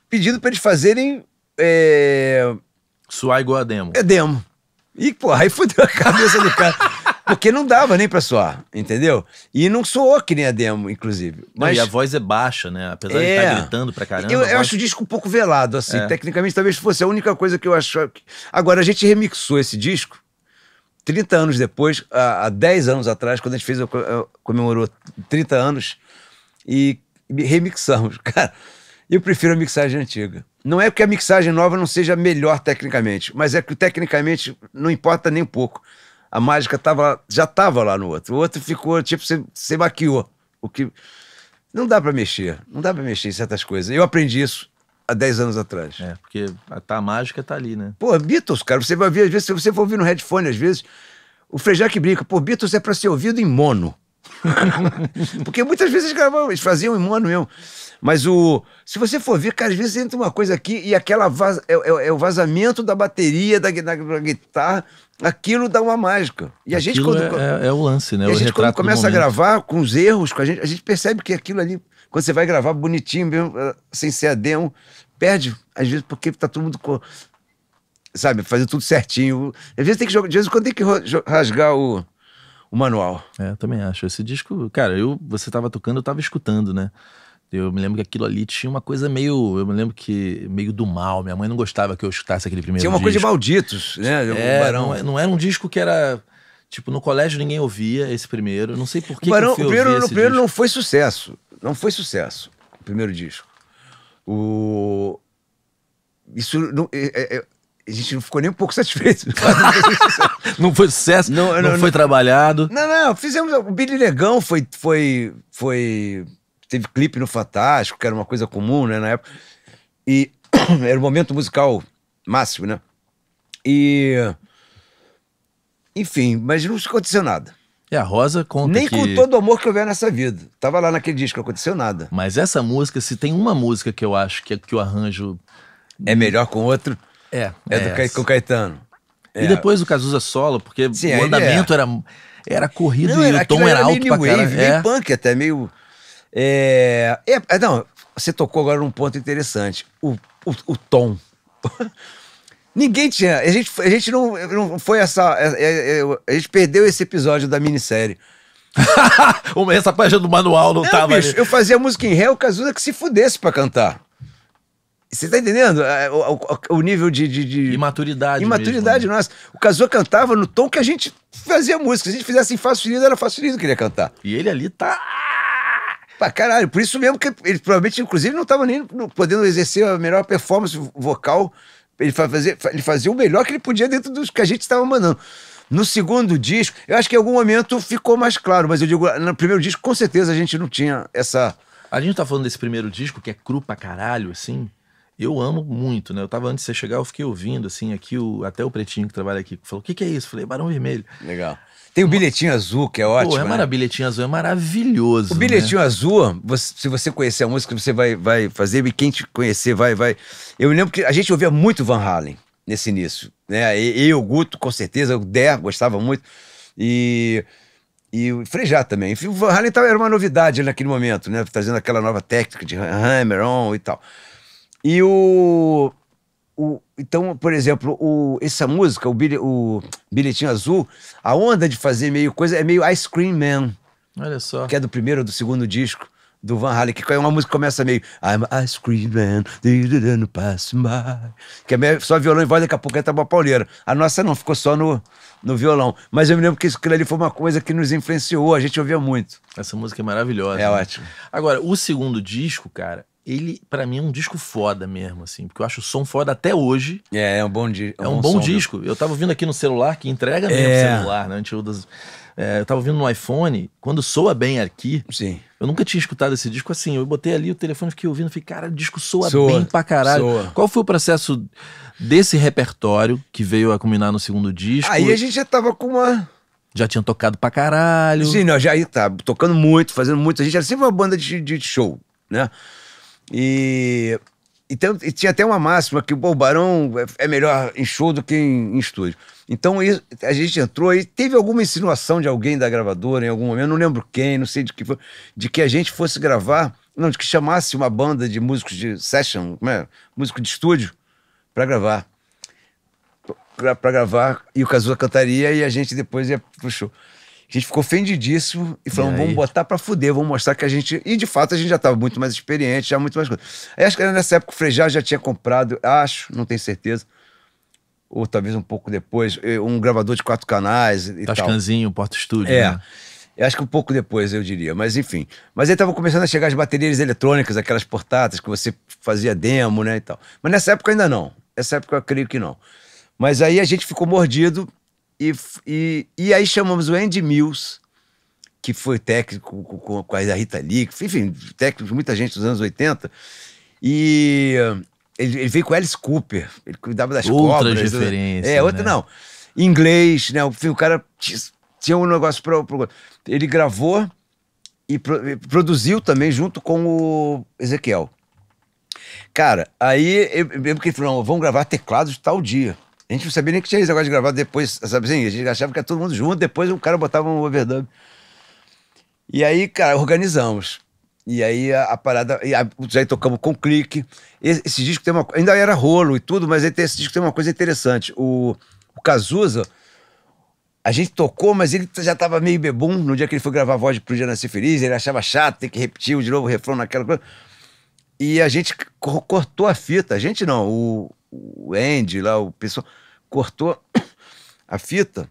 pedindo para eles fazerem. É... Suar igual a demo. É demo. E, porra, aí fudeu a cabeça do cara. Porque não dava nem pra soar, entendeu? E não soou que nem a demo, inclusive. Mas... Não, e a voz é baixa, né? Apesar é... de tá estar gritando pra caramba. Eu, eu voz... acho o disco um pouco velado, assim. É. Tecnicamente, talvez fosse a única coisa que eu acho. Agora, a gente remixou esse disco 30 anos depois, há, há 10 anos atrás, quando a gente fez, eu, eu comemorou 30 anos e remixamos. Cara, eu prefiro a mixagem antiga. Não é que a mixagem nova não seja melhor tecnicamente, mas é que tecnicamente não importa nem um pouco a mágica tava, já estava lá no outro. O outro ficou, tipo, você, você maquiou. O que. Não dá para mexer. Não dá para mexer em certas coisas. Eu aprendi isso há 10 anos atrás. É, porque a, tá, a mágica tá ali, né? Pô, Beatles, cara, você vai ver, às vezes, se você for ouvir no headphone, às vezes, o Frejac brinca, pô, Beatles é para ser ouvido em mono. porque muitas vezes eles gravavam, eles faziam em mono mesmo. Mas o. Se você for ver, cara, às vezes entra uma coisa aqui e aquela vaza, é, é, é, o vazamento da bateria, da, da, da, guitarra, aquilo dá uma mágica. E a gente quando. É, é, é, o lance, né? E a gente quando começa a gravar com os erros, com a gente, a gente percebe que aquilo ali, quando você vai gravar bonitinho mesmo, eh, sem ser a demo, perde, às vezes, porque tá todo mundo. Com, sabe, fazer tudo certinho. Às vezes tem que jogar, de vez em quando tem que rasgar o, o manual. É, eu também acho. Esse disco, cara, eu você tava tocando, eu tava escutando, né? Eu me lembro que aquilo ali tinha uma coisa meio. Eu me lembro que. meio do mal. Minha mãe não gostava que eu escutasse aquele primeiro disco. Tinha uma disco. coisa de malditos, né? É, barão... não, é, não era um disco que era. Tipo, no colégio ninguém ouvia esse primeiro. Não sei por que. barão, que o primeiro, o primeiro não foi sucesso. Não foi sucesso. O primeiro disco. O. Isso. Não, é, é, é a gente não ficou nem um pouco satisfeito. não foi sucesso, não, não, não foi não, trabalhado. Não, não, fizemos. O Billy Negão foi, foi, foi teve clipe no Fantástico, que era uma coisa comum, né, na época. E era o momento musical máximo, né? E. Enfim, mas não aconteceu nada. E a Rosa conta Nem que... com todo o amor que houver nessa vida. Tava lá naquele disco, não aconteceu nada. Mas essa música, se tem uma música que eu acho que, é, que o arranjo... É melhor com outro? É. É, do é. com o Caetano. É. E depois o Cazuza solo, porque Sim, o andamento é. era, era corrido não, e o tom era, era alto pra wave, é. Meio punk até, meio... É, é, é, não, você tocou agora num ponto interessante: o, o, o tom. Ninguém tinha. A gente, a gente não, não foi essa. A, é, é, a gente perdeu esse episódio da minissérie. Essa página do manual não, não tava. Bicho, ali. eu fazia música em ré, o Cazuza que se fudesse pra cantar. Você tá entendendo? O, o, o nível de, de, de, Imaturidade. Imaturidade mesmo, né? nossa. O Cazuza cantava no tom que a gente fazia música. Se a gente fizesse em Fácil Finido, era Fácil Finido que ele ia cantar. E ele ali tá Pra caralho, por isso mesmo que ele provavelmente, inclusive, não estava nem podendo exercer a melhor performance vocal. Ele fazia, ele fazia o melhor que ele podia dentro dos que a gente estava mandando. No segundo disco, eu acho que em algum momento ficou mais claro, mas eu digo, no primeiro disco, com certeza a gente não tinha essa. A gente tá falando desse primeiro disco, que é cru pra caralho, assim. Eu amo muito, né? Eu tava antes de você chegar, eu fiquei ouvindo, assim, aqui o, até o Pretinho que trabalha aqui falou: o que, que é isso? falei, é Barão Vermelho. Legal. Tem o bilhetinho azul, que é ótimo. Pô, é maravilhoso. Né? Bilhetinho azul é maravilhoso. O bilhetinho né? azul, você, se você conhecer a música, você vai, vai fazer, e quem te conhecer vai, vai. Eu lembro que a gente ouvia muito Van Halen nesse início. Né? Eu, Guto, com certeza, o Der gostava muito. E. E o Frejá também. Enfim, o Van Halen era uma novidade naquele momento, né? Trazendo aquela nova técnica de hammer on e tal. E o. O, então, por exemplo, o, essa música, o, bilhe, o, Bilhetinho Azul, a onda de fazer meio coisa é meio Ice Cream Man. Olha só. Que é do primeiro ou do segundo disco do Van Halen, que é uma música que começa meio I'm Ice Cream Man, didn't pass by. Que é só violão e voz, daqui a pouco entra uma pauleira. A nossa não, ficou só no, no violão. Mas eu me lembro que isso ali foi uma coisa que nos influenciou, a gente ouvia muito. Essa música é maravilhosa. É né? ótimo. Agora, o segundo disco, cara, ele, para mim, é um disco foda mesmo, assim, porque eu acho o som foda até hoje. É, é um bom disco. É, é um, bom, disco. Eu tava ouvindo aqui no celular, que entrega mesmo é. celular, né? Antes é, eu tava ouvindo no iPhone, quando soa bem aqui. Sim. Eu nunca tinha escutado esse disco assim. Eu botei ali o telefone, fiquei ouvindo, fiquei, cara, o disco soa, soa bem pra caralho. Soa. Qual foi o processo desse repertório que veio a combinar no segundo disco? Aí a gente já tava com uma já tinham tocado pra caralho. Sim, não já tá tocando muito, fazendo muito. A gente era sempre uma banda de, de show, né? E, e, tem, e tinha até uma máxima que pô, o Barão é, é melhor em show do que em, em estúdio. Então isso, a gente entrou e teve alguma insinuação de alguém da gravadora em algum momento, não lembro quem, não sei de que foi, de que a gente fosse gravar, não, de que chamasse uma banda de músicos de session, como é? Músico de estúdio, para gravar. para gravar, e o Cazuza cantaria e a gente depois ia pro show. A gente ficou ofendidíssimo e falou vamos botar pra fuder, vamos mostrar que a gente. E de fato a gente já tava muito mais experiente, já muito mais coisa. Aí acho que nessa época o Frejá já tinha comprado, acho, não tenho certeza. Ou talvez um pouco depois, eh, um gravador de quatro canais e Tascanzinho, Porto Estúdio. É. Né? Eu acho que um pouco depois, eu diria, mas enfim. Mas aí estavam começando a chegar as baterias eletrônicas, aquelas portáteis que você fazia demo, né, e tal. Mas nessa época ainda não. Nessa época eu creio que não. Mas aí a gente ficou mordido e, e, e aí chamamos o Andy Mills, que foi técnico com, com a Rita Lee, enfim, técnico de muita gente dos anos 80. E eh, ele, ele veio com Alice Cooper, ele cuidava das Outras cobras. diferença. é, outra né? não. Inglês, né? O cara tinha um negócio para ele gravou e, pro, produziu também junto com o Ezequiel. Cara, aí eu lembro que ele falou: vamos gravar teclados tal dia. A gente não sabia nem que tinha esse negócio de gravar depois, sabe assim? A gente achava que era todo mundo junto, depois o cara botava um overdub. E aí, cara, organizamos. E aí a, a parada. E aí tocamos com clique. Esse, esse, disco tem uma. Ainda era rolo e tudo, mas esse disco tem uma coisa interessante. O, o Cazuza, a gente tocou, mas ele já tava meio bebum no dia que ele foi gravar a voz pro Dia Nascer Feliz. Ele achava chato, tem que repetir de novo o refrão naquela coisa. E a gente cortou a fita. A gente não, o, o Andy lá, o pessoal, cortou a fita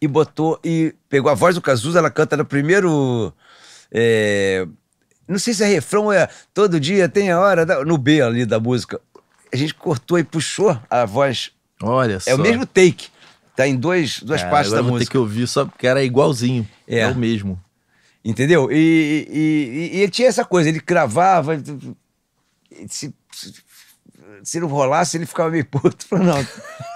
e botou e pegou a voz do Cazuza, ela canta no primeiro. É, não sei se é refrão ou é todo dia tem a hora, no B ali da música. A gente cortou e puxou a voz. Olha só. É o mesmo take. Tá em dois, duas é, partes da música. Eu ter que ouvir só porque era igualzinho. É, é o mesmo. Entendeu? E, e, e, e, ele tinha essa coisa, ele cravava, ele se, se se não rolasse, ele ficava meio puto. Falei, não,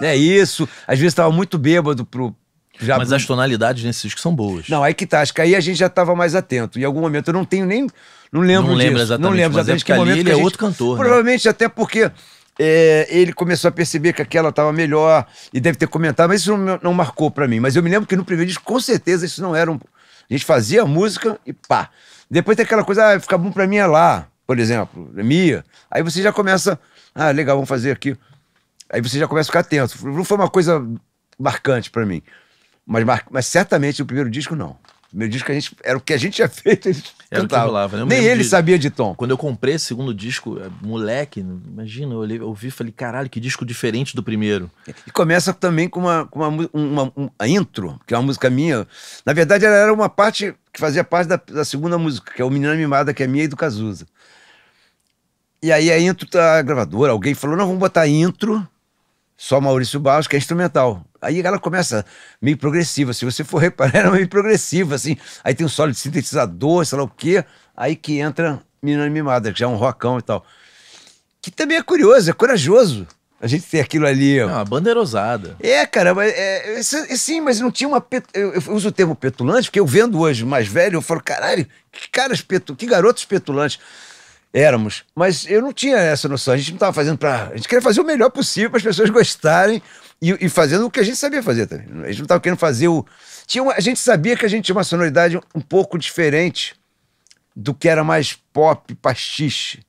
não é isso. Às vezes tava muito bêbado pro. Já... Mas as tonalidades nesses discos são boas. Não, aí que tá. Acho que aí a gente já tava mais atento. Em algum momento eu não tenho nem. Não lembro não lembro disso. Não lembro é exatamente. é que momento ele que é gente, outro cantor. Né? Provavelmente né? até porque. É, ele começou a perceber que aquela estava melhor e deve ter comentado, mas isso não, não marcou para mim. Mas eu me lembro que no primeiro disco, com certeza, isso não era um. A gente fazia a música e pá. Depois tem aquela coisa, ah, fica bom pra mim é lá, por exemplo, é Aí você já começa ah, legal, vamos fazer aqui. Aí você já começa a ficar atento. Não foi uma coisa marcante para mim. Mas, mar... mas certamente o primeiro disco, não. O primeiro disco a gente, era o que a gente tinha feito, eles era cantavam. Rolava, né? Nem ele de... sabia de tom. Quando eu comprei esse segundo disco, é, moleque, imagina, eu ouvi e falei, caralho, que disco diferente do primeiro. E começa também com uma, com uma, uma, uma intro, que é uma música minha. Na verdade, ela era uma parte que fazia parte da, da segunda música, que é o Menina Mimada, que é minha e do Cazuza. E aí a intro da gravadora, alguém falou: não, vamos botar intro, só Maurício Barros, que é instrumental. Aí ela começa meio progressiva, se você for reparar, era é meio progressiva, assim. Aí tem um solo de sintetizador, sei lá o quê. Aí que entra Menina Mimada, que já é um rockão e tal. Que também é curioso, é corajoso. A gente tem aquilo ali. Não, é a É, cara, mas, é, é, é, sim, mas não tinha uma. Pet... Eu, eu, uso o termo petulante, porque eu vendo hoje mais velho, eu falo, caralho, que caras petu... que garotos petulantes éramos. Mas eu não tinha essa noção. A gente não estava fazendo para. A gente queria fazer o melhor possível para as pessoas gostarem e, e, fazendo o que a gente sabia fazer também. A gente não estava querendo fazer o. Tinha uma... A gente sabia que a gente tinha uma sonoridade um pouco diferente do que era mais pop, pastiche.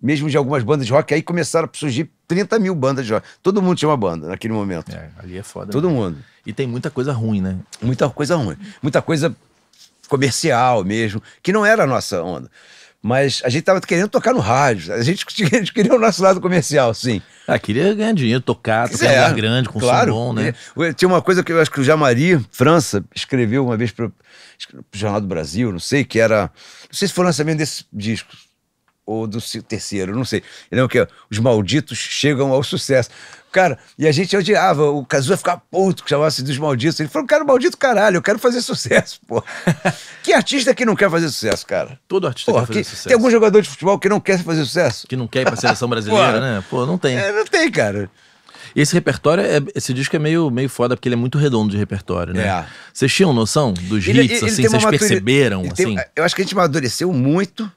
Mesmo de algumas bandas de rock. Aí começaram a surgir 30 mil bandas de rock. Todo mundo tinha uma banda naquele momento. É, ali é foda. Todo né? mundo. E tem muita coisa ruim, né? Muita coisa ruim. Muita coisa comercial mesmo, que não era a nossa onda mas a gente estava querendo tocar no rádio. A gente, a gente, queria o nosso lado comercial, sim. Ah, queria ganhar dinheiro, tocar, tocar é, grande, com claro, som bom, né? Queria. É, tinha uma coisa que eu acho que o Jamari, França, escreveu uma vez para o Jornal do Brasil, não sei, que era. Não sei se foi o lançamento desse disco ou do terceiro, não sei. Ele que os malditos chegam ao sucesso. Cara, e a gente odiava, o Cazuza ficava puto que chamasse dos malditos. Ele falou, cara, maldito caralho, eu quero fazer sucesso, pô. que artista que não quer fazer sucesso, cara? Todo artista porra, quer fazer sucesso. Tem algum jogador de futebol que não quer fazer sucesso? Que não quer ir pra seleção brasileira, né? Pô, não tem. É, não tem, cara. E esse repertório, é, esse disco é meio, meio foda, porque ele é muito redondo de repertório, né? É. Vocês tinham noção dos ele, hits, ele, assim? Vocês perceberam, tem... assim? Eu acho que a gente amadureceu muito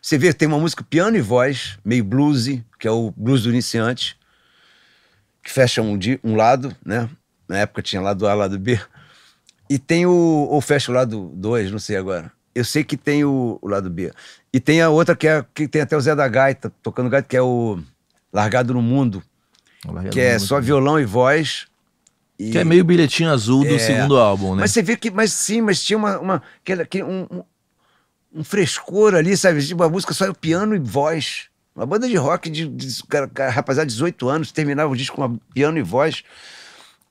você vê, tem uma música piano e voz, meio bluesy, que é o blues do iniciante, que fecha um, um lado, né? Na época tinha lado A, lado B. E tem o. Ou fecha o lado 2, não sei agora. Eu sei que tem o, o, lado B. E tem a outra que, é, que tem até o Zé da Gaita tocando gaita, que é o Largado no Mundo. Largado que no é mundo. só violão e voz. E... Que é meio bilhetinho azul do é. segundo álbum, né? Mas você vê que. Mas sim, mas tinha uma. uma que, que um, um um frescor ali, sabe? Tipo, música só é piano e voz. Uma banda de rock de, de, de rapaziada de 18 anos, terminava o disco com piano e voz,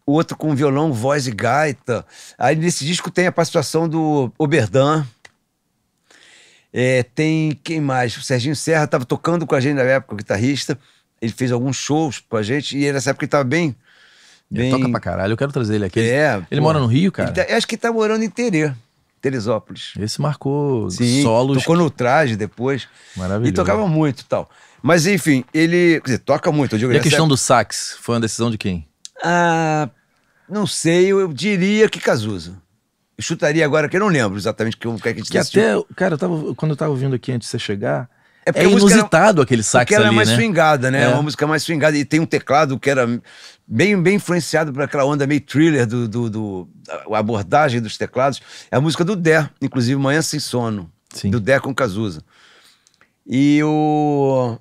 o outro com violão, voz e gaita. Aí nesse disco tem a participação do Oberdan. É, tem quem mais? O Serginho Serra estava tocando com a gente na época, o guitarrista. Ele fez alguns shows com a gente e nessa época ele estava bem. Ele toca pra caralho, eu quero trazer ele aqui. É, ele pô, mora no Rio, cara? Ele tá, acho que ele tá morando em Terê. Teresópolis. Esse marcou Sim, solos. Tocou no traje depois. Maravilhoso. E tocava muito e tal. Mas enfim, ele dizer, toca muito. Eu digo, e a é questão é... do sax foi uma decisão de quem? Ah, não sei, eu, eu diria que Cazuza. Eu chutaria agora, que eu não lembro exatamente o que é que a gente Que até, cara, eu tava, quando eu tava ouvindo aqui antes de você chegar, é, é inusitado era, aquele sax ali, né? ela é mais swingada, né? É. uma é. música mais swingada. E tem um teclado que era bem influenciado por aquela onda meio thriller do, do, do abordagem dos teclados. É a música do Dé, inclusive Manhã Sem Sono, Sim. do Dé com Cazuza. E o.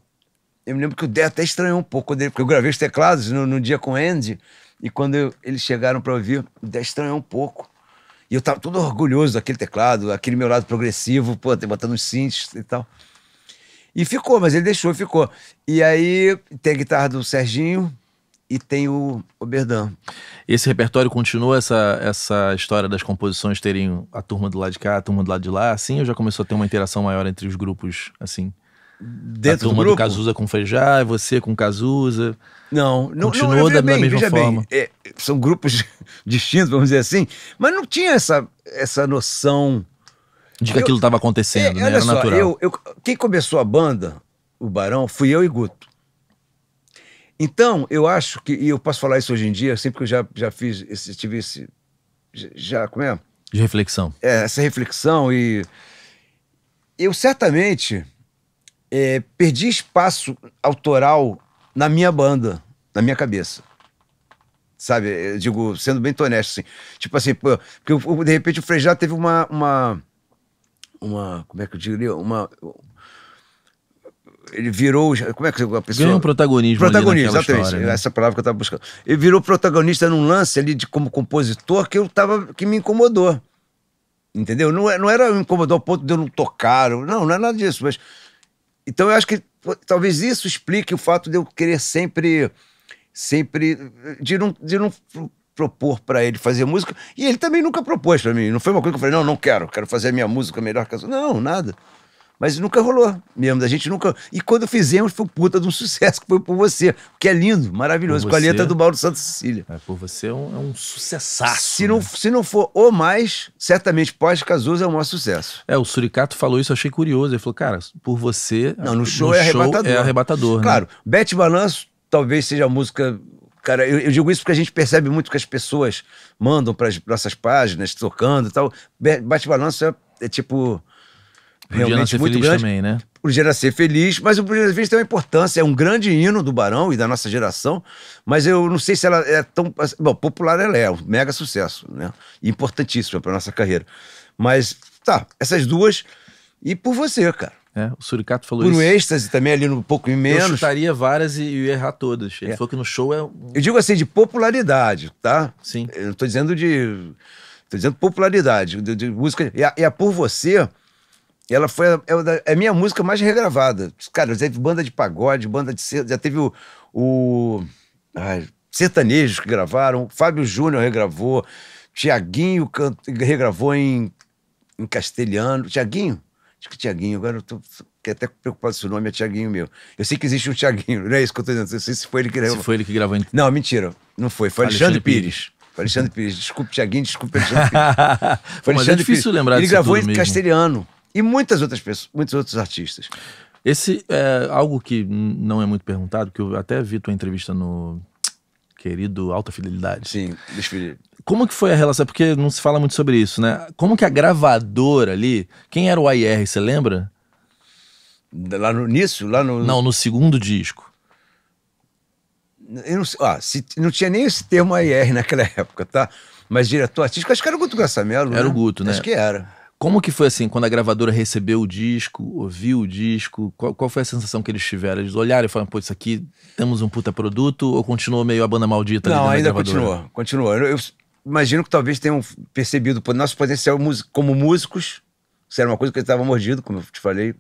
Eu me lembro que o Dé até estranhou um pouco porque eu gravei os teclados no, no dia com o Andy, e quando eu, eles chegaram para ouvir, o Dé estranhou um pouco. E eu tava todo orgulhoso daquele teclado, aquele meu lado progressivo, pô, botando os synths e tal. E ficou, mas ele deixou, ficou. E aí tem a guitarra do Serginho, e tem o, o Berdan. Esse repertório continua essa, essa história das composições terem a turma do lado de cá, a turma do lado de lá, assim, ou já começou a ter uma interação maior entre os grupos, assim? Dentro a turma do, grupo? do Cazuza com Feijá, você com Cazuza. Não, não Continuou não, da, bem, mesma forma. Bem, é, são grupos distintos, vamos dizer assim, mas não tinha essa, essa noção. De que eu, aquilo estava acontecendo, é, né? Era só, natural. Eu, eu, quem começou a banda, o Barão, fui eu e Guto. Então, eu acho que, e eu posso falar isso hoje em dia, sempre que eu já, já fiz, esse, tive esse. Já, como é? De reflexão. É, essa reflexão e. Eu certamente é, perdi espaço autoral na minha banda, na minha cabeça. Sabe? Eu digo, sendo bem honesto, assim. Tipo assim, pô, porque eu, de repente o Frejá teve uma, uma. uma como é que eu diria? Uma, ele virou. Como é que a pessoa. Ganhou um protagonismo. Protagonista, exatamente. História, né? Essa palavra que eu estava buscando. Ele virou protagonista num lance ali de, como compositor que eu tava, que me incomodou. Entendeu? Não, é, não era me incomodar ao ponto de eu não tocar. Não, não é nada disso. Mas. Então eu acho que talvez isso explique o fato de eu querer sempre. Sempre. De não, de não propor para ele fazer música. E ele também nunca propôs para mim. Não foi uma coisa que eu falei, não, não quero, quero fazer a minha música melhor que a sua. Não, nada. Mas nunca rolou mesmo. A gente nunca. E quando fizemos, foi puta de um sucesso, que foi por você. Que é lindo, maravilhoso. Com a letra do Mauro Santos Cecília. É, por você é um, é um sucessaço. Se, né? não, se não for o mais, certamente pós-Cazuza é o maior sucesso. É, o Suricato falou isso, eu achei curioso. Ele falou, cara, por você. É não, no show, no é, show arrebatador. é arrebatador. Né? Claro, né? Bete Balanço talvez seja a música cara, eu, eu, digo isso porque a gente percebe muito que as pessoas mandam para as nossas páginas, tocando e tal. Bate Balanço é, é, tipo realmente muito grande. também, né? O Podia Nascer Feliz, mas o Podia Nascer Feliz tem uma importância, é um grande hino do Barão e da nossa geração, mas eu não sei se ela é tão... Assim, bom, popular ela é, é, um mega sucesso, né? Importantíssima para nossa carreira. Mas, tá, essas duas e por você, cara. É, o Suricato falou por isso. Por um êxtase também, ali no pouco e menos. Eu chutaria várias e, e errar todas. Ele é. falou que no show é... Eu digo assim, de popularidade, tá? Sim. Eu não tô dizendo de... Tô dizendo popularidade, de, de música. E a, e a Por Você ela foi a, é é a, minha música mais regravada. Cara, já teve banda de pagode, banda de. Já teve o. o ai, sertanejos que gravaram, Fábio Júnior regravou, Tiaguinho regravou em, em castelhano. Tiaguinho? Acho que Tiaguinho, agora eu tô fiquei até preocupado se o nome é Tiaguinho meu. Eu sei que existe um Tiaguinho, não é isso que eu tô dizendo. Eu sei se foi ele que gravou. Se foi ele que gravou. Não, mentira. Não foi. Foi Alexandre, Alexandre Pires. Pires. Foi Alexandre Pires. Desculpe, Tiaguinho, desculpe, Alexandre Pires. Foi Mas é difícil Pires. lembrar Ele gravou em mesmo. castelhano. E muitas outras pessoas, muitos outros artistas. Esse é algo que não é muito perguntado, que eu até vi tua entrevista no querido Alta Fidelidade. Sim, Como que foi a relação? Porque não se fala muito sobre isso, né? Como que a gravadora ali, quem era o AIR, você lembra? Lá no início? Lá no... Não, no segundo disco. Eu não, ah, se, não tinha nem esse termo AIR naquela época, tá? Mas diretor artístico, acho que era o Guto Graçamelo. Era né? o Guto, né? Acho que era. Como que foi assim, quando a gravadora recebeu o disco, ouviu o disco, qual, qual foi a sensação que eles tiveram? Eles olharam e falaram, pô, isso aqui, temos um puta produto, ou continuou meio a banda maldita Não, ainda continuou, Continua. Eu, eu, imagino que talvez tenham percebido o nosso potencial como músicos, isso era uma coisa que eles estavam mordido, como eu te falei.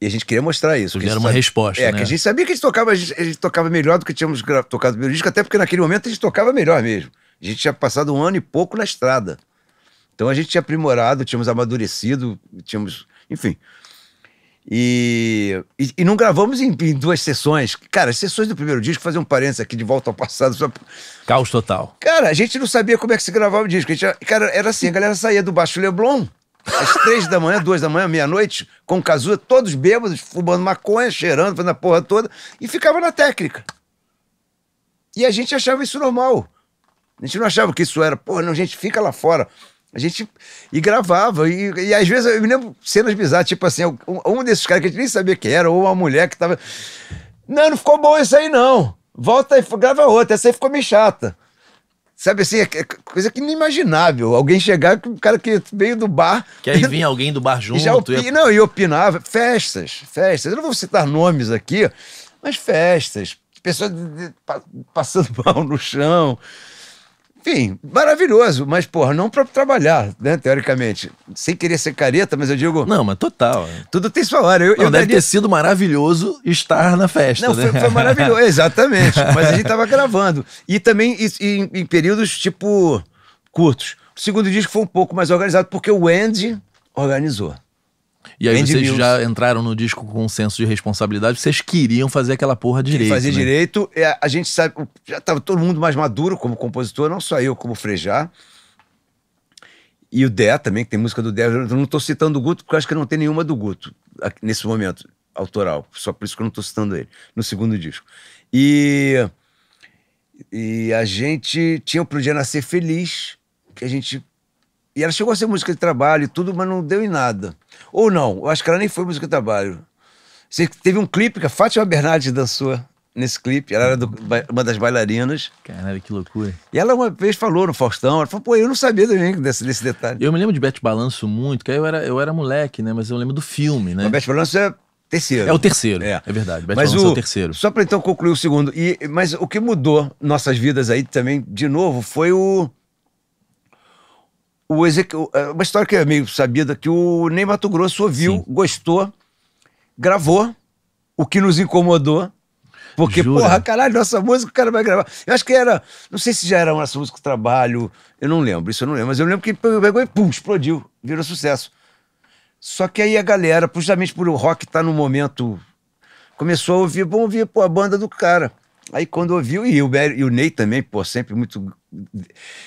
E a gente queria mostrar isso. Era uma sabe... resposta. É, né? que a gente sabia que a gente tocava, a gente, a gente tocava melhor do que tínhamos tocado o primeiro disco, até porque naquele momento a gente tocava melhor mesmo. A gente tinha passado um ano e pouco na estrada. Então a gente tinha aprimorado, tínhamos amadurecido, tínhamos. Enfim. E, e, e não gravamos em, em, duas sessões. Cara, as sessões do primeiro disco, fazer um parênteses aqui de volta ao passado. Só... Caos total. Cara, a gente não sabia como é que se gravava o disco. A gente, cara, era assim: a galera saía do Baixo Leblon às três da manhã, duas da manhã, meia-noite, com o Cazuza, todos bêbados, fumando maconha, cheirando, fazendo a porra toda, e ficava na técnica. E a gente achava isso normal. A gente não achava que isso era, porra, não, gente, fica lá fora. A gente. E gravava. E, e às vezes eu me lembro cenas bizarras, tipo assim, um, um desses caras que a gente nem sabia quem era, ou uma mulher que tava. Não, não ficou bom isso aí, não. Volta e grava outra. Essa aí ficou meio chata. Sabe assim, é, é coisa que inimaginável. Alguém chegar, um cara que veio do bar. Que aí vinha alguém do bar junto. E já opi... Não, e opinava. Festas, festas. Eu não vou citar nomes aqui, mas festas. Pessoas passando mal no chão. Enfim, maravilhoso, mas, porra, não para trabalhar, né, teoricamente. Sem querer ser careta, mas eu digo. Não, mas total. Tudo tem sua hora. Eu, não, eu deve daria... ter sido maravilhoso estar na festa. Não, né? foi, foi, maravilhoso, exatamente. Mas a gente tava gravando. E também em períodos, tipo, curtos. O segundo disco foi um pouco mais organizado, porque o Andy organizou. E aí Andy vocês Mills. já entraram no disco com um senso de responsabilidade, vocês queriam fazer aquela porra direito. Fazer né? direito, é, a gente sabe, já estava todo mundo mais maduro como compositor, não só eu como Frejá. E o Dé também, que tem música do Dé. Eu não estou citando o Guto, porque acho que não tem nenhuma do Guto nesse momento, autoral. Só por isso que eu não estou citando ele, no segundo disco. E, e a gente tinha o Pro Dia Nascer Feliz, que a gente e ela chegou a ser música de trabalho e tudo, mas não deu em nada. Ou não, eu acho que ela nem foi música de trabalho. Você teve um clipe que a Fátima Bernardes dançou nesse clipe. Ela era do, uma das bailarinas. Caralho, que loucura. E ela uma vez falou no Faustão, ela falou, pô, eu não sabia desse, desse detalhe. Eu me lembro de Bete Balanço muito, que eu era, eu era moleque, né? Mas eu lembro do filme, né? Bete Balanço é terceiro. É o terceiro, é, é verdade. Bete Balanço é o, é o terceiro. Só para então concluir o segundo. E, mas o que mudou nossas vidas aí também, de novo, foi o o Ezequiel, é, uma história que é meio sabida, que o Ney Mato Grosso ouviu, Sim. gostou, gravou, o que nos incomodou. Porque, Jura? porra, caralho, nossa música, o cara vai gravar. Eu acho que era, não sei se já era nossa música trabalho, eu não lembro, isso eu não lembro, mas eu lembro que ele pegou e pum, explodiu, virou sucesso. Só que aí a galera, justamente por o rock estar tá momento, começou a ouvir, bom ouvir, pô, a banda do cara. Aí quando ouviu, e o, e o Ney também, pô, sempre muito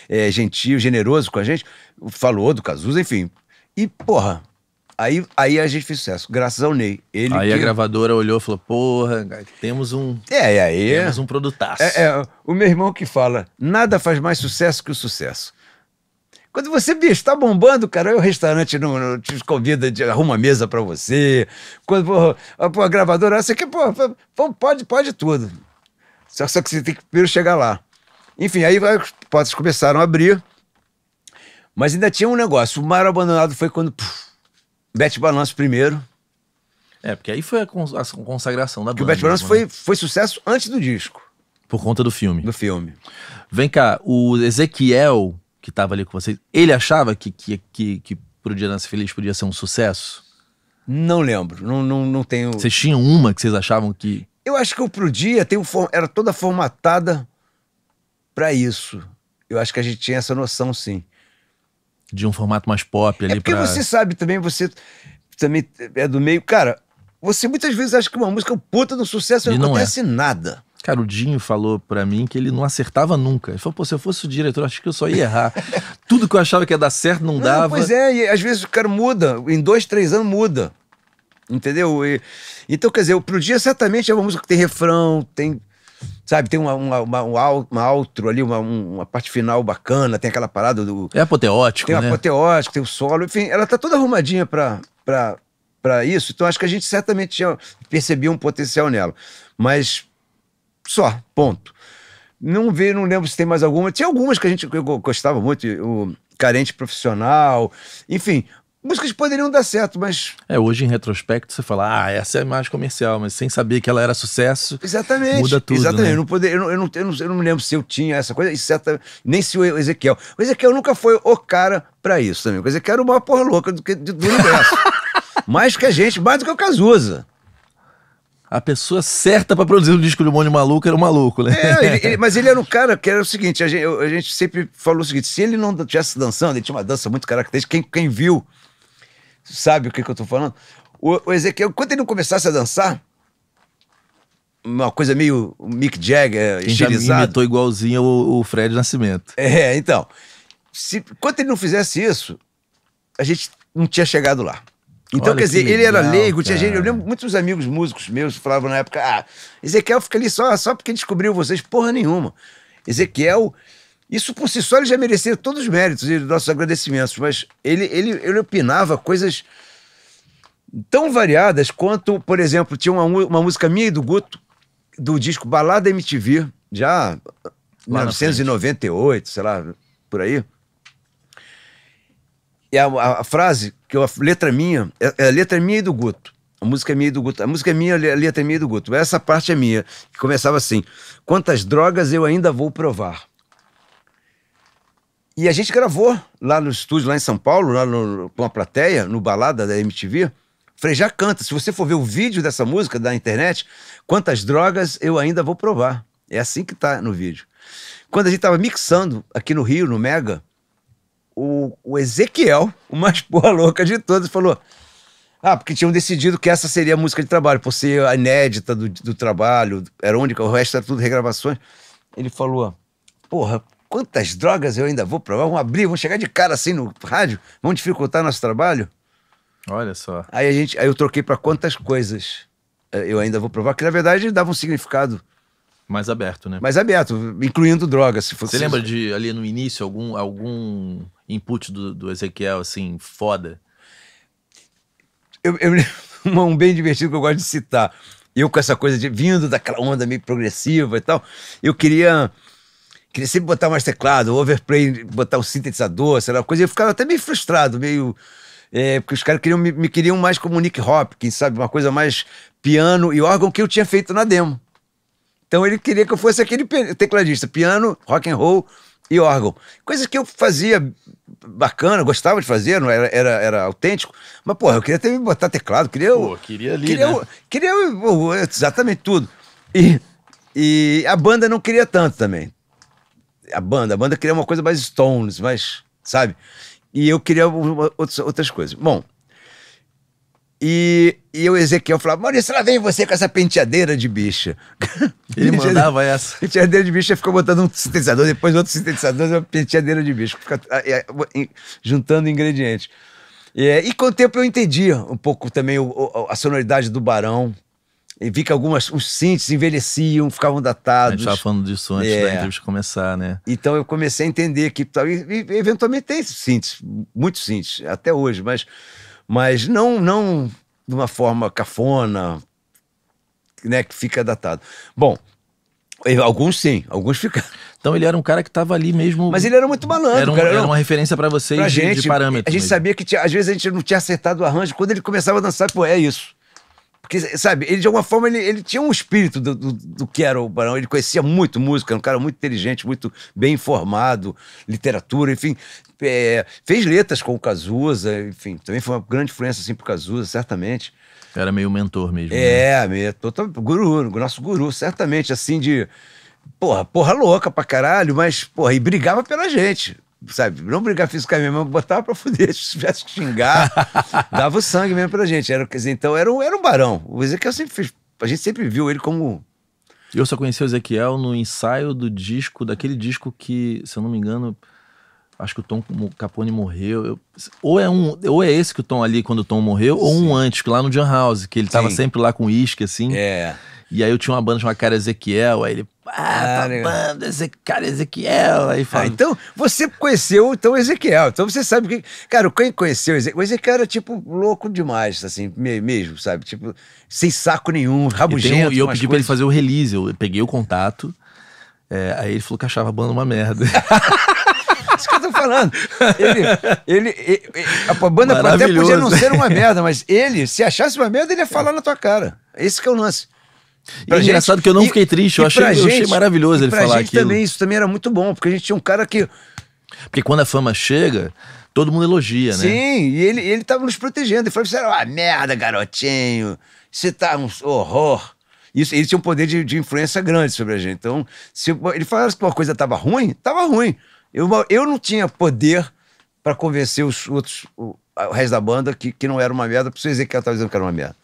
é, gentil, generoso com a gente, falou do Cazuza, enfim. E, porra, Aí, aí a gente fez sucesso, graças ao Ney. Ele aí que... a gravadora olhou e falou: porra, temos um. É, aí. temos um produtaço. É, é, o meu irmão que fala: nada faz mais sucesso que o sucesso. Quando você está bombando, cara, aí o restaurante não, não te convida, de, arruma mesa para você. Quando a, a gravadora, você ah, quer, pode, pode tudo. Só, só que você tem que primeiro chegar lá. Enfim, aí as portas começaram a abrir. Mas ainda tinha um negócio. O mar abandonado foi quando. Puf, Bete Balanço primeiro. É, porque aí foi a, cons a consagração da porque banda. Porque o Bete Balanço né? foi, foi sucesso antes do disco. Por conta do filme. Do filme. Vem cá, o Ezequiel, que estava ali com vocês, ele achava que, que, que, que Dia Nascer Feliz podia ser um sucesso? Não lembro. Não, não, não tenho. Vocês tinham uma que vocês achavam que. Eu acho que o Pro Dia tem um, era toda formatada para isso. Eu acho que a gente tinha essa noção, sim. De um formato mais pop é ali. É porque pra... você sabe também, você também é do meio. Cara, você muitas vezes acha que uma música é puta no sucesso e não é. acontece é. nada. Cara, o Dinho falou para mim que ele não acertava nunca. Ele falou, pô, se eu fosse o diretor, acho que eu só ia errar. Tudo que eu achava que ia dar certo não, não dava. Pois é, e às vezes o cara muda. Em dois, três anos muda. Entendeu? E, então, quer dizer, o Pro Dia certamente é uma música que tem refrão, tem Sabe, tem uma, uma, uma, uma outro ali, uma, uma parte final bacana, tem aquela parada do. É apoteótico, tem né? Tem apoteótico, tem o solo, enfim, ela tá toda arrumadinha pra, pra, pra isso, então acho que a gente certamente tinha, percebia um potencial nela. Mas só, ponto. Não vi, não lembro se tem mais alguma. Tinha algumas que a gente que eu gostava muito, o Carente Profissional, enfim, músicas poderiam dar certo, mas. É, hoje em retrospecto você fala, ah, essa é mais comercial, mas sem saber que ela era sucesso. Exatamente. Muda tudo. Exatamente. Né? Eu, não poder, eu, não, eu, não, eu, não, eu não me lembro se eu tinha essa coisa, certa nem se o Ezequiel. O Ezequiel nunca foi o cara para isso também. O Ezequiel era uma porra louca do, que do universo. mais que a gente, mais do que o Cazuza. A pessoa certa para produzir um disco de um monte de maluco era um maluco, né? É, ele, ele, mas ele era um cara que era o seguinte: a gente, a gente sempre falou o seguinte: se ele não tivesse dançando, ele tinha uma dança muito característica. Quem, quem viu Sabe o que, que eu tô falando? O, o Ezequiel, quando ele não começasse a dançar, uma coisa meio Mick Jagger, estilizado. imitou igualzinho o, o Fred Nascimento. É, então. Se, quando ele não fizesse isso, a gente não tinha chegado lá. Então, Olha quer dizer, legal, ele era leigo, tinha gente. Eu lembro muitos amigos músicos meus falavam na época: ah, Ezequiel fica ali só, só porque descobriu vocês, porra nenhuma. Ezequiel isso por si só ele já merecia todos os méritos e nossos agradecimentos, mas ele, ele, ele opinava coisas tão variadas quanto, por exemplo, tinha uma, uma música minha e do Guto, do disco Balada MTV, já 1998, sei lá, por aí. E a, a, a frase, que eu, a letra minha, é, é, a letra minha e do Guto. A música é minha e do Guto. A música é minha, a letra é minha e do Guto. Essa parte é minha, que começava assim: Quantas drogas eu ainda vou provar? E a gente gravou lá no estúdio, lá em São Paulo, lá no, com a plateia, no Balada da MTV. Frejá canta. Se você for ver o vídeo dessa música da internet, quantas drogas eu ainda vou provar. É assim que tá no vídeo. Quando a gente tava mixando aqui no Rio, no Mega, o, o Ezequiel, o mais porra louca de todos, falou: ah, porque tinham decidido que essa seria a música de trabalho, por ser a inédita do, do trabalho, era única, o resto era tudo regravações. Ele falou: Porra, quantas drogas eu ainda vou provar? Vão abrir, vão chegar de cara assim no rádio, vão dificultar nosso trabalho? Olha só. Aí a gente, aí eu troquei para quantas coisas eh, eu ainda vou provar, que na verdade dava um significado mais aberto, né? Mais aberto, incluindo drogas, se fosse. Você lembra de ali no início algum algum input do, do Ezequiel assim foda? Eu, eu um bem divertido que eu gosto de citar. Eu com essa coisa de vindo daquela onda meio progressiva e tal, eu queria queria sempre botar mais teclado, overplay, botar o um sintetizador, sei lá, coisa. Eu ficava até meio frustrado, meio. É, porque os caras queriam, me, me, queriam mais como Nick Hopkins, sabe? Uma coisa mais piano e órgão que eu tinha feito na demo. Então ele queria que eu fosse aquele tecladista, piano, rock and roll e órgão. Coisas que eu fazia bacana, gostava de fazer, não era, era, era autêntico, mas porra, eu queria até botar teclado, queria Pô, queria ali, queria, né? queria, queria exatamente tudo. E, e a banda não queria tanto também a banda. A banda queria uma coisa mais Stones, mais, sabe? E eu queria uma, outras, outras coisas. Bom, e, e o Ezequiel falava, Maurício, lá vem você com essa penteadeira de bicha. Ele mandava essa. Penteadeira de bicha ficou botando um sintetizador, depois outro sintetizador, uma penteadeira de bicha. Fica ah, é, juntando ingredientes. E, e com o tempo eu entendi um pouco também o, o, a sonoridade do Barão, e vi que algumas, os cintos envelheciam, ficavam datados. A gente estava falando disso antes é. da entrevista começar, né? Então eu comecei a entender que e, eventualmente tem cintos, muitos cintos, até hoje, mas, mas não, não de uma forma cafona, né, que fica datado. Bom, alguns sim, alguns ficaram. Então ele era um cara que estava ali mesmo. Mas ele era muito malandro. Era, um, cara, era uma referência para vocês pra de, gente, de A gente mesmo. sabia que tinha, às vezes a gente não tinha acertado o arranjo. Quando ele começava a dançar, pô, é isso. Porque, sabe, ele de alguma forma ele, ele tinha um espírito do, do, do que era o Barão. Ele conhecia muito música, era um cara muito inteligente, muito bem informado, literatura, enfim. É, fez letras com o Cazuza, enfim. Também foi uma grande influência assim, pro Cazuza, certamente. Era meio mentor mesmo. Né? É, né? total, guru, nosso guru, certamente, assim, de. Porra, porra louca pra caralho, mas, porra, e brigava pela gente sabe? Não brigar fisicamente, mas botava pra fuder, se tivesse que xingar, dava o sangue mesmo pra gente. Era, quer dizer, então era um, era um barão. O Ezequiel sempre fez, a gente sempre viu ele como. Eu só conheci o Ezequiel no ensaio do disco, daquele disco que, se eu não me engano, acho que o Tom Capone morreu. Eu, ou, é um, ou é esse que o Tom ali quando o Tom morreu, Sim. ou um antes, lá no John House, que ele tava sempre lá com uísque, assim. É. E aí eu tinha uma banda chamada Cara Ezequiel, aí ele, ah, ah, tá banda, cara Ezequiel. Aí ah, fala. Ah, então, você conheceu então Ezequiel. Então você sabe que. Cara, quem conheceu Ezequiel? O Ezequiel era, tipo, louco demais, assim, mesmo, sabe? Tipo, sem saco nenhum, rabugento. E, e eu pedi coisas... pra ele fazer o release, eu peguei o contato. É, aí ele falou que achava a banda uma merda. isso que eu tô falando. Ele, ele, ele a banda até podia não ser uma merda, mas ele, se achasse uma merda, ele ia falar na tua cara. Esse que é o lance. E é gente, engraçado que eu não e, fiquei triste, eu achei, gente, eu achei maravilhoso ele pra falar gente também, isso também era muito bom, porque a gente tinha um cara que... Porque quando a fama chega, todo mundo elogia, Sim, né? Sim, e ele, ele tava nos protegendo, ele falou, você era uma ah, merda, garotinho, você tá um horror. Isso, ele tinha um poder de, de influência grande sobre a gente, então, se ele falasse que uma coisa tava ruim, tava ruim. Eu, eu não tinha poder para convencer os outros, o, o, resto da banda que, que não era uma merda, pra vocês dizer que ela tava dizendo que era uma merda.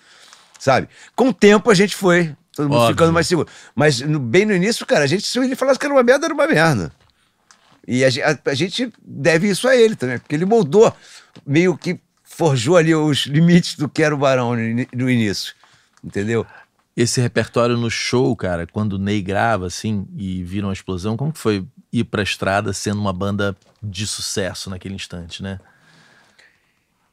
Sabe? Com o tempo a gente foi Todo mundo Óbvio. ficando mais seguro. Mas no, bem no início, cara, a gente, se ele falasse que era uma merda, era uma merda. E a, a, a gente deve isso a ele também, porque ele moldou, meio que forjou ali os limites do que era o Barão no, no início. Entendeu? Esse repertório no show, cara, quando o Ney grava, assim, e vira uma explosão, como que foi ir pra estrada sendo uma banda de sucesso naquele instante, né?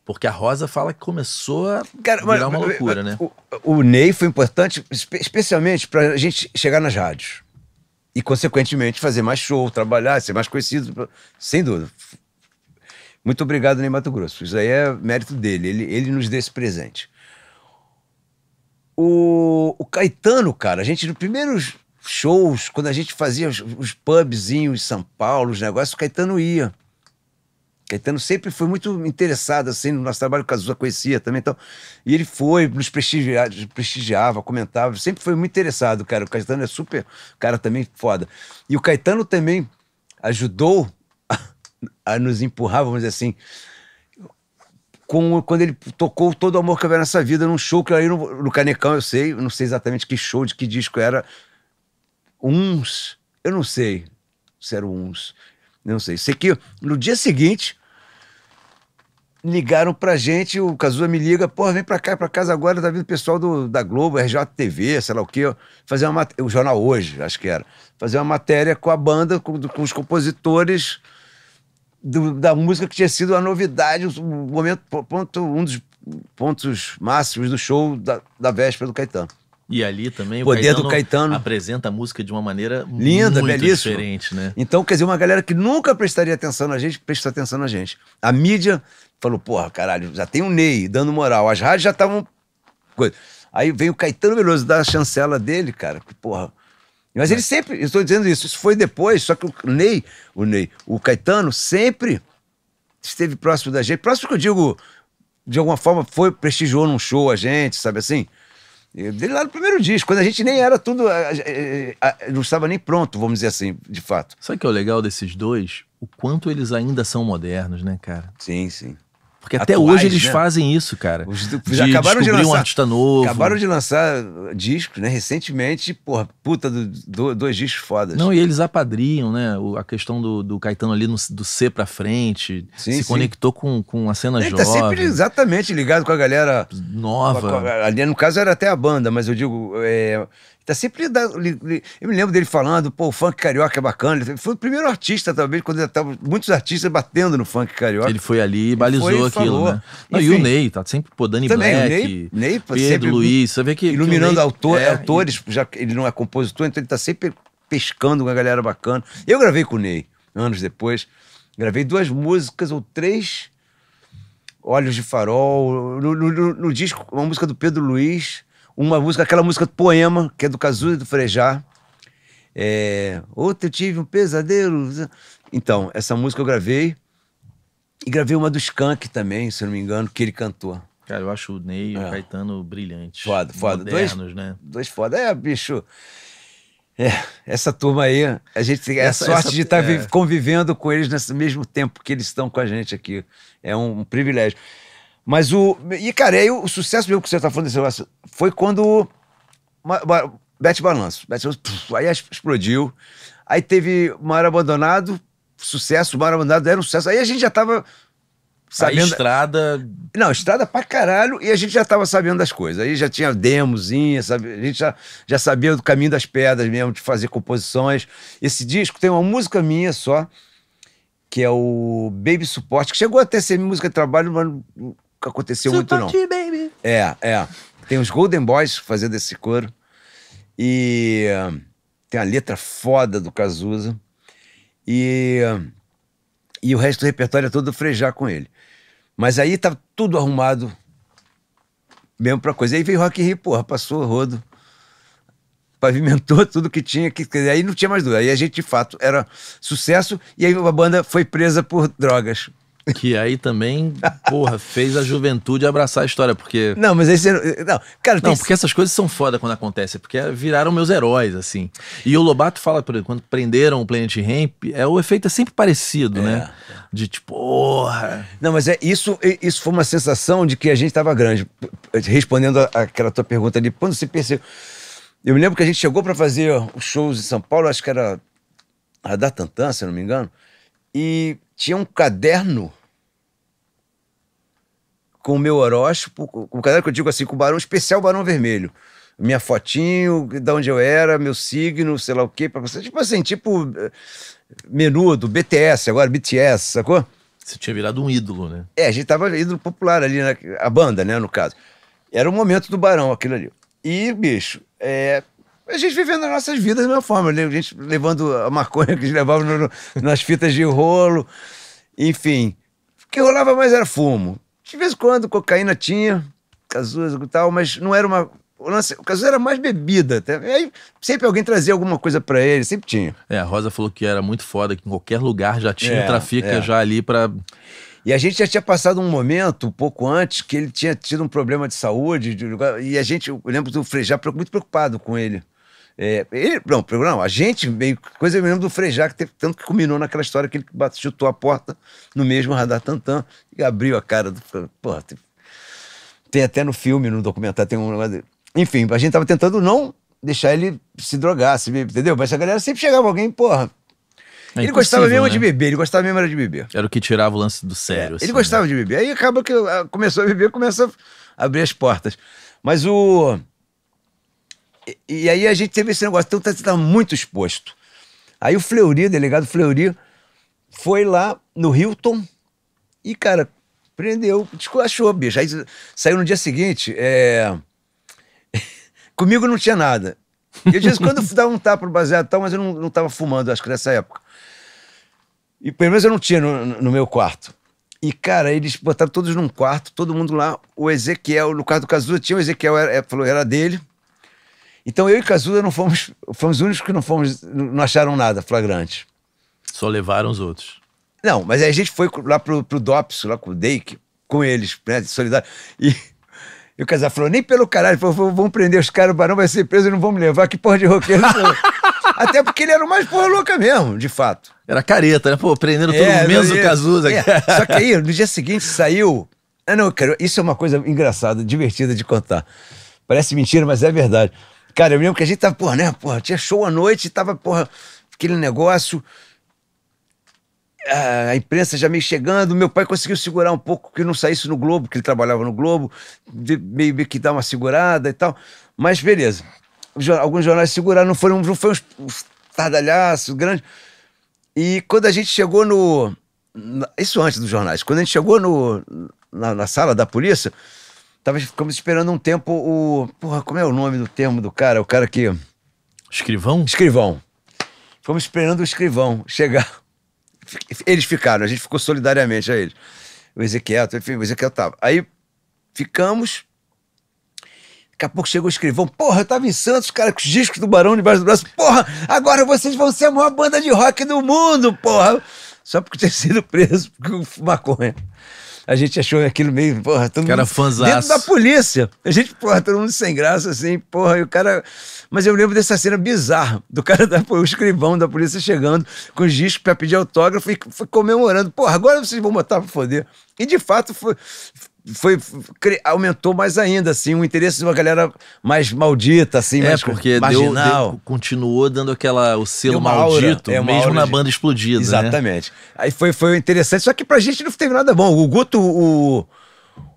Porque a Rosa fala que começou a Cara, virar mas, uma loucura, mas, né? O, o, Ney foi importante, especialmente para a gente chegar nas rádios. E, consequentemente, fazer mais show, trabalhar, ser mais conhecido, sem dúvida. Muito obrigado, Ney Mato Grosso. Isso aí é mérito dele. Ele, ele nos deu esse presente. O, o Caetano, cara, a gente, nos primeiros shows, quando a gente fazia os, os pubzinhos em São Paulo, os negócios, o Caetano ia. Caetano sempre foi muito interessado assim no nosso trabalho, o Cazuza conhecia também, então, e ele foi, nos prestigiava, prestigiava, comentava, sempre foi muito interessado, cara. O Caetano é super, cara também foda. E o Caetano também ajudou a, a nos empurrar, vamos dizer assim, com, quando ele tocou Todo o Amor que Havia Nessa Vida num show que aí no, no Canecão, eu sei, não sei exatamente que show, de que disco era, uns, eu não sei se eram uns, não sei. Sei que no dia seguinte ligaram pra gente, o Cazuza me liga, pô, vem pra cá, pra casa agora, tá vindo o pessoal do, da Globo, RJTV, sei lá o quê, fazer uma matéria, o Jornal Hoje, acho que era, fazer uma matéria com a banda, com, com os compositores do, da música que tinha sido a novidade, o momento, ponto, um dos pontos máximos do show da, da véspera do Caetano. E ali também o poder Caetano do Caetano apresenta a música de uma maneira linda, muito belíssima. diferente, né? Então, quer dizer, uma galera que nunca prestaria atenção na gente, prestou atenção na gente. A mídia Falou, porra, caralho, já tem o Ney dando moral. As rádios já estavam. Aí vem o Caetano Veloso dar a chancela dele, cara, que porra. Mas ele é. sempre, eu estou dizendo isso, isso foi depois, só que o Ney, o Ney, o Caetano sempre esteve próximo da gente. Próximo que eu digo, de alguma forma, foi, prestigiou num show a gente, sabe assim? Dele lá no primeiro disco, quando a gente nem era tudo, não estava nem pronto, vamos dizer assim, de fato. Sabe o que é o legal desses dois? O quanto eles ainda são modernos, né, cara? Sim, sim. Porque até Atuais, hoje eles né? fazem isso, cara. Os, de acabaram de lançar um artista novo. Acabaram de lançar discos, né? Recentemente, porra, puta, do, do, dois discos fodas. Não, e eles apadriam, né? O, a questão do, do, Caetano ali no, do C pra frente. Sim, se sim. conectou com, com a cena Ele jovem. Tá sempre exatamente ligado com a galera nova. Com a, com a, ali no caso era até a banda, mas eu digo, é, Tá sempre Eu me lembro dele falando, pô, o funk carioca é bacana. Ele foi o primeiro artista, talvez, quando já tava muitos artistas batendo no funk carioca. Ele foi ali e balizou foi, aquilo, né? Não, Enfim, e o assim, Ney, tá sempre, pô, Dani também, Black, Ney, Ney, Pedro sempre, Luiz, você vê que. Iluminando que Ney, autor, é, autores, já ele não é compositor, então ele tá sempre pescando com a galera bacana. Eu gravei com o Ney, anos depois. Gravei duas músicas ou três. Olhos de Farol, no, no, no, no disco, uma música do Pedro Luiz, uma música, aquela música Poema, que é do Cazuza e do Frejá. É, Outro eu tive um pesadelo. Então, essa música eu gravei. E gravei uma do Skank também, se não me engano, que ele cantou. Cara, eu acho o Ney e é. o Caetano brilhantes. Foda, foda. Modernos, dois, né? Dois foda. É, bicho. É, essa turma aí, a gente tem a sorte essa, de estar tá é. convivendo com eles nesse mesmo tempo que eles estão com a gente aqui. É um, um privilégio. Mas o. E, cara, aí o, sucesso mesmo que você tá falando desse negócio foi quando. Uma, uma, Bete Balanço. Bete Balanço, puf, aí explodiu. Aí teve Mar Abandonado, sucesso. Mar Abandonado era um sucesso. Aí a gente já tava sabendo. A estrada. Não, estrada pra caralho, e a gente já tava sabendo das coisas. Aí já tinha demozinha, sabe? a gente já, já sabia do caminho das pedras mesmo, de fazer composições. Esse disco tem uma música minha só, que é o Baby Support, que chegou até ser música de trabalho, mas aconteceu muito, não. Baby. É, é. Tem os Golden Boys fazendo esse coro. E eh, tem a letra foda do Cazuza. E, eh, e o resto do repertório é todo frejar com ele. Mas aí tá tudo arrumado mesmo pra coisa. Aí veio Rock in Rio, porra, passou rodo. Pavimentou tudo que tinha. Que, aí não tinha mais dúvida. Aí a gente, de fato, era sucesso. E aí a banda foi presa por drogas. Que aí também, porra, fez a juventude abraçar a história, porque. Não, mas esse. Não, cara, Não, porque essas coisas são foda quando acontecem, porque viraram meus heróis, assim. E o Lobato fala, por exemplo, quando prenderam o Planet Ramp, é, o efeito é sempre parecido, é. né? É. De tipo, porra. Não, mas é isso, isso foi uma sensação de que a gente tava grande. Respondendo aquela tua pergunta ali, quando você percebeu. Eu me lembro que a gente chegou para fazer shows em São Paulo, acho que era a Tantã, se não me engano, e tinha um caderno com o meu Horóscopo, com o caderno que eu digo assim, com o Barão Especial Barão Vermelho. Minha fotinho, de onde eu era, meu signo, sei lá o quê, pra você. Tipo assim, tipo eh, menudo, BTS, agora BTS, sacou? Você tinha virado um ídolo, né? É, a gente tava ídolo popular ali, na, né? a banda, né, no caso. Era o momento do Barão, aquilo ali. E, bicho, é, a gente vivendo as nossas vidas da mesma forma, né? a gente levando a maconha que a gente levava no, nas fitas de rolo, enfim. O que rolava mais era fumo. De vez em quando, cocaína tinha, Cazuza e tal, mas não era uma. O, lance, o Cazuza era mais bebida. Tá? aí sempre alguém trazia alguma coisa para ele, sempre tinha. É, a Rosa falou que era muito foda, que em qualquer lugar já tinha é, trafica é. já ali para e a gente já tinha passado um momento, um pouco antes, que ele tinha tido um problema de saúde, de, e a gente, eu lembro do Frejá muito preocupado com ele. É, ele, não, não, a gente meio. Coisa eu me lembro do Frejá, que teve tanto que culminou naquela história que ele chutou a porta no mesmo radar tantão e abriu a cara do. Porra, tem, tem até no filme, no documentário, tem um negócio. Enfim, a gente tava tentando não deixar ele se drogar, se beber, entendeu? Mas a galera sempre chegava alguém, porra. É ele gostava mesmo né? de beber, ele gostava mesmo era de beber. Era o que tirava o lance do é, sério. É, assim, ele gostava né? de beber. Aí acaba que ah, começou a beber, começa a abrir as portas. Mas o e aí a gente teve esse negócio, então você tá, estava tá muito exposto. Aí o Fleury, delegado Fleury, foi lá no Hilton e, cara, prendeu, desculachou, bicho. Aí saiu no dia seguinte, é... comigo não tinha nada. Eu disse, quando eu dava um tapa no baseado e tal, mas eu não, não tava fumando, acho que nessa época. E pelo menos eu não tinha no, no meu quarto. E, cara, eles botaram todos num quarto, todo mundo lá. O Ezequiel, no quarto do Cazuza, tinha o Ezequiel, era, é, falou, era dele. Então eu e Cazuza não fomos, fomos os únicos que não fomos, não acharam nada flagrante. Só levaram os outros. Não, mas aí a gente foi lá pro, pro DOPS, lá com o Dake, com eles, né, solidário. E, e o Casar falou, nem pelo caralho, falou, vamos prender os caras, o Barão vai ser preso e não vão me levar, que porra de roqueiro. Até porque ele era o mais porra louca mesmo, de fato. Era careta, né? Pô, prendendo todo é, mundo, menos o Cazuza. É. Só que aí, no dia seguinte, saiu... Ah, não, cara, isso é uma coisa engraçada, divertida de contar. Parece mentira, mas é verdade. Cara, eu lembro que a gente tava, porra, né? Porra, tinha show à noite, tava, porra, aquele negócio. Ah, a imprensa já meio chegando, meu pai conseguiu segurar um pouco que não saísse no Globo, que ele trabalhava no Globo, meio, meio que dar uma segurada e tal. Mas beleza. Alguns jornais seguraram, não foram, não foram uns, uns tardalhaços grandes. E quando a gente chegou no. Isso antes dos jornais, quando a gente chegou no, na, na sala da polícia, Tava, ficamos esperando um tempo o. Porra, como é o nome do termo do cara? O cara que. Escrivão? Escrivão. Ficamos esperando o escrivão chegar. Eles ficaram, a gente ficou solidariamente a eles. O Ezequiel, enfim, o Ezequiel tava. Aí ficamos. Daqui a pouco chegou o escrivão. Porra, eu tava em Santos, cara, com os discos do Barão debaixo do braço. Porra, agora vocês vão ser a maior banda de rock do mundo, porra. Só porque tinha sido preso por maconha a gente achou aquilo meio, porra, todo cara mundo... Dentro da polícia. A gente, porra, todo mundo sem graça, assim, porra, e o cara... Mas eu lembro dessa cena bizarra, do cara, da, o escrivão da polícia chegando com os discos pra pedir autógrafo e comemorando. Porra, agora vocês vão botar pra foder. E de fato foi, foi aumentou mais ainda, assim, o interesse de uma galera mais maldita, assim, é, mais porque marginal. Deu, deu, continuou dando aquela, o selo maldito, é, mesmo na de... banda explodida, né? Exatamente. Né? Aí foi, foi interessante, só que pra gente não teve nada bom. O Guto, o,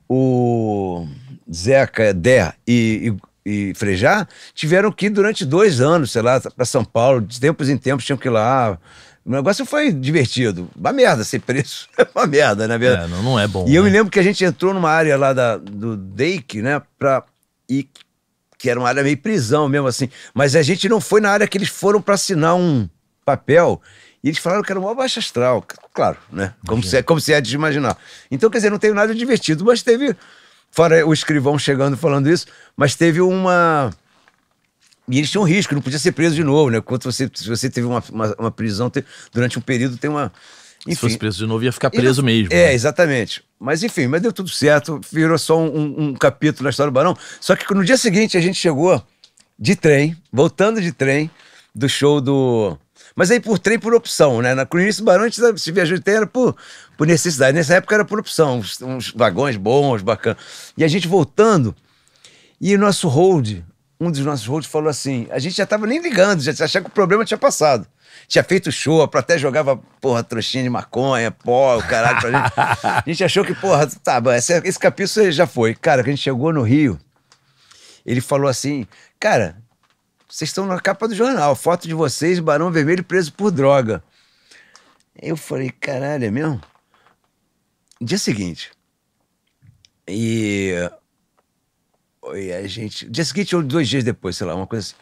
o Zeca, Dé e, e, e Frejá tiveram que ir durante dois anos, sei lá, para São Paulo, de tempos em tempos tinham que ir lá o negócio foi divertido. Uma merda ser preso. É uma merda, na né, verdade. É, não, não é bom. E né? eu me lembro que a gente entrou numa área lá da, do Dake, né? Pra, e que era uma área meio prisão mesmo, assim. Mas a gente não foi na área que eles foram para assinar um papel. E eles falaram que era uma baixa astral, claro, né? Como se, é, como se é de imaginar. Então, quer dizer, não teve nada divertido, mas teve. Fora o escrivão chegando falando isso, mas teve uma. E eles tinham risco, não podia ser preso de novo, né? quando você, se você teve uma, uma, uma prisão te, durante um período, tem uma. Enfim. Se fosse preso de novo, ia ficar preso e, mesmo. É, né? exatamente. Mas enfim, mas deu tudo certo, virou só um, um, capítulo na história do Barão. Só que no dia seguinte a gente chegou de trem, voltando de trem, do show do. Mas aí por trem por opção, né? Na Início do Barão a gente se viajou de trem era por, por necessidade. Nessa época era por opção, uns, uns vagões bons, bacanas. E a gente voltando, e o nosso hold um dos nossos holds falou assim: a gente já tava nem ligando, já achava que o problema tinha passado. Tinha feito show, para até jogava, porra, trouxinha de maconha, pó, o caralho pra gente. a gente achou que, porra, tá, esse, esse capítulo já foi. Cara, que a gente chegou no Rio, ele falou assim: cara, vocês estão na capa do jornal, foto de vocês, Barão Vermelho preso por droga. Eu falei, caralho, é mesmo? Dia seguinte. E e a gente. Dia seguinte ou dois dias depois, sei lá, uma coisa assim.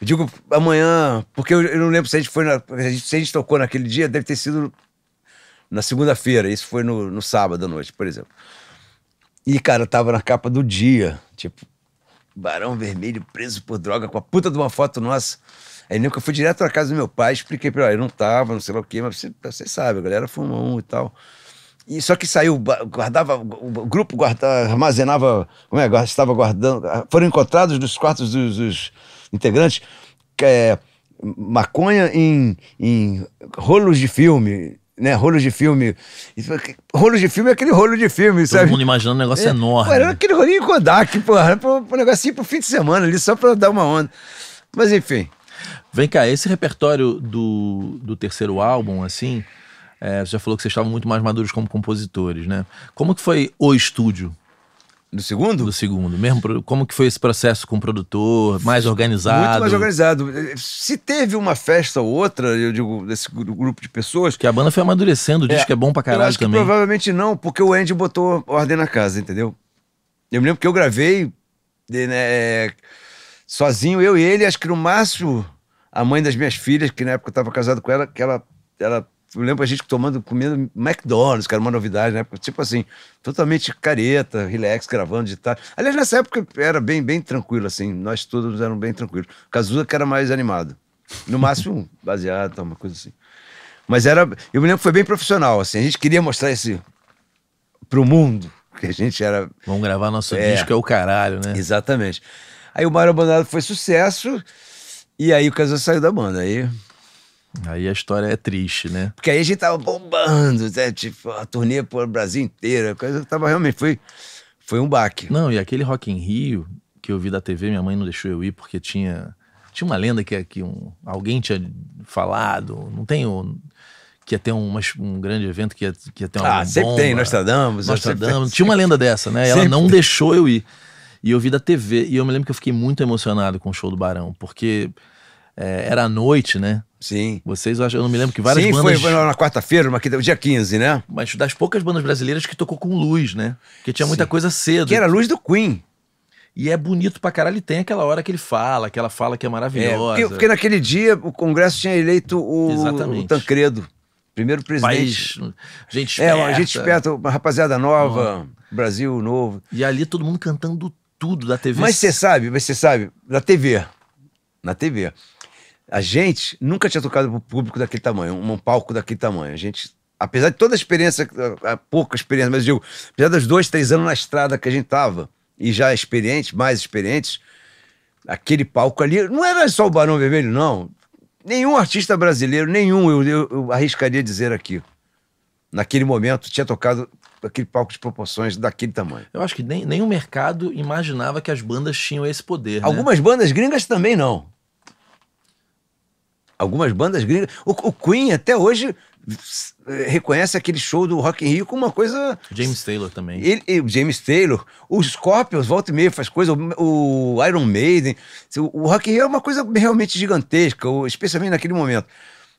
Eu digo amanhã, porque eu, eu não lembro se a gente foi na, Se a gente tocou naquele dia, deve ter sido na segunda-feira. Isso foi no, no sábado à noite, por exemplo. E, cara, tava na capa do dia, tipo, Barão Vermelho preso por droga com a puta de uma foto nossa. Aí nem que eu fui direto na casa do meu pai, expliquei pra ele, eu não tava, não sei lá o quê, mas você sabe a galera fumou um e tal. E só que saiu, guardava, o grupo guardava, armazenava, como é, estava guardando. Ah, foram encontrados nos quartos dos, dos integrantes é, maconha em, em rolos de filme, né? Rolos de filme. Rolos de filme é aquele rolo de filme, Todo sabe? Todo mundo imaginando um negócio é, enorme. Pô, era aquele rolinho Kodak, porra, pro, um negocinho pro fim de semana ali, só pra dar uma onda. Mas enfim. Vem cá, esse repertório do, do terceiro álbum, assim, é, você já falou que vocês estavam muito mais maduros como compositores, né? Como que foi o estúdio? Do segundo? Do segundo. Mesmo, como que foi esse processo com o produtor? Mais organizado? Muito mais organizado. Se teve uma festa ou outra, eu digo, desse grupo de pessoas... Que a banda foi amadurecendo, diz é, que é bom pra caralho eu acho que também. provavelmente não, porque o Andy botou ordem na casa, entendeu? Eu me lembro que eu gravei né, é, sozinho, eu e ele, acho que no máximo a mãe das minhas filhas, que na época eu tava casado com ela, que ela, ela eu lembro a gente tomando, comendo McDonald's, que era uma novidade, né? Tipo assim, totalmente careta, relax, gravando de tarde. Aliás, nessa época era bem, bem tranquilo, assim. Nós todos eram bem tranquilos. Cazuza que era mais animado. No máximo, baseado, uma coisa assim. Mas era. Eu me lembro que foi bem profissional, assim. A gente queria mostrar esse pro mundo. Que a gente era. Vamos gravar nosso é, disco é o caralho, né? Exatamente. Aí o Mário Abandonado foi sucesso. E aí o Cazuza saiu da banda. Aí Aí a história é triste, né? Porque aí a gente tava bombando, né? tipo, a turnê pro Brasil inteiro, coisa tava realmente, foi, foi um baque. Não, e aquele Rock em Rio que eu vi da TV, minha mãe não deixou eu ir porque tinha tinha uma lenda que, é que um, alguém tinha falado, não tem que ia ter um, um grande evento que ia, que ia ter uma Ah, sempre tem, Nostradamus. Nostradamus, tinha uma lenda dessa, né? Ela não tem. deixou eu ir. E eu vi da TV, e eu me lembro que eu fiquei muito emocionado com o show do Barão, porque é, era à noite, né? Sim. Vocês, eu, acho, eu não me lembro que várias Sim, bandas... Sim, foi, na quarta-feira, dia 15, né? Mas das poucas bandas brasileiras que tocou com luz, né? Porque tinha muita coisa cedo. Que era a luz do Queen. E é bonito pra caralho. E tem aquela hora que ele fala, aquela fala que é maravilhosa. É, porque, porque, naquele dia o Congresso tinha eleito o, o Tancredo. Primeiro presidente. País, gente é, esperta. É, gente esperta, uma rapaziada nova, uhum. Brasil novo. E ali todo mundo cantando tudo da TV. Mas você sabe, mas você sabe, da TV. Na TV. A gente nunca tinha tocado para o público daquele tamanho, um palco daquele tamanho. A gente, apesar de toda a experiência, a pouca experiência, mas eu digo, apesar dos dois, três anos na estrada que a gente tava, e já experientes, mais experientes, aquele palco ali, não era só o Barão Vermelho, não. Nenhum artista brasileiro, nenhum, eu, eu, eu arriscaria dizer aqui, naquele momento, tinha tocado aquele palco de proporções daquele tamanho. Eu acho que nem, nem o mercado imaginava que as bandas tinham esse poder. Né? Algumas né? bandas gringas também não. Algumas bandas gringas. O, o Queen até hoje eh, reconhece aquele show do Rock in Rio como uma coisa... James Taylor também. Ele, ele James Taylor. Os Scorpions, volta e meia, faz coisa. O, o Iron Maiden. O, Rock in Rio é uma coisa realmente gigantesca, especialmente naquele momento.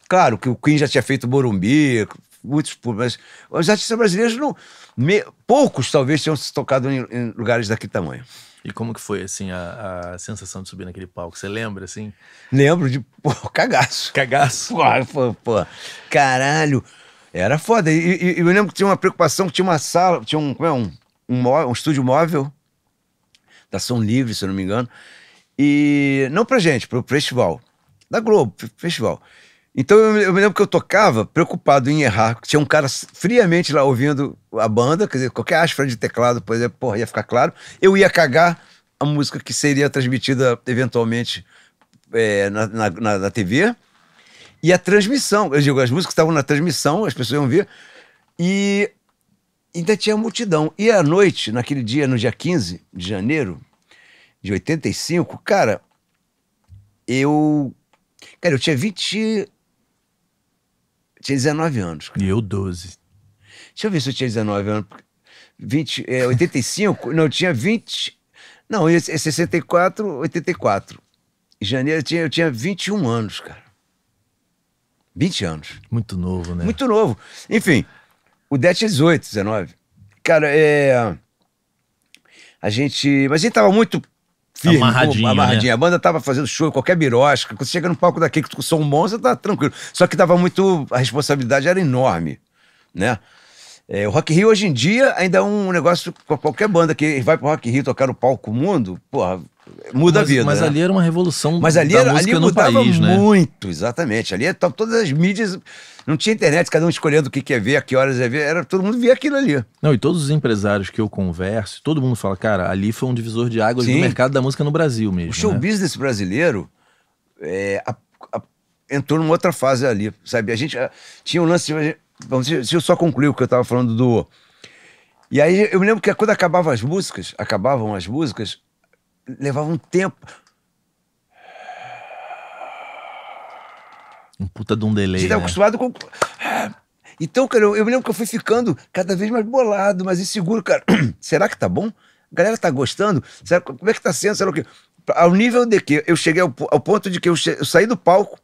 Claro que o Queen já tinha feito Morumbi, muitos mas os artistas brasileiros não, me, poucos talvez tenham se tocado em, em lugares daquele tamanho. E como que foi, assim, a, a sensação de subir naquele palco? Você lembra, assim? Lembro de, pô, cagaço. Cagaço. Pô, pô, pô. Caralho. Era foda. E, e, eu lembro que tinha uma preocupação, que tinha uma sala, tinha um, é, um, um, um, estúdio móvel, da São Livre, se eu não me engano, e não pra gente, pro festival, da Globo, festival. Então eu, eu, me lembro que eu tocava preocupado em errar. Tinha um cara friamente lá ouvindo a banda, quer dizer, qualquer asfra de teclado, por exemplo, porra, ia ficar claro. Eu ia cagar a música que seria transmitida eventualmente é, na, na, na, na, TV. E a transmissão, eu digo, as músicas estavam na transmissão, as pessoas iam ver. E ainda tinha multidão. E à noite, naquele dia, no dia 15 de janeiro de 85, cara, eu Cara, eu tinha 20. Tinha 19 anos. Cara. E eu 12. Deixa eu ver se eu tinha 19 anos. 20, é, 85? não, eu tinha 20. Não, em 64, 84. Em janeiro eu tinha, eu tinha 21 anos, cara. 20 anos. Muito novo, né? Muito novo. Enfim, o Det tinha 18, 19. Cara, é. A gente. Mas a gente tava muito firme, amarradinho, né? amarradinho. Né? A banda tava fazendo show em qualquer birosca. Quando você chega no palco daqui com som bom, você tá tranquilo. Só que tava muito. A responsabilidade era enorme, né? É, o Rock Rio hoje em dia ainda é um negócio com qualquer banda que vai pro Rock Rio tocar no palco mundo, porra, muda mas, a vida. Mas né? ali era uma revolução mas ali era, ali mudava país, né? muito, exatamente. Ali é tava todas as mídias, não tinha internet, cada um escolhendo o que quer ver, a que horas ia ver, era todo mundo via aquilo ali. Não, e todos os empresários que eu converso, todo mundo fala, cara, ali foi um divisor de águas Sim. do mercado da música no Brasil mesmo. O show né? business brasileiro é, a, a, entrou numa outra fase ali, sabe? A gente a, tinha um lance Bom, deixa eu só concluir o que eu estava falando do. E aí eu me lembro que quando acabavam as músicas, acabavam as músicas, levava um tempo. Um puta de um delay. Você tá né? acostumado com. Então, cara, eu, me lembro que eu fui ficando cada vez mais bolado, mais inseguro, cara. Será que tá bom? A galera tá gostando? Será, como é que tá sendo? Será o quê? Ao nível de que eu cheguei ao, ao ponto de que eu, che... eu saí do palco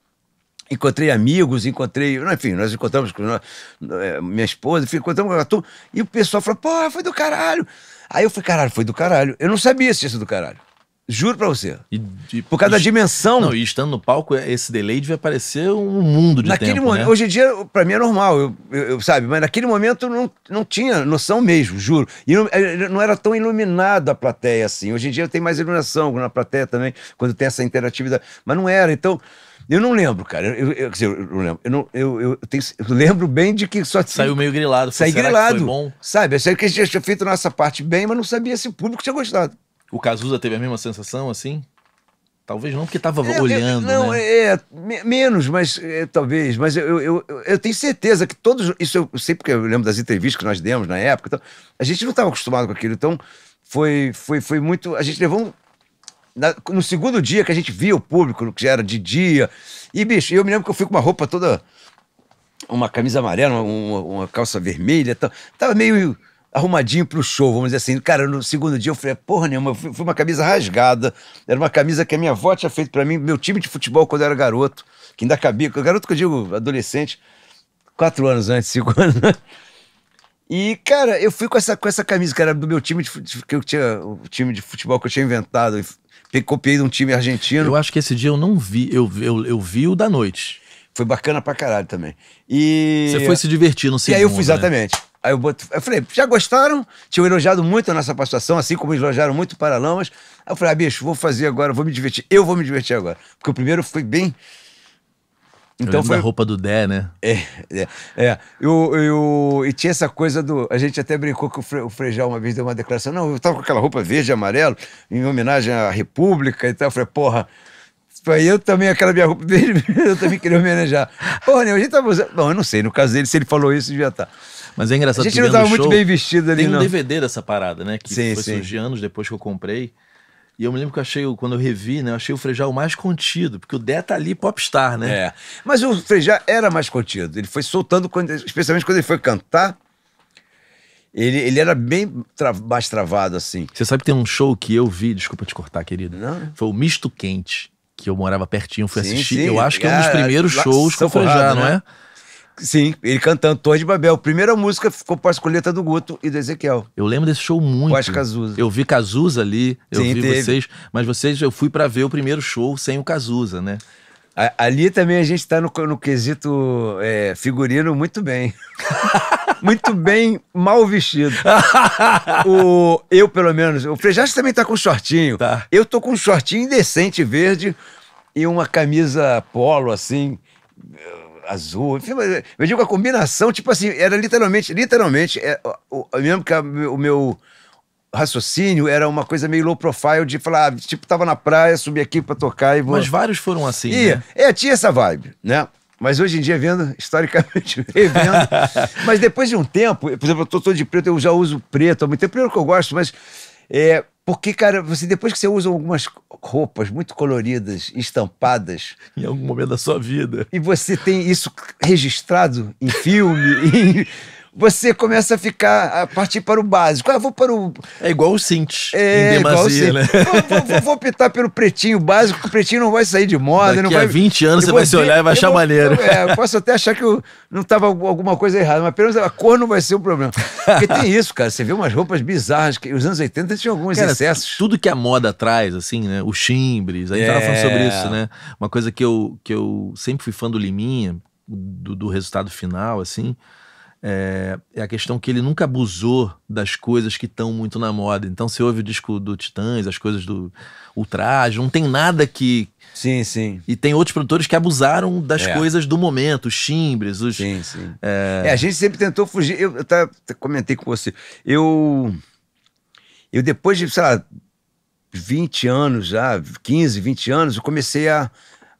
encontrei amigos, encontrei. Enfim, nós encontramos com é, minha esposa, enfim, encontramos com a turma. E o pessoal falou, pô, foi do caralho. Aí eu falei, caralho, foi do caralho. Eu não sabia se isso do caralho. Juro pra você. E, e, por causa e, da dimensão. Não, e estando no palco, é, esse delay devia parecer um mundo de naquele tempo, momento, né? Hoje em dia, pra mim é normal, eu, eu, eu, sabe? Mas naquele momento não, não tinha noção mesmo, juro. E não, é, não era tão iluminada a plateia assim. Hoje em dia tem mais iluminação na plateia também, quando tem essa interatividade. Mas não era. Então, eu não lembro, cara. Eu, eu, quer dizer, eu não lembro. Eu, não, eu, eu, tenho, eu lembro bem de que só. Saiu meio grilado. Saiu grilado. bom? Sabe, eu sei que a gente tinha feito a nossa parte bem, mas não sabia se o público tinha gostado. O Cazuza teve a mesma sensação, assim? Talvez não, porque estava é, olhando. não, né? É, é, me, menos, mas é, talvez. Mas eu, eu, eu, eu, tenho certeza que todos. Isso eu sei porque eu lembro das entrevistas que nós demos na época. Então, a gente não estava acostumado com aquilo. Então, foi, foi, foi muito. A gente levou um na, no segundo dia que a gente via o público, que já era de dia. E, bicho, eu me lembro que eu fui com uma roupa toda. Uma camisa amarela, uma, uma calça vermelha. Tava, tá, tava meio arrumadinho pro show, vamos dizer assim. Cara, no segundo dia eu falei, porra nenhuma, foi uma camisa rasgada. Era uma camisa que a minha avó tinha feito para mim, meu time de futebol quando eu era garoto, que ainda cabia, garoto que eu digo adolescente, quatro anos antes, cinco anos E, cara, eu fui com essa, com essa camisa, que era do meu time de que eu tinha, o time de futebol que eu tinha inventado copiei de um time argentino. Eu acho que esse dia eu não vi, eu, eu, eu vi o da noite. Foi bacana pra caralho também. E. Você foi se divertir não segundo. E aí eu fui, né? exatamente. Né? Aí eu, boto, eu falei, já gostaram? Tinham elogiado muito a nossa participação, assim como elogiaram muito o Paralamas. Aí eu falei, ah, bicho, vou fazer agora, vou me divertir. Eu vou me divertir agora. Porque o primeiro foi bem então foi a roupa do Dé, né? É, é. é. Eu, eu, e tinha essa coisa do. A gente até brincou que o, Fre, o Frejal uma vez deu uma declaração. Não, eu tava com aquela roupa verde e amarelo, em homenagem à República e tal. Eu falei, porra. eu também, aquela minha roupa verde, eu também queria homenagear. porra, né, a gente tava usando. Bom, eu não sei, no caso dele, se ele falou isso, devia estar. Tá. Mas é engraçado A gente não tava muito bem vestido ali, Tem um não. DVD dessa parada, né? Que sim, foi sim. surgir anos depois que eu comprei. E eu me lembro que eu achei, quando eu revi, né? Eu achei o Frejá o mais contido, porque o Dé tá ali popstar, né? É. Mas o Frejá era mais contido. Ele foi soltando, quando, especialmente quando ele foi cantar. Ele, ele era bem tra mais travado, assim. Você sabe que tem um show que eu vi, desculpa te cortar, querido. Não. Foi o Misto Quente, que eu morava pertinho, fui sim, assistir. Sim. Eu acho que é um dos ah, primeiros shows com o Frejá, né? não é? Sim, ele cantando Torre de Babel. Primeira música ficou para as do Guto e do Ezequiel. Eu lembro desse show muito. Quase Cazuza. Eu vi Cazuza ali, eu Sim, vi teve. vocês, mas vocês eu fui para ver o primeiro show sem o Cazuza, né? A, ali também a gente está no, no, quesito é, figurino muito bem. muito bem mal vestido. o, eu, pelo menos. O Frejás também tá com shortinho. Tá. Eu tô com um shortinho indecente verde e uma camisa polo, assim azul, enfim, eu digo a combinação, tipo assim, era literalmente, literalmente, é, o, mesmo que a, o meu raciocínio era uma coisa meio low profile de falar, ah, tipo, tava na praia, subi aqui para tocar e vou... Mas vários foram assim, né? É, tinha essa vibe, né? Mas hoje em dia, vendo, historicamente, vendo. mas depois de um tempo, por exemplo, eu tô todo de preto, eu já uso preto há muito tempo. Primeiro que eu gosto, mas é, porque, cara, você depois que você usa algumas roupas muito coloridas, estampadas. Em algum momento da sua vida. E você tem isso registrado em filme, em você começa a ficar, a partir para o básico. Ah, vou para o. É igual o Cint. É, em demasia, igual o Cint. Né? Vou, vou, vou, optar pelo pretinho básico, que o pretinho não vai sair de moda. Daqui não vai... a 20 anos você vai se olhar e vai achar vou, maneiro. Eu, é, eu posso até achar que eu não estava alguma coisa errada, mas pelo menos a cor não vai ser o um problema. Porque tem isso, cara. Você vê umas roupas bizarras. Que os anos 80 tinha alguns cara, excessos. Tudo que a moda traz, assim, né? Os timbres. A gente é. falando sobre é. isso, né? Uma coisa que eu, que eu sempre fui fã do Liminha, do, do resultado final, assim é, é a questão que ele nunca abusou das coisas que estão muito na moda. Então você ouve o disco do Titãs, as coisas do Ultraje, não tem nada que. Sim, sim. E tem outros produtores que abusaram das é. coisas do momento, os timbres, os. Sim, sim. É... é a gente sempre tentou fugir. Eu, eu comentei com você. Eu. Eu depois de, sei lá, 20 anos já, 15, 20 anos, eu comecei a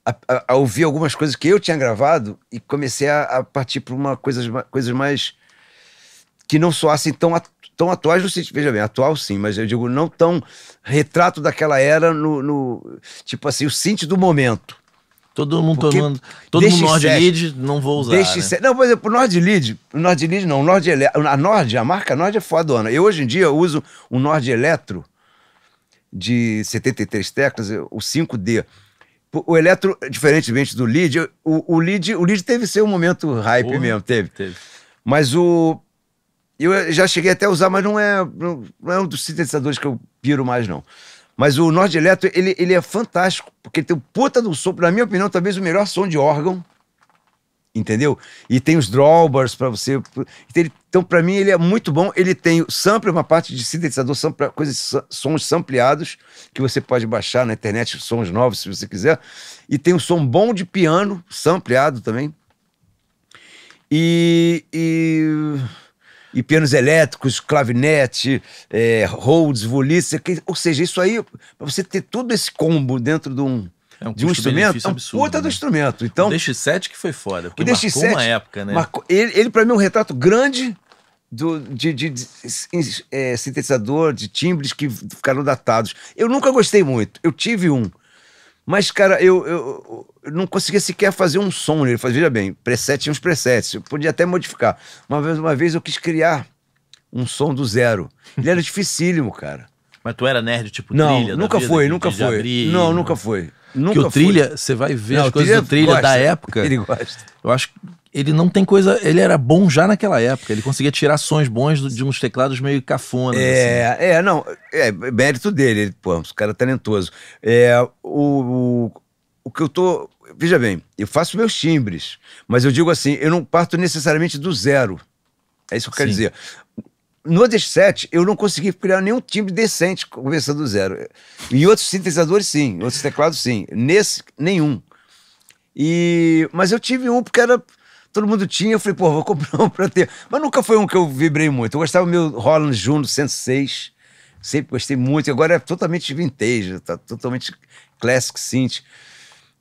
a, a, a, ouvir algumas coisas que eu tinha gravado e comecei a, a partir para uma coisas, coisas mais que não soassem tão, at, tão atuais no sentido, veja bem, atual sim, mas eu digo não tão retrato daquela era no, no tipo assim, o cinto do momento. Todo mundo Porque tomando. Todo mundo Nord set, Lead, não vou usar. Deixe né? Não, por exemplo, o Nord Lead. O Nord Lead não. O Nord a Nord, a marca Nord é foda Eu hoje em dia uso um Nord Electro de 73 teclas, o 5D o Eletro, diferentemente do lead, o, o lead, o lead teve seu momento hype Porra, mesmo, teve. teve. Mas o. Eu já cheguei até a usar, mas não é, não é um dos sintetizadores que eu piro mais, não. Mas o Nord Electro, ele, ele é fantástico, porque ele tem um puta do sopro, na minha opinião, talvez o melhor som de órgão entendeu? E tem os drawbars para você. Então, para mim, ele é muito bom. Ele tem o sample, uma parte de sintetizador, sample, coisas, sons sampleados, que você pode baixar na internet, sons novos, se você quiser. E tem um som bom de piano, sampleado também. E. e... e pianos elétricos, clavinete, é, holds, ou seja, isso aí, para você ter todo esse combo dentro de um, é um de um instrumento, é um absurdo, puta né? do instrumento. Então, o DX7 que foi foda, porque o DX7, marcou uma época, né? Marcou, ele, ele para mim, é um retrato grande do, de, de, de é, sintetizador, de timbres que ficaram datados. Eu nunca gostei muito, eu tive um. Mas, cara, eu, eu, eu não conseguia sequer fazer um som nele. Fazia, veja bem, preset tinha uns presets, eu podia até modificar. Uma vez, uma vez eu quis criar um som do zero. Ele era dificílimo, cara. Mas tu era nerd, tipo, não, trilha? Nunca foi, nunca foi. Abrir, não, nunca foi. Nunca que o Trilha, você vai ver não, as coisas do Trilha gosta, da época. Ele gosta. Eu acho que ele não tem coisa. Ele era bom já naquela época. Ele conseguia tirar sons bons de uns teclados meio cafona. É, assim. é, não. É mérito dele. Ele, pô, um cara é talentoso. É, o, o, o que eu tô. Veja bem, eu faço meus timbres, mas eu digo assim, eu não parto necessariamente do zero. É isso que eu Sim. quero dizer no Odis 7, eu não consegui criar nenhum timbre decente começando do zero. Em outros sintetizadores, sim. Em outros teclados, sim. Nesse, nenhum. E, mas eu tive um porque era todo mundo tinha, eu falei, pô, vou comprar um pra ter. Mas nunca foi um que eu vibrei muito. Eu gostava do meu Roland Juno 106, sempre gostei muito. Agora é totalmente vintage, tá totalmente classic synth.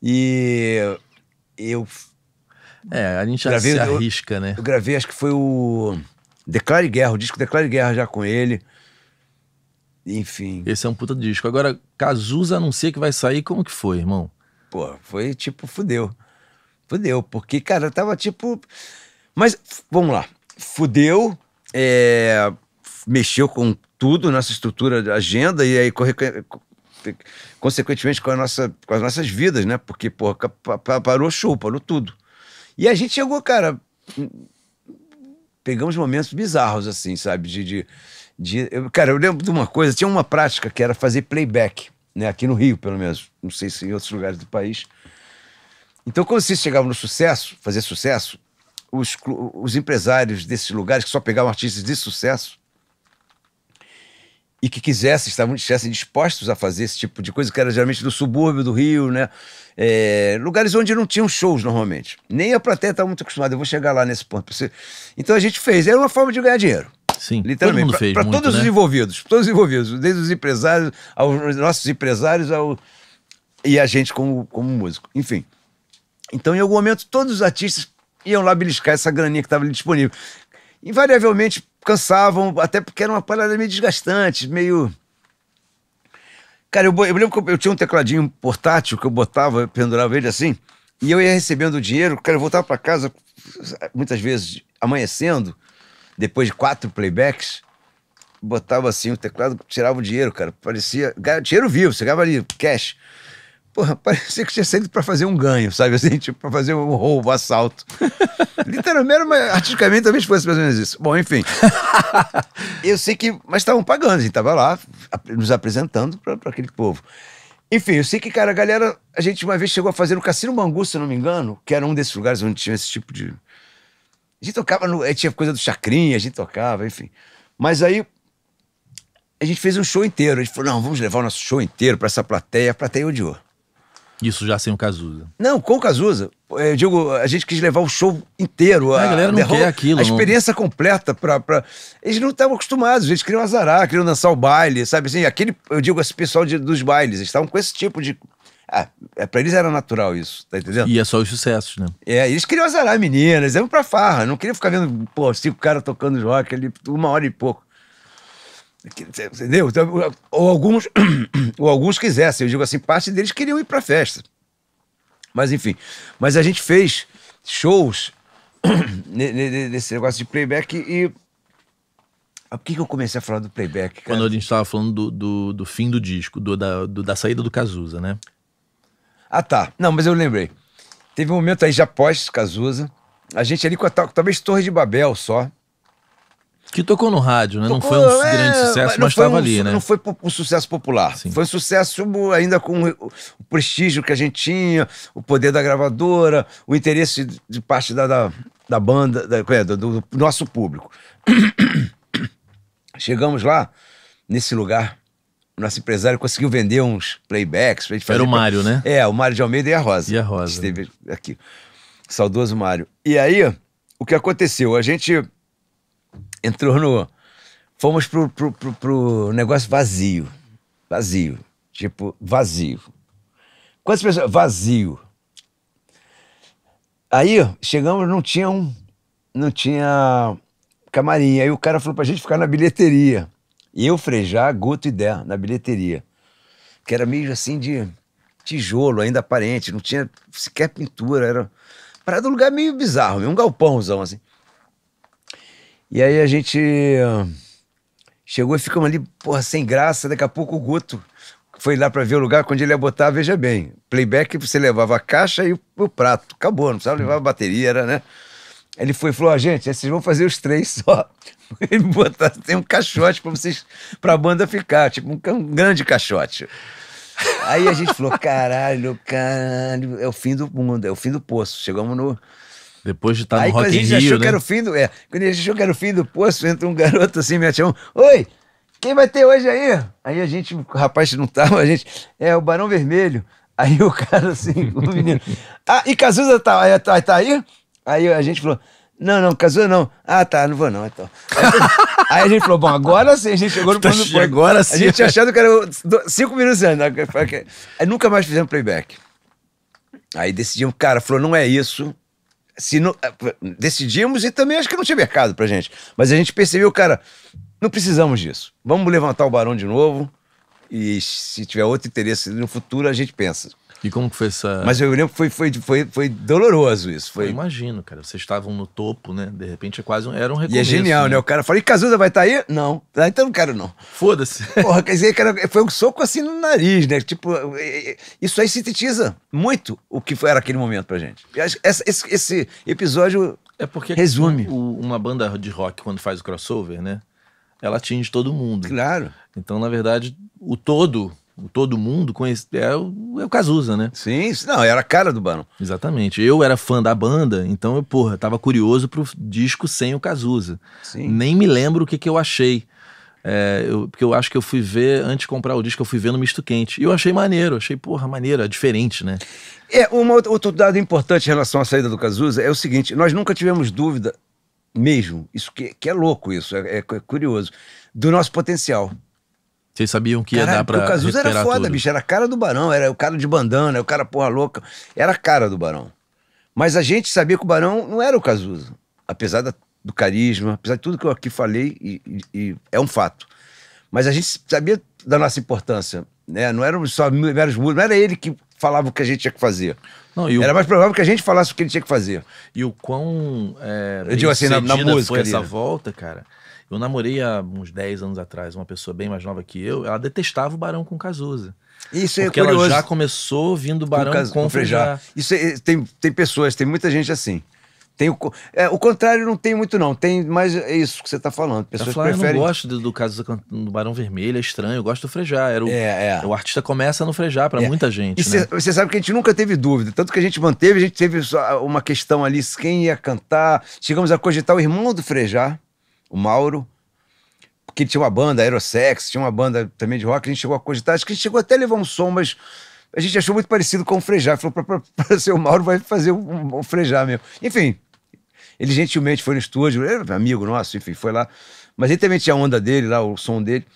E eu... É, a gente já se arrisca, eu, né? Eu gravei, acho que foi o... Declare Guerra, o disco Declare Guerra já com ele. Enfim. Esse é um puta disco. Agora, Cazuza anuncia que vai sair, como que foi, irmão? Pô, foi tipo, fudeu. Fudeu, porque, cara, tava tipo. Mas, vamos lá. Fudeu, é... mexeu com tudo, nossa estrutura de agenda, e aí corre consequentemente com, a nossa, com as nossas vidas, né? Porque, porra, parou show, parou tudo. E a gente chegou, cara, pegamos momentos bizarros, assim, sabe? De, de, de eu, cara, eu lembro de uma coisa, tinha uma prática que era fazer playback, né? Aqui no Rio, pelo menos. Não sei se em outros lugares do país. Então, quando vocês chegavam no sucesso, fazer sucesso, os, os empresários desses lugares que só pegavam artistas de sucesso, e que quisessem, estavam, estivessem dispostos a fazer esse tipo de coisa, que era geralmente do subúrbio do Rio, né? É, lugares onde não tinham shows normalmente. Nem a plateia estava muito acostumada, eu vou chegar lá nesse ponto. Então a gente fez, era uma forma de ganhar dinheiro. Sim, literalmente. Para todos né? os envolvidos, todos os envolvidos, desde os empresários, aos nossos empresários, ao, e a gente como, como músico, enfim. Então, em algum momento, todos os artistas iam lá beliscar essa graninha que estava ali disponível. Invariavelmente, cansavam, até porque era uma parada meio desgastante, meio. Cara, eu, eu lembro que eu, eu, tinha um tecladinho portátil que eu botava, eu pendurava ele assim, e eu ia recebendo o dinheiro, cara, eu voltava para casa, muitas vezes amanhecendo, depois de quatro playbacks, botava assim o teclado, tirava o dinheiro, cara, parecia. Dinheiro vivo, você ganhava ali, cash Porra, parecia que tinha saído para fazer um ganho, sabe assim? Tipo, para fazer um roubo, um assalto. Literalmente, mas artisticamente talvez fosse mais ou menos isso. Bom, enfim. eu sei que. Mas estavam pagando, a gente estava lá nos apresentando para aquele povo. Enfim, eu sei que, cara, a galera. A gente uma vez chegou a fazer no Cassino mangusta, se eu não me engano, que era um desses lugares onde tinha esse tipo de. A gente tocava no. Eh, tinha coisa do Chacrinha, a gente tocava, enfim. Mas aí a gente fez um show inteiro. A gente falou: não, vamos levar o nosso show inteiro para essa plateia. A plateia odiou. Isso já sem o Cazuza. Não, com o Cazuza. Eu é, digo, a gente quis levar o show inteiro. A, a galera não quer aquilo. A experiência não. completa pra, pra... Eles não estavam acostumados, eles queriam azarar, queriam dançar o baile, sabe assim? Aquele, eu digo, esse pessoal de, dos bailes, eles estavam com esse tipo de... Ah, é, pra eles era natural isso, tá entendendo? E é só os sucessos, né? É, eles queriam azarar meninas, eles iam pra farra, não queriam ficar vendo, pô, cinco caras tocando rock ali, uma hora e pouco. Entendeu? Então, ou, alguns, ou alguns quisessem. Eu digo assim, parte deles queriam ir para festa. Mas enfim. Mas a gente fez shows nesse negócio de playback e. Ah, por que, que eu comecei a falar do playback? Cara? Quando a gente estava falando do, do, do, fim do disco, do, da, do, da saída do Cazuza, né? Ah, tá. Não, mas eu lembrei. Teve um momento aí já pós Cazuza, a gente ali com a, talvez Torre de Babel só, que tocou no rádio, né? Tocou, não foi um é, grande sucesso, mas estava um, ali, né? Não foi um sucesso popular. Sim. Foi um sucesso ainda com o, o prestígio que a gente tinha, o poder da gravadora, o interesse de parte da, da, da banda, da, do, do nosso público. Chegamos lá, nesse lugar, o nosso empresário conseguiu vender uns playbacks. Era o Mário, pra... né? É, o Mário de Almeida e a Rosa. E a Rosa. Esteve aqui. Saudoso Mário. E aí, o que aconteceu? A gente entrou no. Fomos pro, pro, pro, pro negócio vazio. Vazio. Tipo, vazio. Quantas pessoas? Vazio. Aí chegamos, não tinha um, não tinha camarim. Aí o cara falou pra gente ficar na bilheteria. E eu, Frejá, Guto e Dé, na bilheteria. Que era meio assim de tijolo, ainda aparente, não tinha sequer pintura, era parado um lugar meio bizarro, um galpãozão assim. E aí a gente ah, chegou e ficamos ali, porra, sem graça. Daqui a pouco o Guto foi lá para ver o lugar, quando ele ia botar, veja bem, playback você levava a caixa e o, prato. Acabou, não precisava levar a bateria, era, né? Ele foi e falou: ah, gente, vocês vão fazer os três só. Ele botar, tem um caixote para vocês, a banda ficar, tipo um, um grande caixote. Aí a gente falou: caralho, caralho, é o fim do mundo, é o fim do poço. Chegamos no depois de estar tá aí, no Rock in Rio, né? era o fim do, é, quando a gente achou que era o fim do poço, entra um garoto assim, me achou, oi, quem vai ter hoje aí? Aí a gente, o rapaz não tava, a gente, é o Barão Vermelho. Aí o cara assim, o menino, ah, e Cazuza tá, é, tá, tá aí? Aí a gente falou, não, não, Cazuza não. Ah, tá, não vou não, então. Aí a gente falou, bom, agora sim, a gente chegou no tá, ponto do Agora sim. A gente achando que era cinco minutos antes. Né? Aí nunca mais fizemos playback. Aí decidimos, cara, falou, não é isso se não, é, decidimos e também acho que não tinha mercado pra gente. Mas a gente percebeu, cara, não precisamos disso. Vamos levantar o Barão de novo e se tiver outro interesse no futuro, a gente pensa. E como que foi essa. Mas eu lembro que foi, foi, foi, foi doloroso isso. Foi... Eu imagino, cara. Vocês estavam no topo, né? De repente é quase um, era um recomeço. E é genial, né? né? O cara falou: e Cazuza vai estar tá aí? Não. Ah, então não quero, não. Foda-se. Porra, quer dizer, cara, foi um soco assim no nariz, né? Tipo, é, é, é, isso aí sintetiza muito o que era aquele momento pra gente. Esse, esse, esse episódio é porque resume. O, uma banda de rock, quando faz o crossover, né? Ela atinge todo mundo. Claro. Então, na verdade, o todo todo mundo conhece, é, o, é o Cazuza, né? Sim, não, era a cara do Barão. Exatamente. Eu era fã da banda, então eu, porra, tava curioso pro disco sem o Cazuza. Sim. Nem me lembro o que, que eu achei. É, eu, porque eu acho que eu fui ver, antes de comprar o disco, eu fui ver no Misto Quente. E eu achei maneiro, achei, porra, maneiro, é diferente, né? É, um outro dado importante em relação à saída do Cazuza é o seguinte: nós nunca tivemos dúvida, mesmo, isso que, que é louco, isso, é, é, é curioso, do nosso potencial. Vocês sabiam que ia Caralho, dar pra. O Cazuza era foda, tudo. bicho. Era a cara do Barão, era o cara de bandana, era o cara porra louca. Era a cara do Barão. Mas a gente sabia que o Barão não era o Cazuza. Apesar da, do carisma, apesar de tudo que eu aqui falei, e, e, e é um fato. Mas a gente sabia da nossa importância. Né? Não eram só meros músicos, não era ele que falava o que a gente tinha que fazer. Não, o... Era mais provável que a gente falasse o que ele tinha que fazer. E o quão. É, eu digo assim, na, na música. Foi essa né? volta, cara. Eu namorei há uns 10 anos atrás uma pessoa bem mais nova que eu, ela detestava o Barão com Cazuza. Isso é porque ela já começou vindo o Barão com, com, com Frejá. Isso é, tem, tem pessoas, tem muita gente assim. Tem o, é, o contrário não tem muito, não. Tem mais é isso que você está falando. Pessoas eu falo, preferem... Ah, eu não gosto do, do caso do Barão Vermelho, é estranho. Eu gosto do Frejá. Era o, é, é. o artista começa no Frejá para é. muita gente. Né? Você né? sabe que a gente nunca teve dúvida. Tanto que a gente manteve, a gente teve uma questão ali, quem ia cantar. Chegamos a cogitar o irmão do Frejá o Mauro, porque tinha uma banda, Aerosex, tinha uma banda também de rock, a gente chegou a cogitar, acho que a gente chegou até a levar um som, mas a gente achou muito parecido com o Frejá. Falou, pra, pra, pra ser o Mauro vai fazer um, um Frejá mesmo. Enfim, ele gentilmente foi no estúdio, era amigo nosso, enfim, foi lá. Mas ele também tinha a onda dele lá, o som dele.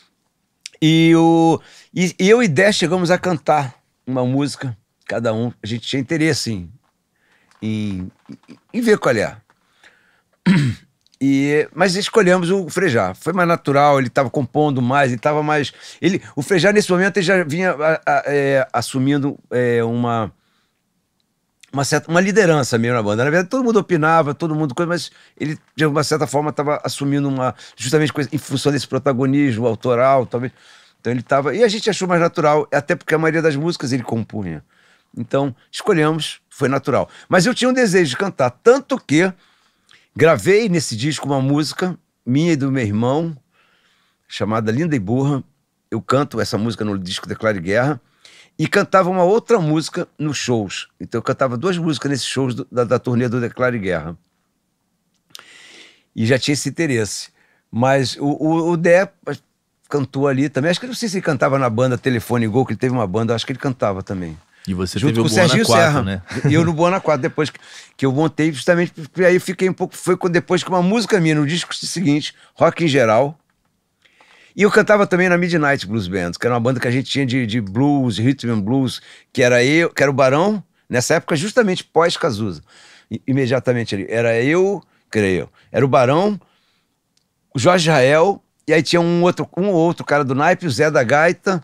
E, o, e, e eu e Dé chegamos a cantar uma música, cada um. A gente tinha interesse em, em, em ver qual é. E, mas escolhemos o Frejá. Foi mais natural, ele estava compondo mais, ele estava mais. Ele, o Frejá, nesse momento, ele já vinha a, a, é, assumindo é, uma. Uma, certa, uma liderança mesmo na banda. Na verdade, todo mundo opinava, todo mundo coisa, mas ele, de uma certa forma, estava assumindo uma. Justamente coisa, em função desse protagonismo autoral, talvez. Então ele estava. E a gente achou mais natural, até porque a maioria das músicas ele compunha. Então, escolhemos, foi natural. Mas eu tinha um desejo de cantar, tanto que Gravei nesse disco uma música minha e do meu irmão, chamada Linda e Burra. Eu canto essa música no disco Declare Guerra. E cantava uma outra música nos shows. Então eu cantava duas músicas nesses shows do, da, da turnê do Declare Guerra. E já tinha esse interesse. Mas o, o, o Dé cantou ali também. Acho que não sei se ele cantava na banda Telefone Gol, que ele teve uma banda, acho que ele cantava também. E você junto com o Serginho Serra. Né? E eu no Boa na 4, depois que, que eu montei, justamente porque aí fiquei um pouco. Foi depois que uma música minha no disco seguinte, Rock em Geral. E eu cantava também na Midnight Blues Band, que era uma banda que a gente tinha de, de blues, rhythm and blues, que era eu, que era o Barão, nessa época, justamente pós-Cazuza. Imediatamente ali. Era eu, creio, era o Barão, o Jorge Israel, e aí tinha um outro, um outro cara do naipe, o Zé da Gaita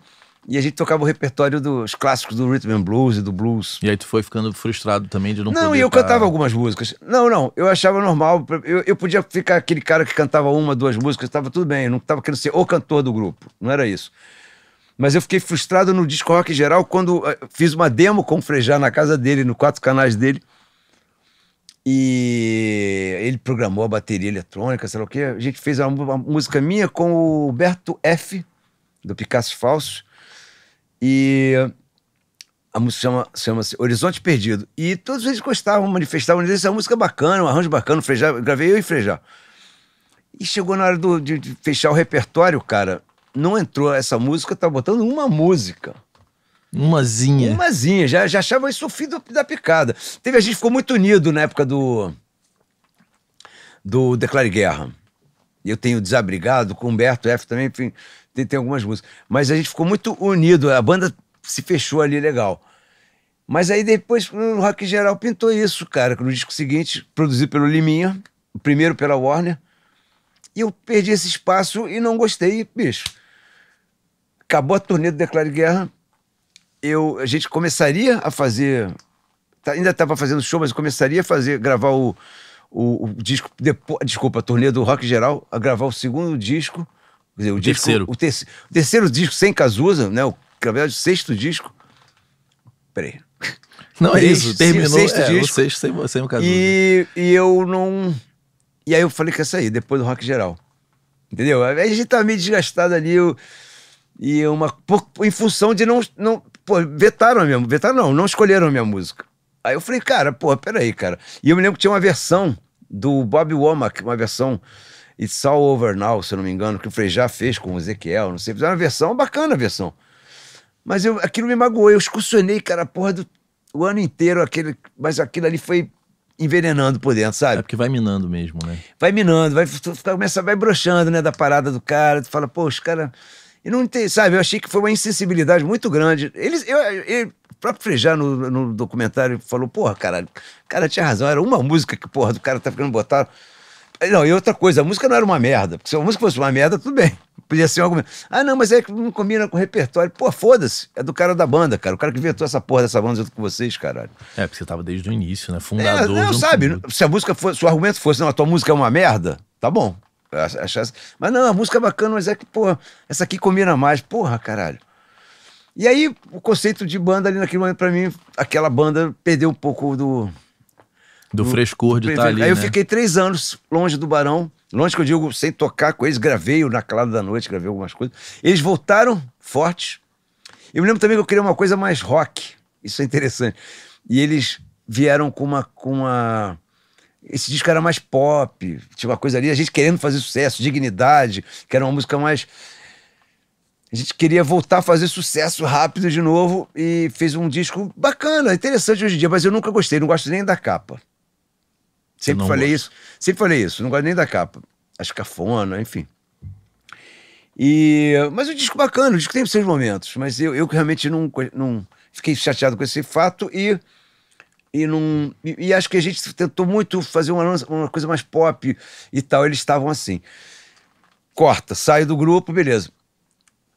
e a gente tocava o repertório dos clássicos do rhythm and blues e do blues. E aí tu foi ficando frustrado também de não, não poder... Não, e eu tá cantava algumas músicas. Não, não, eu achava normal. Eu, eu podia ficar aquele cara que cantava uma, duas músicas, estava tudo bem. Eu não estava querendo ser o cantor do grupo, não era isso. Mas eu fiquei frustrado no disco rock geral quando eh, fiz uma demo com o Frejá na casa dele, no quatro canais dele. E ele programou a bateria eletrônica, sei lá o quê. A gente fez uma, uma música minha com o Berto F., do Picasso Falsos. E a música chama, chama-se Horizonte Perdido. E todos eles gostavam, manifestavam, eles essa música é bacana, um arranjo bacana, Frejá, gravei eu e Frejá. E chegou na hora do, de, de fechar o repertório, cara, não entrou essa música, tá botando uma música. Umazinha. Umazinha, já, já achava isso o fim do, da picada. Teve a gente ficou muito unido na época do do Declare Guerra eu tenho Desabrigado, com Humberto F também, enfim, tem, tem algumas músicas. Mas a gente ficou muito unido, a banda se fechou ali legal. Mas aí depois, no Rock Geral, pintou isso, cara, no disco seguinte, produzido pelo Liminha, o primeiro pela Warner, e eu perdi esse espaço e não gostei, bicho. Acabou a turnê do Declare Guerra, eu, a gente começaria a fazer, tá, ainda estava fazendo show, mas começaria a fazer, gravar o o, o disco. depois desculpa, a turnê do Rock Geral a gravar o segundo disco. Quer dizer, o, o disco, terceiro. O, o, terceiro disco sem Cazuza, né? O, na verdade, o sexto disco. Peraí. Não, é isso, terminou sexto é, disco. o sexto sem, sem o Cazuza. E, e eu não. E aí eu falei que ia sair, depois do Rock Geral. Entendeu? a gente tava meio desgastado ali. Eu, e uma. Por, em função de não. não pô, vetaram mesmo. Vetaram não, não escolheram a minha música. Aí eu falei, cara, pô, peraí, cara. E eu me lembro que tinha uma versão do Bob Womack, uma versão It's All Over Now, se eu não me engano, que o Frejá fez com o Ezequiel, não sei, fizeram uma versão, bacana a versão. Mas eu, aquilo me magoou, eu excursionei, cara, a porra do o ano inteiro, aquele, mas aquilo ali foi envenenando por dentro, sabe? É porque vai minando mesmo, né? Vai minando, vai, começa, vai broxando, né, da parada do cara, tu fala, pô, os caras... E não tem, sabe, eu achei que foi uma insensibilidade muito grande. Eles, eu, eu, próprio Frejá, no, no documentário, falou: porra, caralho, o cara tinha razão, era uma música que, porra, do cara tá ficando botar. Não, e outra coisa, a música não era uma merda. Porque se a música fosse uma merda, tudo bem. Podia ser um argumento. Ah, não, mas é que não combina com o repertório. Pô, foda-se. É do cara da banda, cara. O cara que inventou essa porra dessa banda junto com vocês, caralho. É, porque você tava desde o início, né? É, fundador. É, não, sabe? Se a música fosse, se o argumento fosse, não, a tua música é uma merda, tá bom. Achasse. Mas não, a música é bacana, mas é que, porra, essa aqui combina mais. Porra, caralho. E aí, o conceito de banda ali naquele momento, pra mim, aquela banda perdeu um pouco do. Do, do frescor de estar tá ali. Aí né? eu fiquei três anos longe do Barão, longe que eu digo, sem tocar com eles, gravei na calada da noite, gravei algumas coisas. Eles voltaram fortes. Eu me lembro também que eu queria uma coisa mais rock. Isso é interessante. E eles vieram com uma. Com uma esse disco era mais pop, tinha uma coisa ali, a gente querendo fazer sucesso, dignidade, que era uma música mais a gente queria voltar a fazer sucesso rápido de novo e fez um disco bacana, interessante hoje em dia, mas eu nunca gostei, não gosto nem da capa. Sempre falei gosta. isso, sempre falei isso, não gosto nem da capa. As cafona, enfim. E, mas o disco bacana, o disco tem seus momentos, mas eu, eu realmente não, não fiquei chateado com esse fato e e, não, e, e, acho que a gente tentou muito fazer uma, uma coisa mais pop e tal. Eles estavam assim. Corta, saio do grupo, beleza.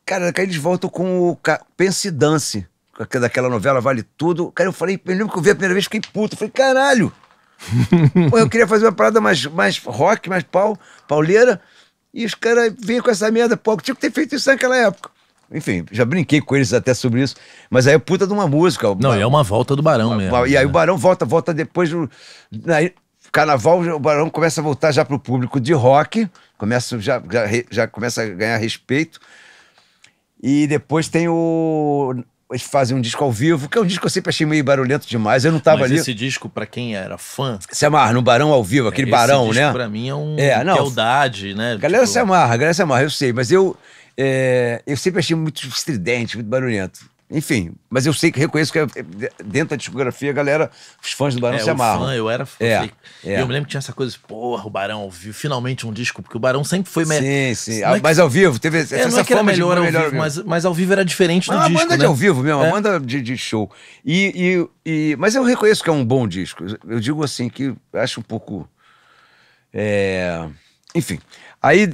Cara, daqui eles voltam com o Pense Dance, daquela novela Vale Tudo. Cara, eu falei, eu lembro que eu vi a primeira vez, fiquei puto. Eu falei, caralho! Pô, eu queria fazer uma parada mais, mais rock, mais pau, pauleira. E os caras vêm com essa merda, pô, tinha que ter feito isso naquela época. Enfim, já brinquei com eles até sobre isso. Mas aí é puta de uma música. Não, uma, é uma volta do Barão uma, mesmo. E aí né? o Barão volta, volta depois. Do, na, carnaval, o Barão começa a voltar já pro público de rock, começa, já, já, já começa a ganhar respeito. E depois tem o. Eles fazem um disco ao vivo, que é um disco que eu sempre achei meio barulhento demais. Eu não tava Mas ali. esse disco, para quem era fã. Se amarra no Barão ao vivo, aquele esse Barão, disco, né? Pra mim é um. É, não. Fealdade, né? Galera tipo... se amarra, galera se amarra, eu sei. Mas eu. É, eu sempre achei muito estridente, muito barulhento. Enfim, mas eu sei que reconheço que é, é, dentro da discografia, a galera, os fãs do Barão é, se era Fã, eu era é, fã. É, é. eu me lembro que tinha essa coisa, porra, o Barão ouviu finalmente um disco, porque o Barão sempre foi melhor. Sim, sim. Mas, ao vivo, teve essa, é, não essa é que era melhor, ao, melhor vivo, ao vivo, Mas, mas ao vivo era diferente do disco. banda né? de ao vivo mesmo, a banda de, de show. E, e, e, mas eu reconheço que é um bom disco. Eu digo assim, que acho um pouco. Enfim. Aí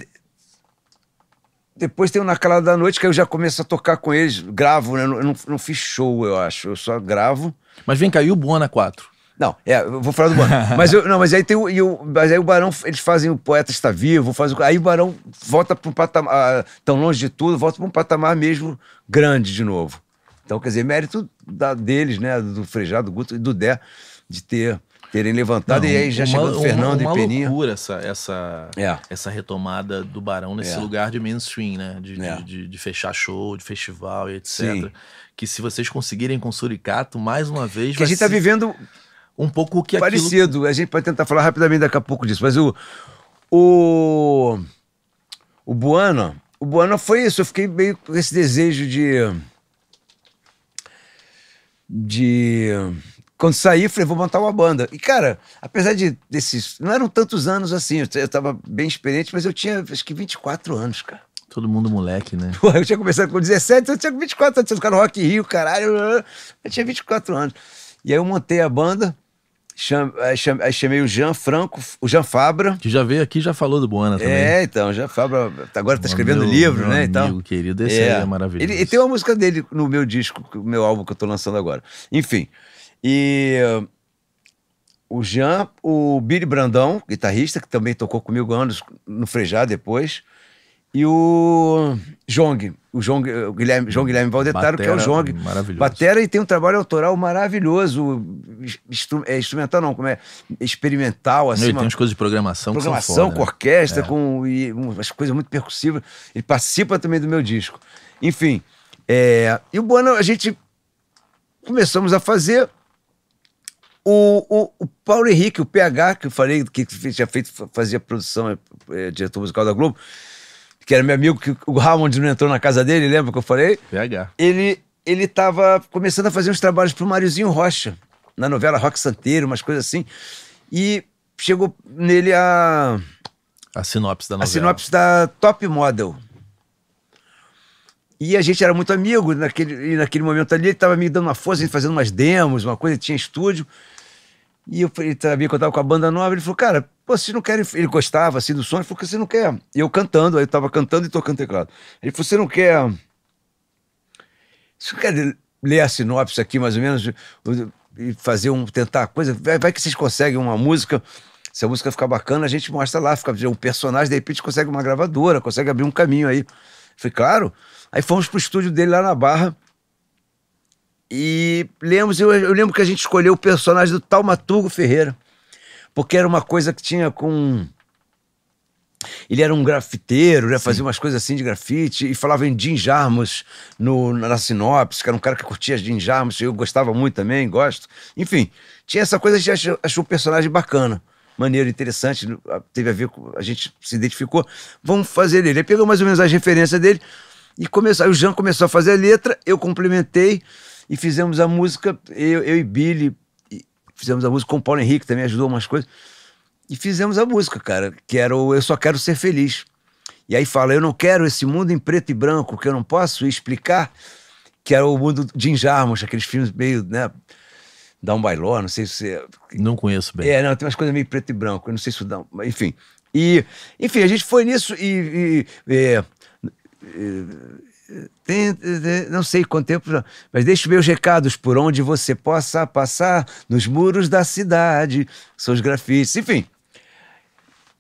depois tem o Na Calada da Noite, que eu já começo a tocar com eles. Gravo, né? Eu não, não fiz show, eu acho. Eu só gravo. Mas vem cá, e o Buona 4? Não, é, eu vou falar do Barão. mas eu, não, mas aí tem o, mas aí o Barão, eles fazem o poeta está vivo, faz o, aí o Barão volta para um patamar ah, tão longe de tudo, volta para um patamar mesmo grande de novo. Então, quer dizer, mérito da, deles, né, do Frejá, do Guto e do Dé de ter terem levantado não, e aí já uma, chegando Fernando uma, uma e Peninha. Uma loucura essa, essa, é. essa retomada do Barão nesse é. lugar de mainstream, né? De, é. de, de, de, fechar show, de festival e etc. Sim. Que se vocês conseguirem com Suricato, mais uma vez... Que a gente tá vivendo... Um pouco o que Parecido. Aquilo... A gente pode tentar falar rapidamente daqui a pouco disso, mas o... O... O Buana... O Buana foi isso. Eu fiquei meio com esse desejo de... De quando saí, falei, vou montar uma banda. E, cara, apesar de desses. Não eram tantos anos assim, eu, estava tava bem experiente, mas eu tinha acho que 24 anos, cara. Todo mundo moleque, né? Pô, eu tinha começado com 17, eu tinha 24 anos, eu no Rock Rio, caralho. Eu tinha 24 anos. E aí eu montei a banda, aí, chamei o Jean Franco, o Jean Fabra. Que já veio aqui já falou do Buana também. É, então, o Jean Fabra agora tá escrevendo meu, livro, meu né? Amigo, então, querido, esse é, é maravilhoso. Ele, tem uma música dele no meu disco, no meu álbum que eu tô lançando agora. Enfim. E o Jean, o Billy Brandão, guitarrista, que também tocou comigo anos no Frejá depois, e o Jong, o Jong, eh, o Guilherme, João Guilherme Valdetaro, batera, que é o Jong. Maravilhoso. Batera e tem um trabalho autoral maravilhoso. Instru é, instrumental não, como é? Experimental, assim. ele tem umas coisas de programação. Programação, foda, né? com orquestra, é. com e, umas coisas muito percussivas. Ele participa também do meu disco. Enfim, é, e o Bono a gente começamos a fazer o, o, o, Paulo Henrique, o PH, que eu falei, que tinha feito, fazia produção, é, é, diretor musical da Globo, que era meu amigo, que o Ramond não entrou na casa dele, lembra que eu falei? PH. Ele, ele tava começando a fazer uns trabalhos pro Mariozinho Rocha, na novela Rock Santeiro, umas coisas assim. E chegou nele a. A sinopse da novela. A sinopse da Top Model. E a gente era muito amigo, naquele, e naquele momento ali ele estava me dando uma força, a gente fazendo umas demos, uma coisa, tinha estúdio. E eu, ele sabia que eu tava com a banda nova, ele falou, cara, pô, vocês não querem. Ele gostava assim do som, ele falou, você não quer. E eu cantando, aí eu tava cantando e tocando teclado. Ele falou, você não quer. Você não quer ler a sinopse aqui, mais ou menos, e fazer um. tentar coisa. Vai, vai que vocês conseguem uma música. Se a música ficar bacana, a gente mostra lá, fica um personagem, de repente consegue uma gravadora, consegue abrir um caminho aí. Eu falei, claro. Aí fomos pro estúdio dele lá na Barra. E lemos, eu, eu, lembro que a gente escolheu o personagem do Taumaturgo Ferreira, porque era uma coisa que tinha com. Ele era um grafiteiro, né? fazia umas coisas assim de grafite e falava em Jim Jarmus no, na sinopse, que era um cara que curtia Jim Jarmus, eu gostava muito também, gosto. Enfim, tinha essa coisa, a gente achou, achou o personagem bacana maneiro, interessante, teve a ver com. A gente se identificou. Vamos fazer ele. Ele pegou mais ou menos as referências dele e começou. Aí o Jean começou a fazer a letra, eu complementei. E fizemos a música, eu, eu e Billy, e fizemos a música com o Paulo Henrique, também ajudou umas coisas. E fizemos a música, cara, que era o Eu Só Quero Ser Feliz. E aí fala, eu não quero esse mundo em preto e branco, que eu não posso explicar, que era o mundo de Jarmusch, aqueles filmes meio, né, dá um bailó, não sei se você... É não conheço bem. É, não, tem umas coisas meio preto e branco, eu não sei se dá, enfim. E, enfim, a gente foi nisso e, e, e é, né, não sei quanto tempo, mas deixe meus recados por onde você possa passar nos muros da cidade, seus grafites, enfim.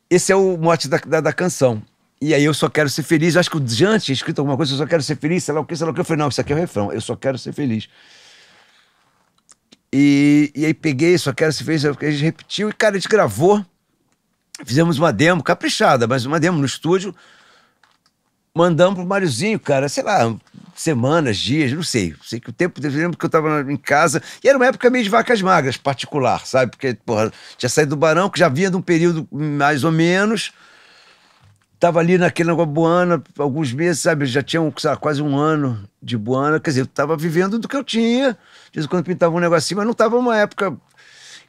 Esse é o mote da, da, da canção. E aí eu só quero ser feliz. Eu acho que o Jean tinha escrito alguma coisa, eu só quero ser feliz, sei lá o que, sei lá o que. Eu falei, não, isso aqui é o refrão, eu só quero ser feliz. E, e aí peguei, só quero ser feliz, a gente repetiu, e cara, a gente gravou, fizemos uma demo, caprichada, mas uma demo no estúdio, mandamos pro Máriozinho, cara, sei lá, semanas, dias, não sei. Sei que o tempo, eu lembro que eu tava em casa, e era uma época meio de vacas magras, particular, sabe? Porque, porra, tinha saído do Barão, que já vinha de um período mais ou menos. Tava ali naquele negócio alguns meses, sabe? Já tinha um, quase um ano de Buana. Quer dizer, eu tava vivendo do que eu tinha. De vez em quando pintava um negocinho, mas não tava uma época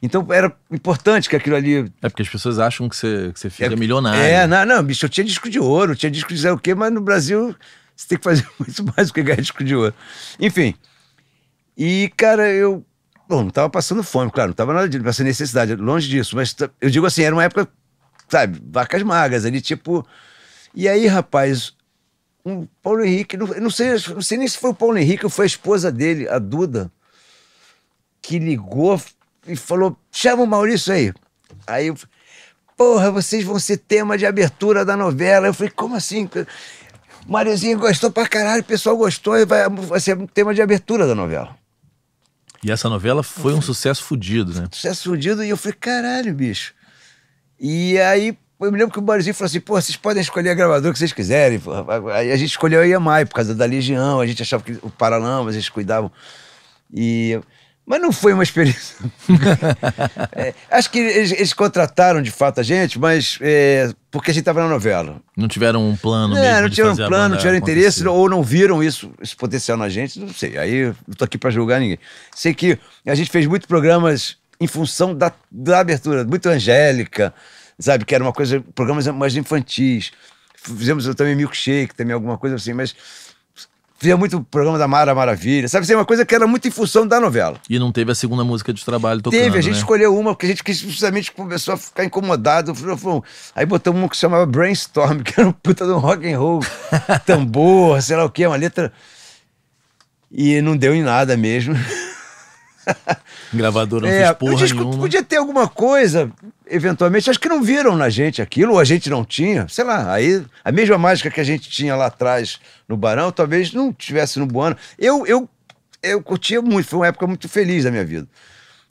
então era importante que aquilo ali. É porque as pessoas acham que você, que você é fica é, milionário. É, não, não, bicho, eu tinha disco de ouro, tinha disco de sei o quê, mas no Brasil você tem que fazer muito mais do que ganhar disco de ouro. Enfim. E, cara, eu. Bom, não tava passando fome, claro, não tava nada de passando necessidade, longe disso, mas eu digo assim, era uma época, sabe, vacas magras ali, tipo. E aí, rapaz, um Paulo Henrique, não, não, sei, não sei nem se foi o Paulo Henrique ou foi a esposa dele, a Duda, que ligou e falou: chama o Maurício aí. Aí eu falei, porra, vocês vão ser tema de abertura da novela. Eu falei, como assim? O gostou pra caralho, o pessoal gostou e vai, vai ser tema de abertura da novela. E essa novela foi um sucesso fudido, né? Sucesso fudido, e eu falei, caralho, bicho. E aí, eu me lembro que o Maurício falou assim, pô, vocês podem escolher a gravadora que vocês quiserem. Aí a gente escolheu a EMI por causa da Legião, a gente achava que o Paralamas, eles cuidavam. E mas não foi uma experiência. é, acho que eles, eles, contrataram de fato a gente, mas é, porque a gente estava na novela. Não tiveram um plano não, mesmo? Não tiveram um plano, não tiveram acontecer. interesse, ou não viram isso, esse potencial na gente, não sei. Aí não estou aqui para julgar ninguém. Sei que a gente fez muitos programas em função da, da abertura, muito Angélica, sabe? Que era uma coisa, programas mais infantis. Fizemos também milkshake, também alguma coisa assim, mas Fazia muito o programa da Mara Maravilha. Sabe, assim, uma coisa que era muito em função da novela. E não teve a segunda música de trabalho tocando, Teve, a gente né? escolheu uma, porque a gente quis, precisamente começou a ficar incomodado. Aí botamos uma que se chamava Brainstorm, que era um puta de um rock and roll, tambor, sei lá o que, uma letra... E não deu em nada mesmo. Gravadora não é, porra disco nenhuma. Podia ter alguma coisa, eventualmente. Acho que não viram na gente aquilo, ou a gente não tinha. Sei lá, aí a mesma mágica que a gente tinha lá atrás no Barão, talvez não tivesse no Boano Eu, eu, eu curtia muito, foi uma época muito feliz da minha vida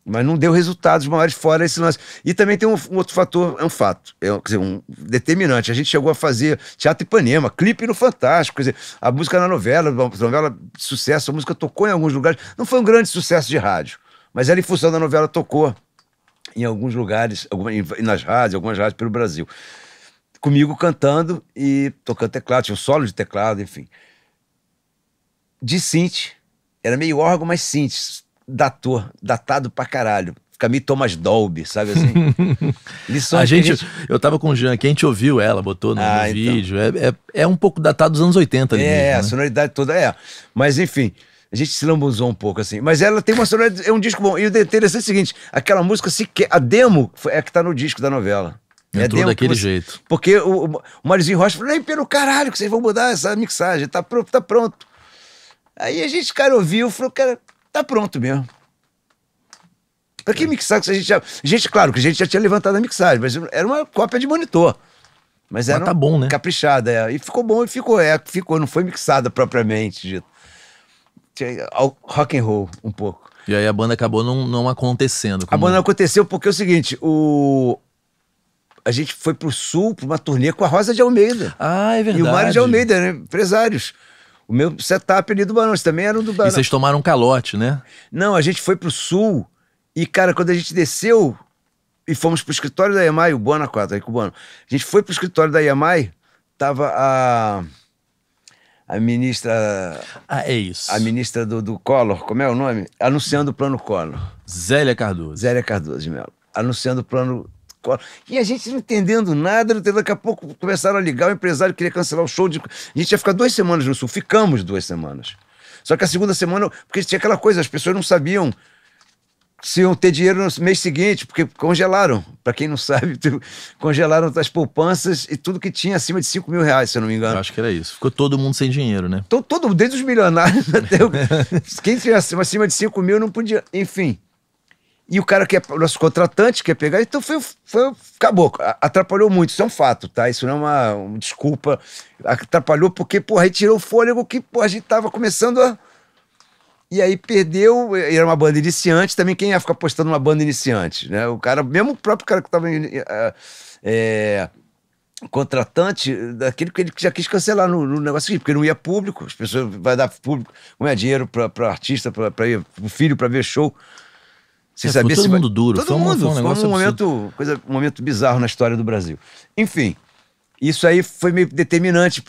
mas não deu resultados maiores fora esse lance. E também tem um, um outro fator, é um fato, é um, dizer, um determinante. A gente chegou a fazer teatro Ipanema, clipe no Fantástico, quer dizer, a música na novela, novela sucesso, a música tocou em alguns lugares. Não foi um grande sucesso de rádio, mas ela, em função da novela, tocou em alguns lugares, nas rádios, algumas rádios pelo Brasil. Comigo cantando e tocando teclado, tinha um solo de teclado, enfim. De synth, era meio órgão, mas synth dator, datado pra caralho. Camille Thomas Dolby, sabe assim? Lições a gente, gente, Eu tava com o Jean aqui, a gente ouviu ela, botou no, ah, no então. vídeo. É, é, é, um pouco datado dos anos 80 ali. É, mesmo, né? a sonoridade toda é. Mas enfim, a gente se lambuzou um pouco assim. Mas ela tem uma sonoridade, é um disco bom. E o interessante é o seguinte: aquela música sequer. A demo é a que tá no disco da novela. É Entrou é daquele você, jeito. Porque o, o Marizinho Rocha falou: nem pelo caralho que vocês vão mudar essa mixagem, tá pronto, tá pronto. Aí a gente, cara, ouviu, falou, cara, tá pronto mesmo. Pra que mixar que a gente já. Gente, claro que a gente já tinha levantado a mixagem, mas era uma cópia de monitor. Mas era mas tá bom, né? caprichada, é. E ficou bom e ficou, é, ficou, não foi mixada propriamente dito. É, rock and roll, um pouco. E aí a banda acabou não, não acontecendo. Como... A banda aconteceu porque é o seguinte, o, a gente foi pro sul pra uma turnê com a Rosa de Almeida. Ah, é verdade. E o Mário de Almeida, né? Empresários. O meu setup ali do Barões também era um do Barões. E vocês tomaram um calote, né? Não, a gente foi pro sul e, cara, quando a gente desceu e fomos pro escritório da Yamai, o Bona 4, aí o Bono. A gente foi pro escritório da Yamai, tava a. A ministra. Ah, é isso. A ministra do, do Collor, como é o nome? Anunciando o plano Collor. Zélia Cardoso. Zélia Cardoso de Mello. Anunciando o plano escola. E a gente não entendendo nada, daqui a pouco começaram a ligar, o empresário queria cancelar o show. De... A gente ia ficar duas semanas no Sul, ficamos duas semanas. Só que a segunda semana, porque tinha aquela coisa, as pessoas não sabiam se iam ter dinheiro no mês seguinte, porque congelaram. Para quem não sabe, congelaram as poupanças e tudo que tinha acima de 5 mil reais, se eu não me engano. Eu acho que era isso. Ficou todo mundo sem dinheiro, né? Todo, todo desde os milionários até. O... quem tinha acima de 5 mil não podia. Enfim. E o cara que é nosso contratante quer é pegar, então foi, foi acabou. Atrapalhou muito, isso é um fato, tá? Isso não é uma, uma desculpa. Atrapalhou porque, porra, aí tirou o fôlego que, porra, a gente tava começando a. E aí perdeu, era uma banda iniciante, também quem ia ficar postando uma banda iniciante, né? O cara, mesmo o próprio cara que tava. É, contratante daquele que ele já quis cancelar no, no negócio, porque não ia público, as pessoas vai dar público, não é dinheiro para artista, para o filho para ver show. Você é, sabia todo se mundo vai... duro. Todo foi mundo. Foi um, negócio foi um momento, coisa, um momento bizarro na história do Brasil. Enfim, isso aí foi meio determinante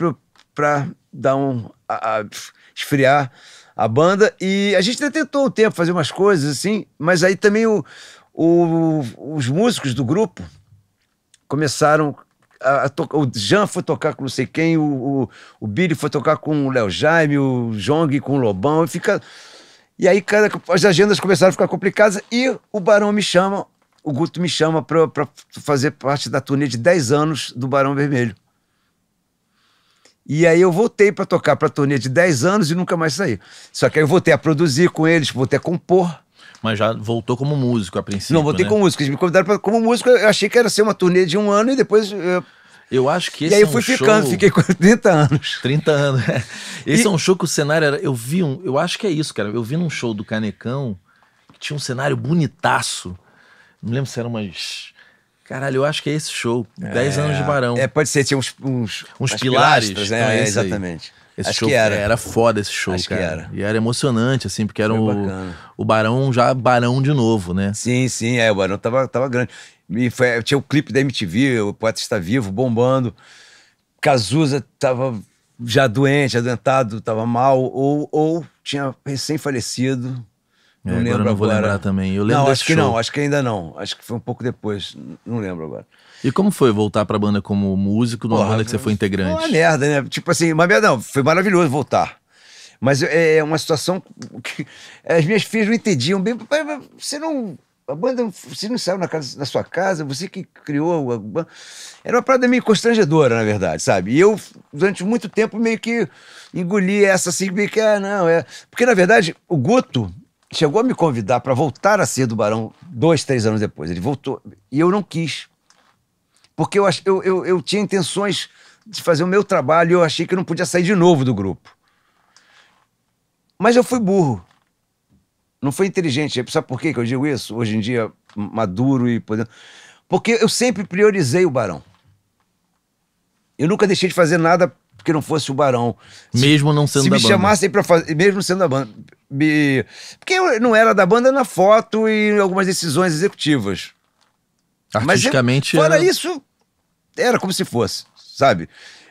para dar um... A, a, esfriar a banda. E a gente tentou um tempo fazer umas coisas assim, mas aí também o, o, os músicos do grupo começaram a, a tocar. O Jean foi tocar com não sei quem, o, o, o Billy foi tocar com o Léo Jaime, o Jong com o Lobão, e fica e aí, cara, as agendas começaram a ficar complicadas e o Barão me chama, o Guto me chama pra, pra fazer parte da turnê de 10 anos do Barão Vermelho. E aí eu voltei para tocar pra turnê de 10 anos e nunca mais saí. Só que aí eu voltei a produzir com eles, voltei a compor. Mas já voltou como músico a princípio. Não, voltei né? como músico. Eles me convidaram pra, como músico. Eu achei que era ser uma turnê de um ano e depois eu eu acho que esse e aí eu fui é um ficando, show... fiquei com 30 anos. 30 anos. É. Esse e... é um show que o cenário era. Eu vi um. Eu acho que é isso, cara. Eu vi num show do Canecão que tinha um cenário bonitaço. Não lembro se era umas. Caralho, eu acho que é esse show. 10 é... anos de Barão. É, pode ser, tinha uns. Uns, uns pilares. Né? É, é exatamente. Esse Acho show, que era. era foda esse show, Acho cara. Era. E era emocionante, assim, porque era o, o, Barão já Barão de novo, né? Sim, sim, é, o Barão tava, tava grande. E foi, tinha o clipe da MTV, o Poeta Está Vivo, bombando. Cazuza estava já doente, adoentado, estava mal, ou, ou tinha recém-falecido. Não é, lembro agora não vou lembrar também. Eu lembro não, acho show. que não, acho que ainda não. Acho que foi um pouco depois, não lembro agora. E como foi voltar para a banda como músico, numa Porra, banda que você foi integrante? Uma merda, né? Tipo assim, uma merda não, foi maravilhoso voltar. Mas é, é uma situação que as minhas filhas não entendiam bem. Você não a banda, você não saiu na, casa, na sua casa, você que criou a banda. Era uma parada meio constrangedora, na verdade, sabe? E eu, durante muito tempo, meio que engoli essa assim, meio que, ah, não, é. Porque, na verdade, o Guto chegou a me convidar para voltar a ser do Barão dois, três anos depois. Ele voltou. E eu não quis. Porque eu, ach... eu, eu, eu tinha intenções de fazer o meu trabalho e eu achei que eu não podia sair de novo do grupo. Mas eu fui burro. Não foi inteligente. Sabe por quê que eu digo isso? Hoje em dia, maduro e podendo. Porque eu sempre priorizei o Barão. Eu nunca deixei de fazer nada que não fosse o Barão. Mesmo não sendo se da banda. Se me chamassem pra fazer. Mesmo sendo da banda. Me... Porque eu não era da banda na foto e em algumas decisões executivas. Artisticamente. Mas eu, fora era... isso, era como se fosse, sabe?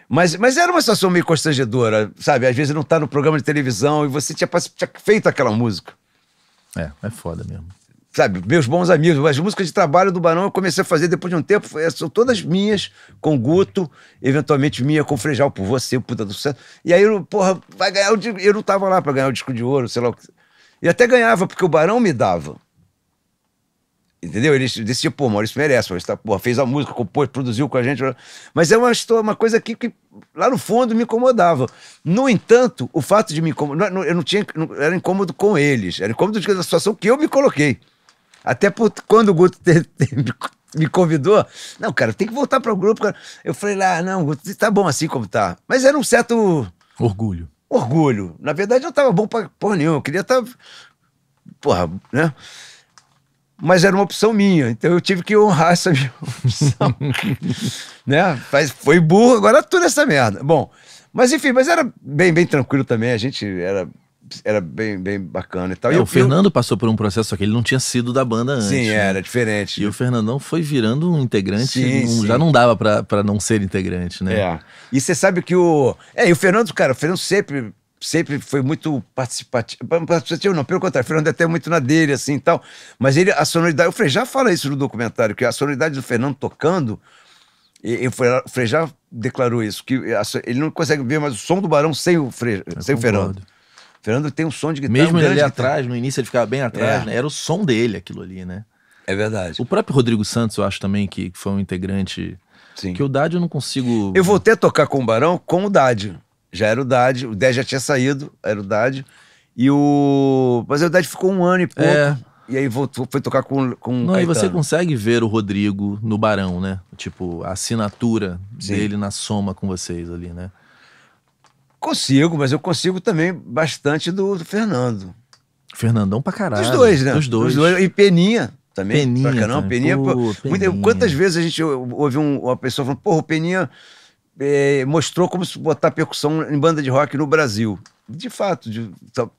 Mas, mas era uma situação meio constrangedora, sabe? Às vezes não tá no programa de televisão e você tinha, tinha feito aquela música. É, é foda mesmo. Sabe, meus bons amigos, as músicas de trabalho do Barão eu comecei a fazer depois de um tempo, é, são todas minhas, com Guto, eventualmente minha com Frejal, por você, puta do céu. E aí, eu, porra, vai ganhar o Eu não tava lá para ganhar o disco de ouro, sei lá o que. E até ganhava, porque o Barão me dava. Entendeu? Ele decidia, pô, Maurício merece, Maurício tá, porra, fez a música, compôs, produziu com a gente. Mas é uma, uma coisa que, que lá no fundo me incomodava. No entanto, o fato de me incomodar, é, eu não tinha, não, era incômodo com eles, era incômodo da situação que eu me coloquei. Até por, quando o Guto te, te, me convidou, não, cara, tem que voltar para o grupo. Cara. Eu falei lá, ah, não, Guto, tá bom assim como tá. Mas era um certo. Orgulho. Orgulho. Na verdade, não tava bom pra porra nenhuma. Eu queria estar. Tá, porra, né? mas era uma opção minha, então eu tive que honrar essa minha opção. né? Mas foi burro, agora tudo essa merda. Bom, mas enfim, mas era bem, bem tranquilo também, a gente era era bem, bem bacana e tal. É, e o Fernando eu... passou por um processo, só que ele não tinha sido da banda antes. Sim, né? era diferente. E o Fernandão foi virando um integrante, sim, um, sim. já não dava para não ser integrante, né? É. E você sabe que o. É, e o Fernando, cara, o Fernando sempre sempre foi muito participativo. Participativo não, pelo contrário, Fernando é até muito na dele, assim e tal. Mas ele, a sonoridade. O Frejá fala isso no documentário, que a sonoridade do Fernando tocando. E, e o Frejá declarou isso, que ele não consegue ver mais o som do Barão sem o, Fre, sem o Fernando. O Fernando tem um som de guitarra. Mesmo ele ali atrás, no início ele ficava bem atrás, é. né? Era o som dele aquilo ali, né? É verdade. O próprio Rodrigo Santos, eu acho também que foi um integrante. Sim. Que o Dádio eu não consigo. Eu voltei a tocar com o Barão com o Dádio. Já era o Dade, o Dade já tinha saído, era o Dade. E o. Mas o Dade ficou um ano e pouco. É. E aí voltou, foi tocar com, com Não, e você consegue ver o Rodrigo no Barão, né? Tipo, a assinatura Sim. dele na soma com vocês ali, né? Consigo, mas eu consigo também bastante do, do Fernando. Fernandão pra caralho. Dos dois, né? Dos dois. Dos dois. E Peninha também. Peninha. Pra caramba, Peninha, pô, Peninha. quantas vezes a gente ouve uma pessoa falando, porra, o Peninha é, mostrou como se botar percussão em banda de rock no Brasil. De fato, de,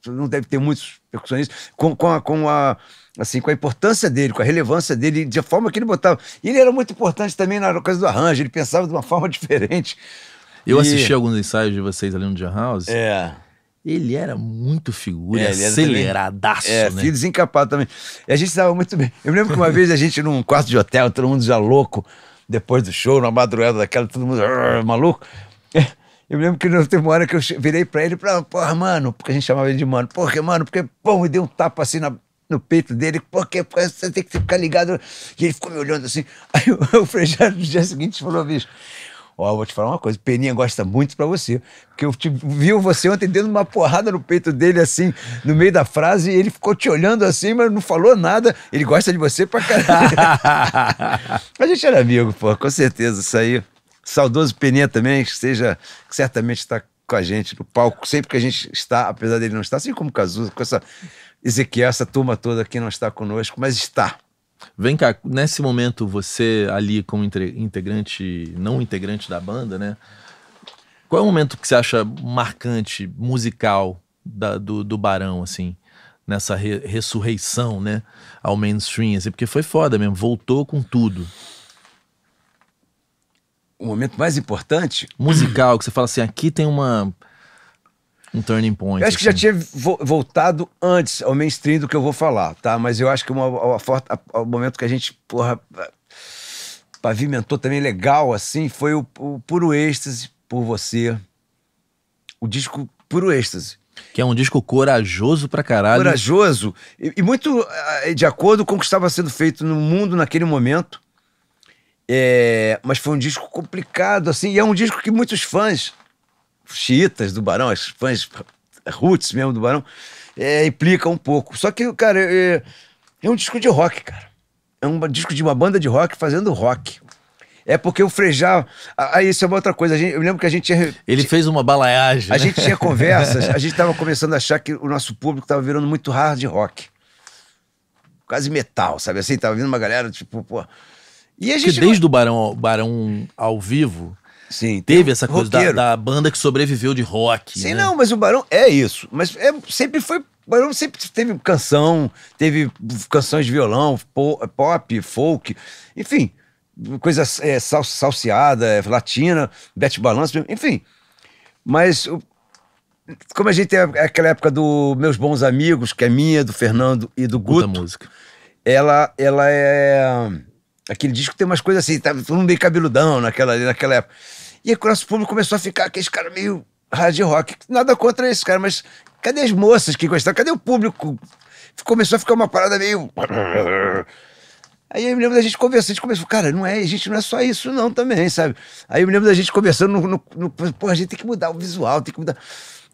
não deve ter muitos percussionistas, com, com, a, com, a, assim, com a importância dele, com a relevância dele, de forma que ele botava. E ele era muito importante também na coisa do arranjo, ele pensava de uma forma diferente. Eu e... assisti alguns ensaios de vocês ali no Jam House. É. Ele era muito figura, é, ele era é, né? Filho desencapado também. E a gente estava muito bem. Eu lembro que uma vez a gente num quarto de hotel, todo mundo já louco, depois do show, na madrugada daquela, todo mundo maluco. É, eu me lembro que tem uma hora que eu virei pra ele e falei, ah, porra, mano, porque a gente chamava ele de mano, porque, mano, porque, pô, me deu um tapa assim na, no peito dele, porque, porque você tem que ficar ligado. E ele ficou me olhando assim. Aí o, o Frejano no dia seguinte falou, bicho, Ó, oh, vou te falar uma coisa, o Peninha gosta muito pra você. Porque eu te, viu você ontem dando uma porrada no peito dele, assim, no meio da frase, e ele ficou te olhando assim, mas não falou nada. Ele gosta de você pra caralho. a gente era amigo, pô, com certeza, isso aí. Saudoso Peninha também, que seja, que certamente está com a gente no palco, sempre que a gente está, apesar dele não estar, assim como o Cazuza, com essa Ezequiel, essa turma toda que não está conosco, mas está. Vem cá, nesse momento você ali como integrante, não integrante da banda, né? Qual é o momento que você acha marcante, musical, da, do, do Barão, assim? Nessa re, ressurreição, né? Ao mainstream, assim, porque foi foda mesmo, voltou com tudo. O momento mais importante... Musical, que você fala assim, aqui tem uma um turning point. Eu acho que assim. já tinha vo voltado antes ao mainstream do que eu vou falar, tá? Mas eu acho que uma, uma, o momento que a gente, porra, pavimentou também legal, assim, foi o, o Puro Êxtase por Você. O disco Puro Êxtase. Que é um disco corajoso pra caralho. Corajoso. E, e, muito eh, de acordo com o que estava sendo feito no mundo naquele momento. É, mas foi um disco complicado, assim. E é um disco que muitos fãs xiitas do Barão, as fãs roots mesmo do Barão, é, implica um pouco. Só que, cara, é, é um disco de rock, cara. É um disco de uma banda de rock fazendo rock. É porque o Frejá. aí isso é uma outra coisa. Gente, eu lembro que a gente tinha. Ele fez uma balaiagem. A né? gente tinha conversas, a gente estava começando a achar que o nosso público estava virando muito hard rock. Quase metal, sabe assim? Tava vindo uma galera, tipo, pô. E a gente. Porque desde o Barão, Barão ao vivo, Sim, teve essa coisa da, da, banda que sobreviveu de rock. Sim, né? não, mas o Barão é isso. Mas é, sempre foi. O Barão sempre teve canção, teve canções de violão, pop, folk, enfim, coisa é, sal, salseada, é, latina, bet balance, enfim. Mas o, como a gente tem é aquela época do Meus Bons Amigos, que é minha, do Fernando e do Guto, Puta música. Ela, ela é. Aquele disco tem umas coisas assim, tá todo mundo meio cabeludão naquela, naquela época. E aí o nosso público começou a ficar aqueles caras meio hard rock. Nada contra esse cara, mas cadê as moças que gostaram? Cadê o público? Começou a ficar uma parada meio. Aí eu me lembro da gente conversando, a gente começou, cara, não é, a gente não é só isso não também, sabe? Aí eu me lembro da gente conversando, no, no, no pô, a gente tem que mudar o visual, tem que mudar.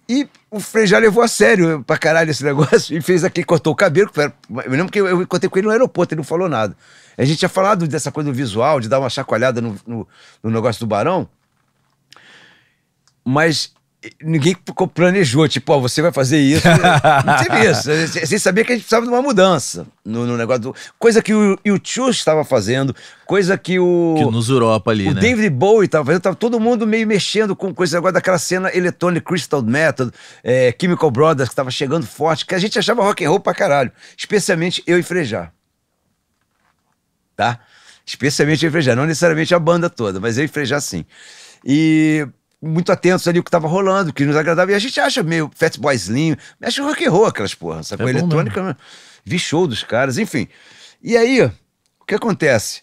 E o Frejá levou a sério pra caralho esse negócio e fez aqui, cortou o cabelo. Eu me lembro que eu, eu encontrei com ele no aeroporto, ele não falou nada. A gente tinha falado dessa coisa do visual, de dar uma chacoalhada no, no, no negócio do Barão mas ninguém planejou, tipo, oh, você vai fazer isso. Não teve isso. Sem saber que a gente precisava de uma mudança no, no negócio. Do, coisa que o YouTube estava fazendo, coisa que o. Que nos Europa ali. O né? David Bowie estava fazendo, estava todo mundo meio mexendo com coisa agora daquela cena Electronic Crystal Method, é, Chemical Brothers, que estava chegando forte, que a gente achava rock and roll pra caralho. Especialmente eu e Frejar. Tá? Especialmente eu e Frejar. Não necessariamente a banda toda, mas eu e Frejar sim. E muito atentos ali o que estava rolando, o que nos agradava. E a gente acha meio Fat Boy Slim, mexe rock and roll aquelas porra, essa coisa é eletrônica. Mesmo. Vi show dos caras, enfim. E aí, o que acontece?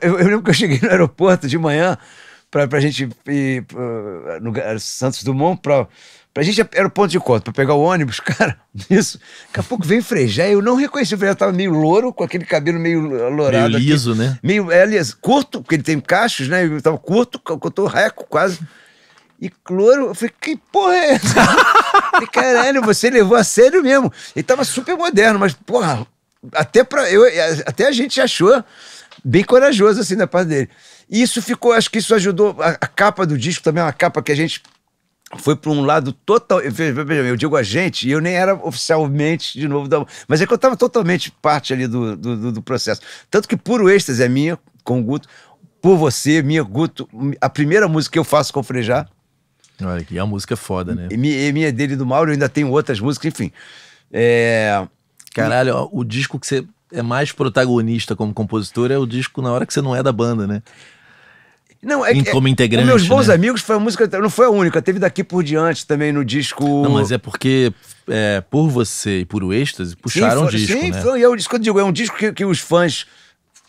Eu, lembro que eu cheguei no aeroporto de manhã para a gente ir pra, eh, no Santos Dumont para Pra gente é, era o ponto de conta, pra pegar o ônibus, cara, isso. Daqui a pouco veio Frejé, eu não reconheci o Frejé, tava meio louro, com aquele cabelo meio lourado. Meio liso, aqui. né? Meio, é, liso, curto, porque ele tem cachos, né? Eu tava curto, eu reco quase. E louro, eu falei, que porra é essa? caralho, você levou a sério mesmo. Ele tava super moderno, mas, porra, até, pra, eu, até a gente achou bem corajoso, assim, da parte dele. E isso ficou, acho que isso ajudou. A, a capa do disco também é uma capa que a gente foi para um lado total. Eu digo a gente, eu nem era oficialmente, de novo, da, mas é que eu estava totalmente parte ali do, do, do, processo. Tanto que Puro Êxtase é minha, com o Guto, por você, minha Guto, a primeira música que eu faço com o Frejá. Olha, que a música é foda, né? E minha, minha é dele do Mauro, eu ainda tenho outras músicas, enfim. É... Caralho, ó, o disco que você é mais protagonista como compositor é o disco na hora que você não é da banda, né? Não, é, como é, integrante. Meus Bons né? Amigos foi a música, não foi a única, teve daqui por diante também no disco. Não, mas é porque é, por você e por o êxtase puxaram sim, o disco. Sim, né? foi, o é disco que eu digo, é um disco que, que os fãs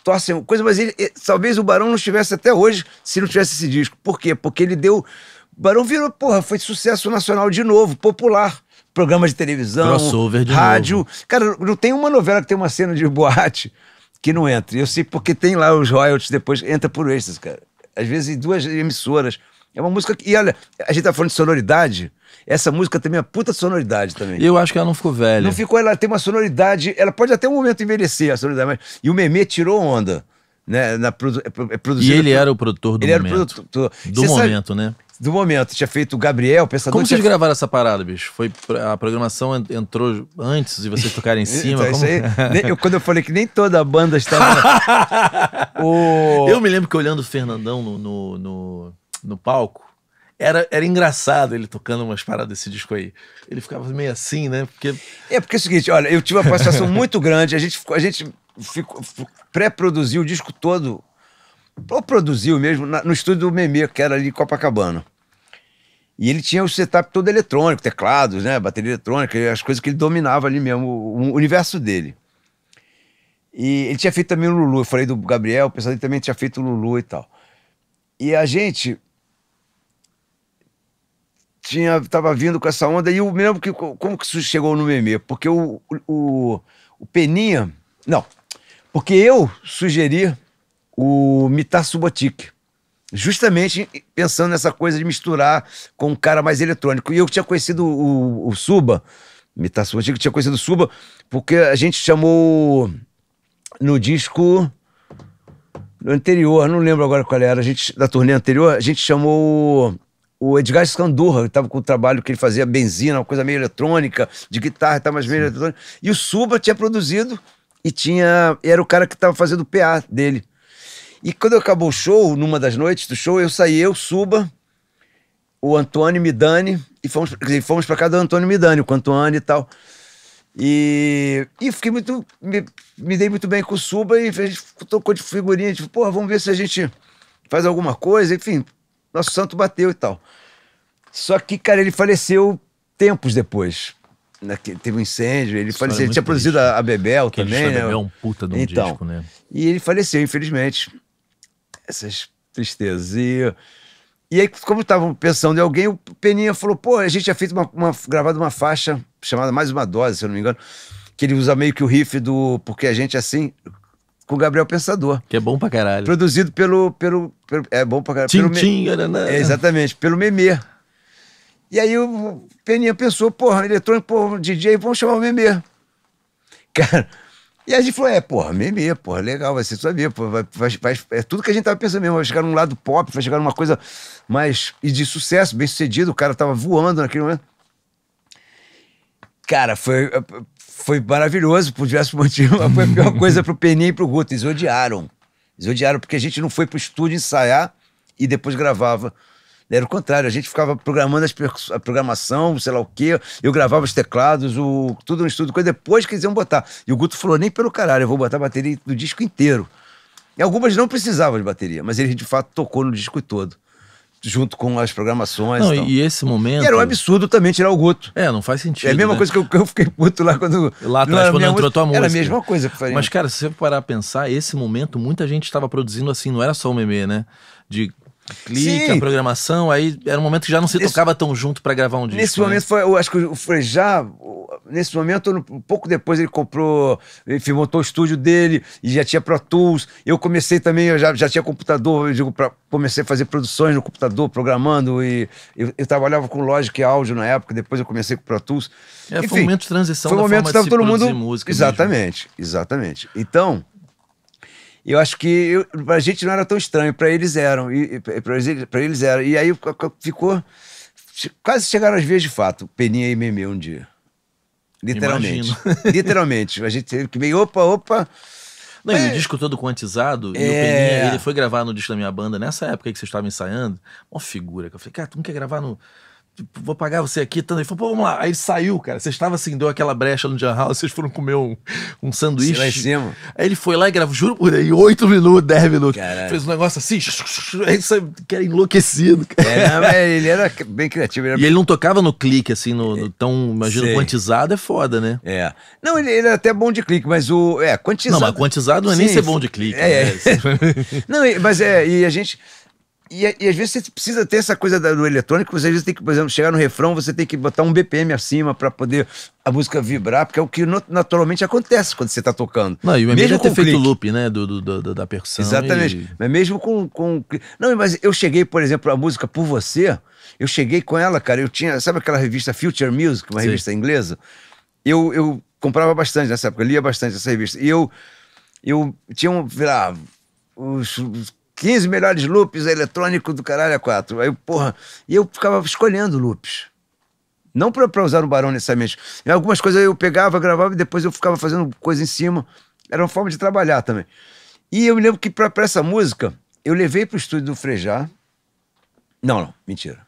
torcem coisa, mas ele, eh, talvez o Barão não estivesse até hoje se não tivesse esse disco. Por quê? Porque ele deu. Barão virou, porra, foi sucesso nacional de novo, popular programa de televisão, Crossover de rádio. Novo. Cara, não tem uma novela que tem uma cena de boate que não entra. Eu sei porque tem lá os royalties depois, entra por extras, cara às vezes em duas emissoras. É uma música que. E olha, a gente tá falando de sonoridade. Essa música também é puta sonoridade também. Eu acho que ela não ficou velha. Não ficou, ela tem uma sonoridade. Ela pode até um momento envelhecer a sonoridade, mas. E o meme tirou onda né, na produ é, é E ele era o produtor do ele momento. Ele era o produtor. Do momento, sabe, né? Do momento. Tinha feito o Gabriel, o pensador. Como vocês tinha... gravaram essa parada, bicho? Foi a programação entrou antes e vocês tocaram em cima? então, como... aí, eu, quando eu falei que nem toda a banda estava. o... Eu me lembro que olhando o Fernandão no, no, no, no palco era, era engraçado ele tocando umas paradas desse disco aí. Ele ficava meio assim, né? Porque... É, porque é o seguinte, olha, eu tive uma participação muito grande, a gente, a gente pré-produziu o disco todo, ou produziu mesmo, na, no estúdio do Memê, que era ali em Copacabana. E ele tinha o setup todo eletrônico, teclados, né, bateria eletrônica, as coisas que ele dominava ali mesmo, o, o universo dele. E ele tinha feito também o Lulu, eu falei do Gabriel, o pessoal dele também tinha feito o Lulu e tal. E a gente tinha tava vindo com essa onda e eu mesmo lembro que como que isso chegou no meme, porque o, o, o Peninha, não, porque eu sugeri o Mitar Subotic, justamente pensando nessa coisa de misturar com um cara mais eletrônico. E eu tinha conhecido o, o Suba, Mitar Subotic, tinha conhecido o Suba, porque a gente chamou no disco no anterior, não lembro agora qual era, a gente, da turnê anterior, a gente chamou o Edgar Scandurra, que estava com o trabalho que ele fazia benzina, uma coisa meio eletrônica, de guitarra e mais meio eletrônica. E o Suba tinha produzido e tinha. Era o cara que tava fazendo o PA dele. E quando acabou o show, numa das noites do show, eu saí, eu, Suba, o Antônio Midani, e fomos, fomos para casa do Antônio Midani, o Antônio e tal. E, e fiquei muito. Me, me, dei muito bem com o Suba e a gente tocou de figurinha, tipo, porra, vamos ver se a gente faz alguma coisa, enfim, nosso santo bateu e tal. Só que, cara, ele faleceu tempos depois teve um incêndio, ele Isso é faleceu. Ele tinha produzido a, Bebel Porque também, né? Bebel é um puta de um então, disco, né? E ele faleceu, infelizmente. Essas tristezas. E, e aí, como estavam pensando em alguém, o Peninha falou: pô, a gente tinha fez uma, uma, gravado uma faixa chamada Mais Uma Dose, se eu não me engano, que ele usa meio que o riff do Porque a gente é assim, com o Gabriel Pensador. Que é bom pra caralho. Produzido pelo. pelo, pelo é bom pra caralho. Tchim, pelo me... É, exatamente, pelo Memê. E aí o Peninha pensou, porra, eletrônico, porra, DJ, vamos chamar o Memê. Cara, e a gente falou, é, porra, meme, porra, legal, vai ser sua vida, porra, vai, vai, é tudo que a gente tava pensando mesmo, vai chegar num lado pop, vai chegar numa coisa mais, e de sucesso, bem sucedido, o cara tava voando naquele momento. Cara, foi, foi maravilhoso, por diversos motivos, foi a pior coisa pro Peninha e pro Guto, eles odiaram, eles odiaram porque a gente não foi pro estúdio ensaiar e depois gravava era o contrário, a gente ficava programando a programação, sei lá o quê. Eu gravava os teclados, o, tudo no estúdio, depois que eles iam botar. E o Guto falou: nem pelo caralho, eu vou botar a bateria do disco inteiro. E algumas não precisavam de bateria, mas ele de fato tocou no disco todo junto com as programações. Não, então. e esse momento. E era um absurdo também tirar o Guto. É, não faz sentido. É a mesma né? coisa que eu, eu, fiquei puto lá quando. Lá atrás, quando entrou música, tua música. Era a mesma coisa que faria. Mas, cara, se você parar a pensar, esse momento, muita gente estava produzindo assim, não era só o meme, né? De clique, Sim. a programação, aí era um momento que já não se nesse, tocava tão junto para gravar um disco. Nesse né? momento foi, eu acho que foi já, nesse momento, um pouco depois ele comprou, enfim, montou o estúdio dele e já tinha Pro Tools. Eu comecei também, eu já, já tinha computador, eu digo, pra, comecei a fazer produções no computador, programando e eu, eu trabalhava com Logic e áudio na época, depois eu comecei com Pro Tools. É, Enfim, foi um momento de transição foi um momento que estava todo mundo música. Né, exatamente, mesmo. exatamente. Então, eu acho que eu, pra gente não era tão estranho, pra eles eram. E, pra, eles, pra eles eram. E aí ficou. Quase chegaram às vezes de fato, Peninha e Meme um dia. Literalmente. Literalmente. A gente teve que meio, opa, opa. Não, é. e o é. disco todo quantizado, é. e o é. Peninha, ele foi gravar no disco da minha banda nessa época que vocês estavam ensaiando. Uma figura, que eu falei, cara, tu não quer gravar no, vou pagar você aqui. Tanto. Ele falou, pô, vamos lá. Aí ele saiu, cara. Você estava assim, deu aquela brecha no John House, vocês foram comer um, um sanduíche. lá em cima. Aí ele foi lá e gravou, juro por aí, 8 minutos, 10 minutos. Caralho. Fez um negócio assim, aí que era enlouquecido. Cara. É, ele era bem criativo. Ele era... E ele não tocava no clique, assim, no, no é, tão, imagino, quantizado é foda, né? É. Não, ele, ele até bom de clique, mas o. É, quantizado. Não, mas quantizado não é Sim, nem ser bom de clique. É, né? é. não, mas é, e a gente. E, e, às vezes você precisa ter essa coisa do eletrônico, você às vezes tem que, por exemplo, chegar no refrão, você tem que botar um BPM acima para poder a música vibrar, porque é o que naturalmente acontece quando você tá tocando. Não, e o mesmo ter feito o loop, né, do, do, do, da percussão. Exatamente. E... Mas mesmo com, com. Não, mas eu cheguei, por exemplo, a música Por Você, eu cheguei com ela, cara. Eu tinha. Sabe aquela revista Future Music, uma Sim. revista inglesa? Eu, eu comprava bastante nessa época, eu lia bastante essa revista. E eu. Eu tinha um. lá, os 15 melhores loops eletrônicos do caralho a quatro. Aí, porra, e eu ficava escolhendo loops. Não para usar no Barão necessariamente. Em algumas coisas eu pegava, gravava e depois eu ficava fazendo coisa em cima. Era uma forma de trabalhar também. E eu me lembro que para essa música, eu levei pro estúdio do Frejá. Não, não, mentira.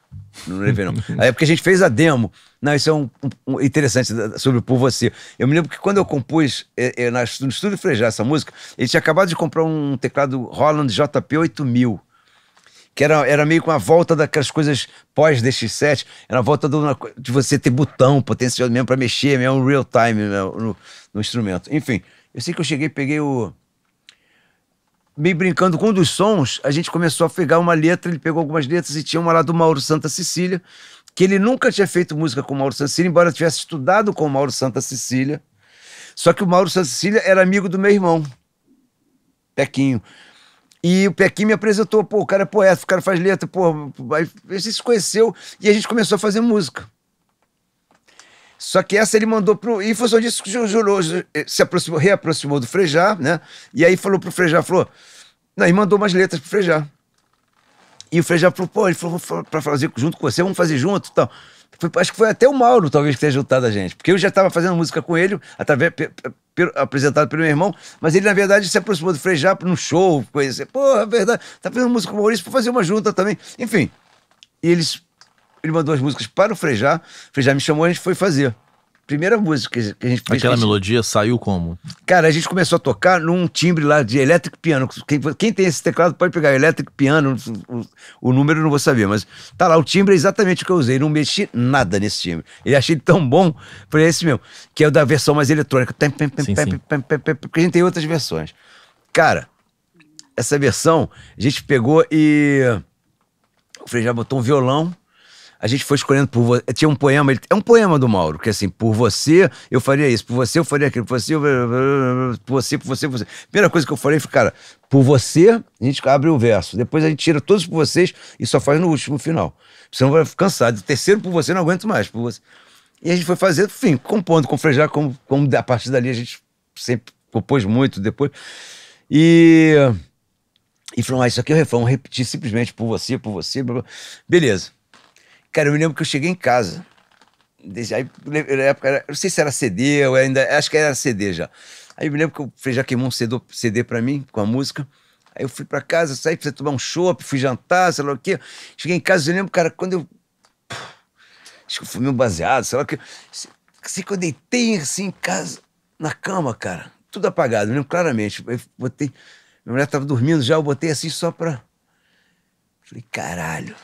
Não levei, não. Aí é porque a gente fez a demo. Não, isso é um, um interessante sobre Por Você. Eu me lembro que quando eu compus é, é, no estúdio Frejá essa música, ele tinha acabado de comprar um teclado Holland JP 8000 que era, era meio com a volta daquelas coisas pós DX7, era a volta do, de você ter botão potencial mesmo para mexer, mesmo real time mesmo, no, no, instrumento. Enfim, eu sei que eu cheguei peguei o. Meio brincando com um dos sons, a gente começou a pegar uma letra, ele pegou algumas letras e tinha uma lá do Mauro Santa Cecília, que ele nunca tinha feito música com o Mauro Santa Cecília, embora tivesse estudado com o Mauro Santa Cecília. Só que o Mauro Santa Cecília era amigo do meu irmão, Pequinho. E o Pequinho me apresentou, pô, o cara é poeta, o cara faz letra, pô, aí a gente se conheceu e a gente começou a fazer música. Só que essa ele mandou pro. E em função disso, jurou, eh, se aproximou, reaproximou do Frejá, né? E aí falou pro Frejá, falou. Não, e mandou umas letras pro Frejá. E o Frejá falou, pô, ele falou, pra fazer junto com você, vamos fazer junto e então. tal. Foi, acho que foi até o Mauro, talvez, que tenha juntado a gente. Porque eu já estava fazendo música com ele, através, apresentado pelo meu irmão, mas ele, na verdade, se aproximou do Frejá num show, coisa assim, pô é verdade, tá fazendo música com o Maurício, vou fazer uma junta também. Enfim, e eles, ele mandou as músicas para o Frejá, o Frejá me chamou, a gente foi fazer primeira música que a gente fez. Aquela melodia saiu como? Cara, a gente começou a tocar num timbre lá de electric piano. Quem, quem tem esse teclado pode pegar electric piano, o, o número não vou saber, mas tá lá, o timbre é exatamente o que eu usei. Não mexi nada nesse timbre. Eu achei tão bom, foi esse mesmo, que é o da versão mais eletrônica. Sim, sim. Porque a gente tem outras versões. Cara, essa versão a gente pegou e. O Frei já botou um violão a gente foi escolhendo por você. Tinha um poema, ele, é um poema do Mauro, que é assim, por você eu faria isso, por você eu faria aquilo, por você, eu, por você, por você, por você. Primeira coisa que eu falei foi, cara, por você, a gente abre o verso, depois a gente tira todos por vocês e só faz no último final. Você não vai ficar cansado. terceiro por você, não aguento mais, por você. E a gente foi fazer, enfim, compondo, com frejar, como, como a partir dali a gente sempre compôs muito depois. E. E falou, ah, isso aqui é o refrão, repetir simplesmente por você, por você. Blá, blá. Beleza. Cara, eu me lembro que eu cheguei em casa. Desde aí, na época, era, não sei se era CD, ou ainda. Acho que era CD já. Aí eu me lembro que o Frei já queimou um CD, CD pra mim, com a música. Aí eu fui pra casa, saí, pra tomar um chopp, fui jantar, sei lá o quê. Cheguei em casa, eu lembro, cara, quando eu. Acho que eu fumei um baseado, sei lá o quê. Assim, que eu deitei assim em casa, na cama, cara, tudo apagado, eu lembro claramente. Eu botei. Minha mulher tava dormindo já, eu botei assim só pra. Falei, caralho,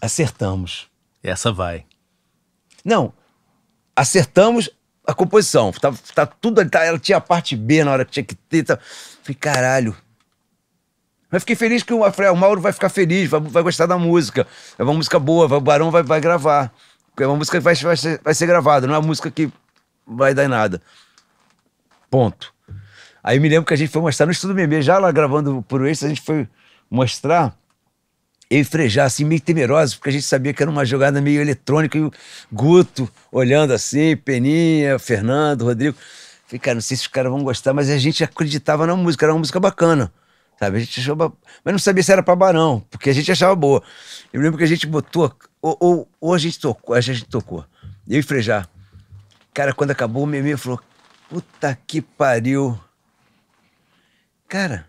acertamos. Essa vai. Não, acertamos a composição. Tá, tá tudo ali. Tá, ela tinha a parte B na hora que tinha que ter. Tá. Falei, caralho. Mas fiquei feliz que o, o Mauro vai ficar feliz, vai, vai gostar da música. É uma música boa, vai, o Barão vai, vai gravar. É uma música que vai, vai, ser, vai ser gravada, não é uma música que vai dar em nada. Ponto. Aí me lembro que a gente foi mostrar no Estudo Meme, já lá gravando por isso a gente foi mostrar eu e Frejá, assim, meio temerosos, porque a gente sabia que era uma jogada meio eletrônica, e o Guto olhando assim, Peninha, Fernando, Rodrigo. Falei, cara, não sei se os caras vão gostar, mas a gente acreditava na música, era uma música bacana. Sabe? A gente Mas não sabia se era pra Barão, porque a gente achava boa. Eu lembro que a gente botou, ou, ou, ou a gente tocou, a gente tocou. Eu e Frejá. Cara, quando acabou, o Meme falou: puta que pariu. Cara,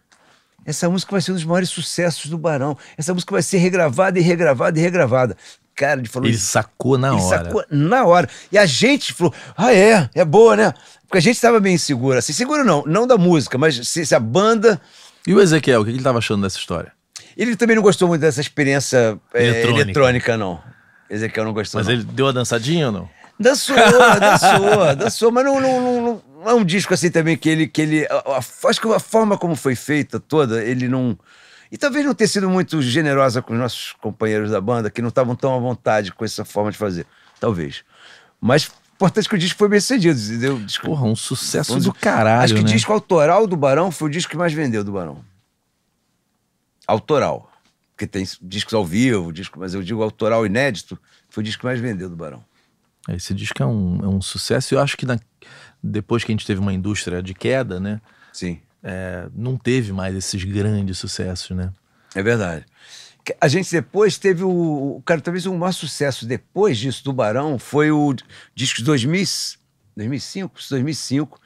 essa música vai ser um dos maiores sucessos do Barão. Essa música vai ser regravada e regravada e regravada. Cara, ele falou. Ele sacou na ele hora. Sacou na hora. E a gente falou: ah, é, é boa, né? Porque a gente estava bem seguro, assim, seguro não, não da música, mas se, se a banda. E o Ezequiel, o que ele estava achando dessa história? Ele também não gostou muito dessa experiência é, eletrônica, é, eletrônica não. Ezequiel não gostou. Mas não. ele deu a dançadinha ou não? Dançou, dançou, dançou, mas não, não, não é um disco assim também que ele. Que ele a, a, acho que a forma como foi feita toda, ele não. E talvez não ter sido muito generosa com os nossos companheiros da banda, que não estavam tão à vontade com essa forma de fazer. Talvez. Mas importante que o disco foi bem sucedido, entendeu? Disco, Porra, um sucesso do caralho. Acho que o né? disco autoral do Barão foi o disco que mais vendeu do Barão. Autoral. Porque tem discos ao vivo, disco, mas eu digo autoral inédito, foi o disco que mais vendeu do Barão. Esse disco é um, é um sucesso e eu acho que na, depois que a gente teve uma indústria de queda, né? Sim. É, não teve mais esses grandes sucessos, né? É verdade. A gente depois teve o. Cara, talvez o maior sucesso depois disso do Barão foi o disco de 2000, 2005, 2005,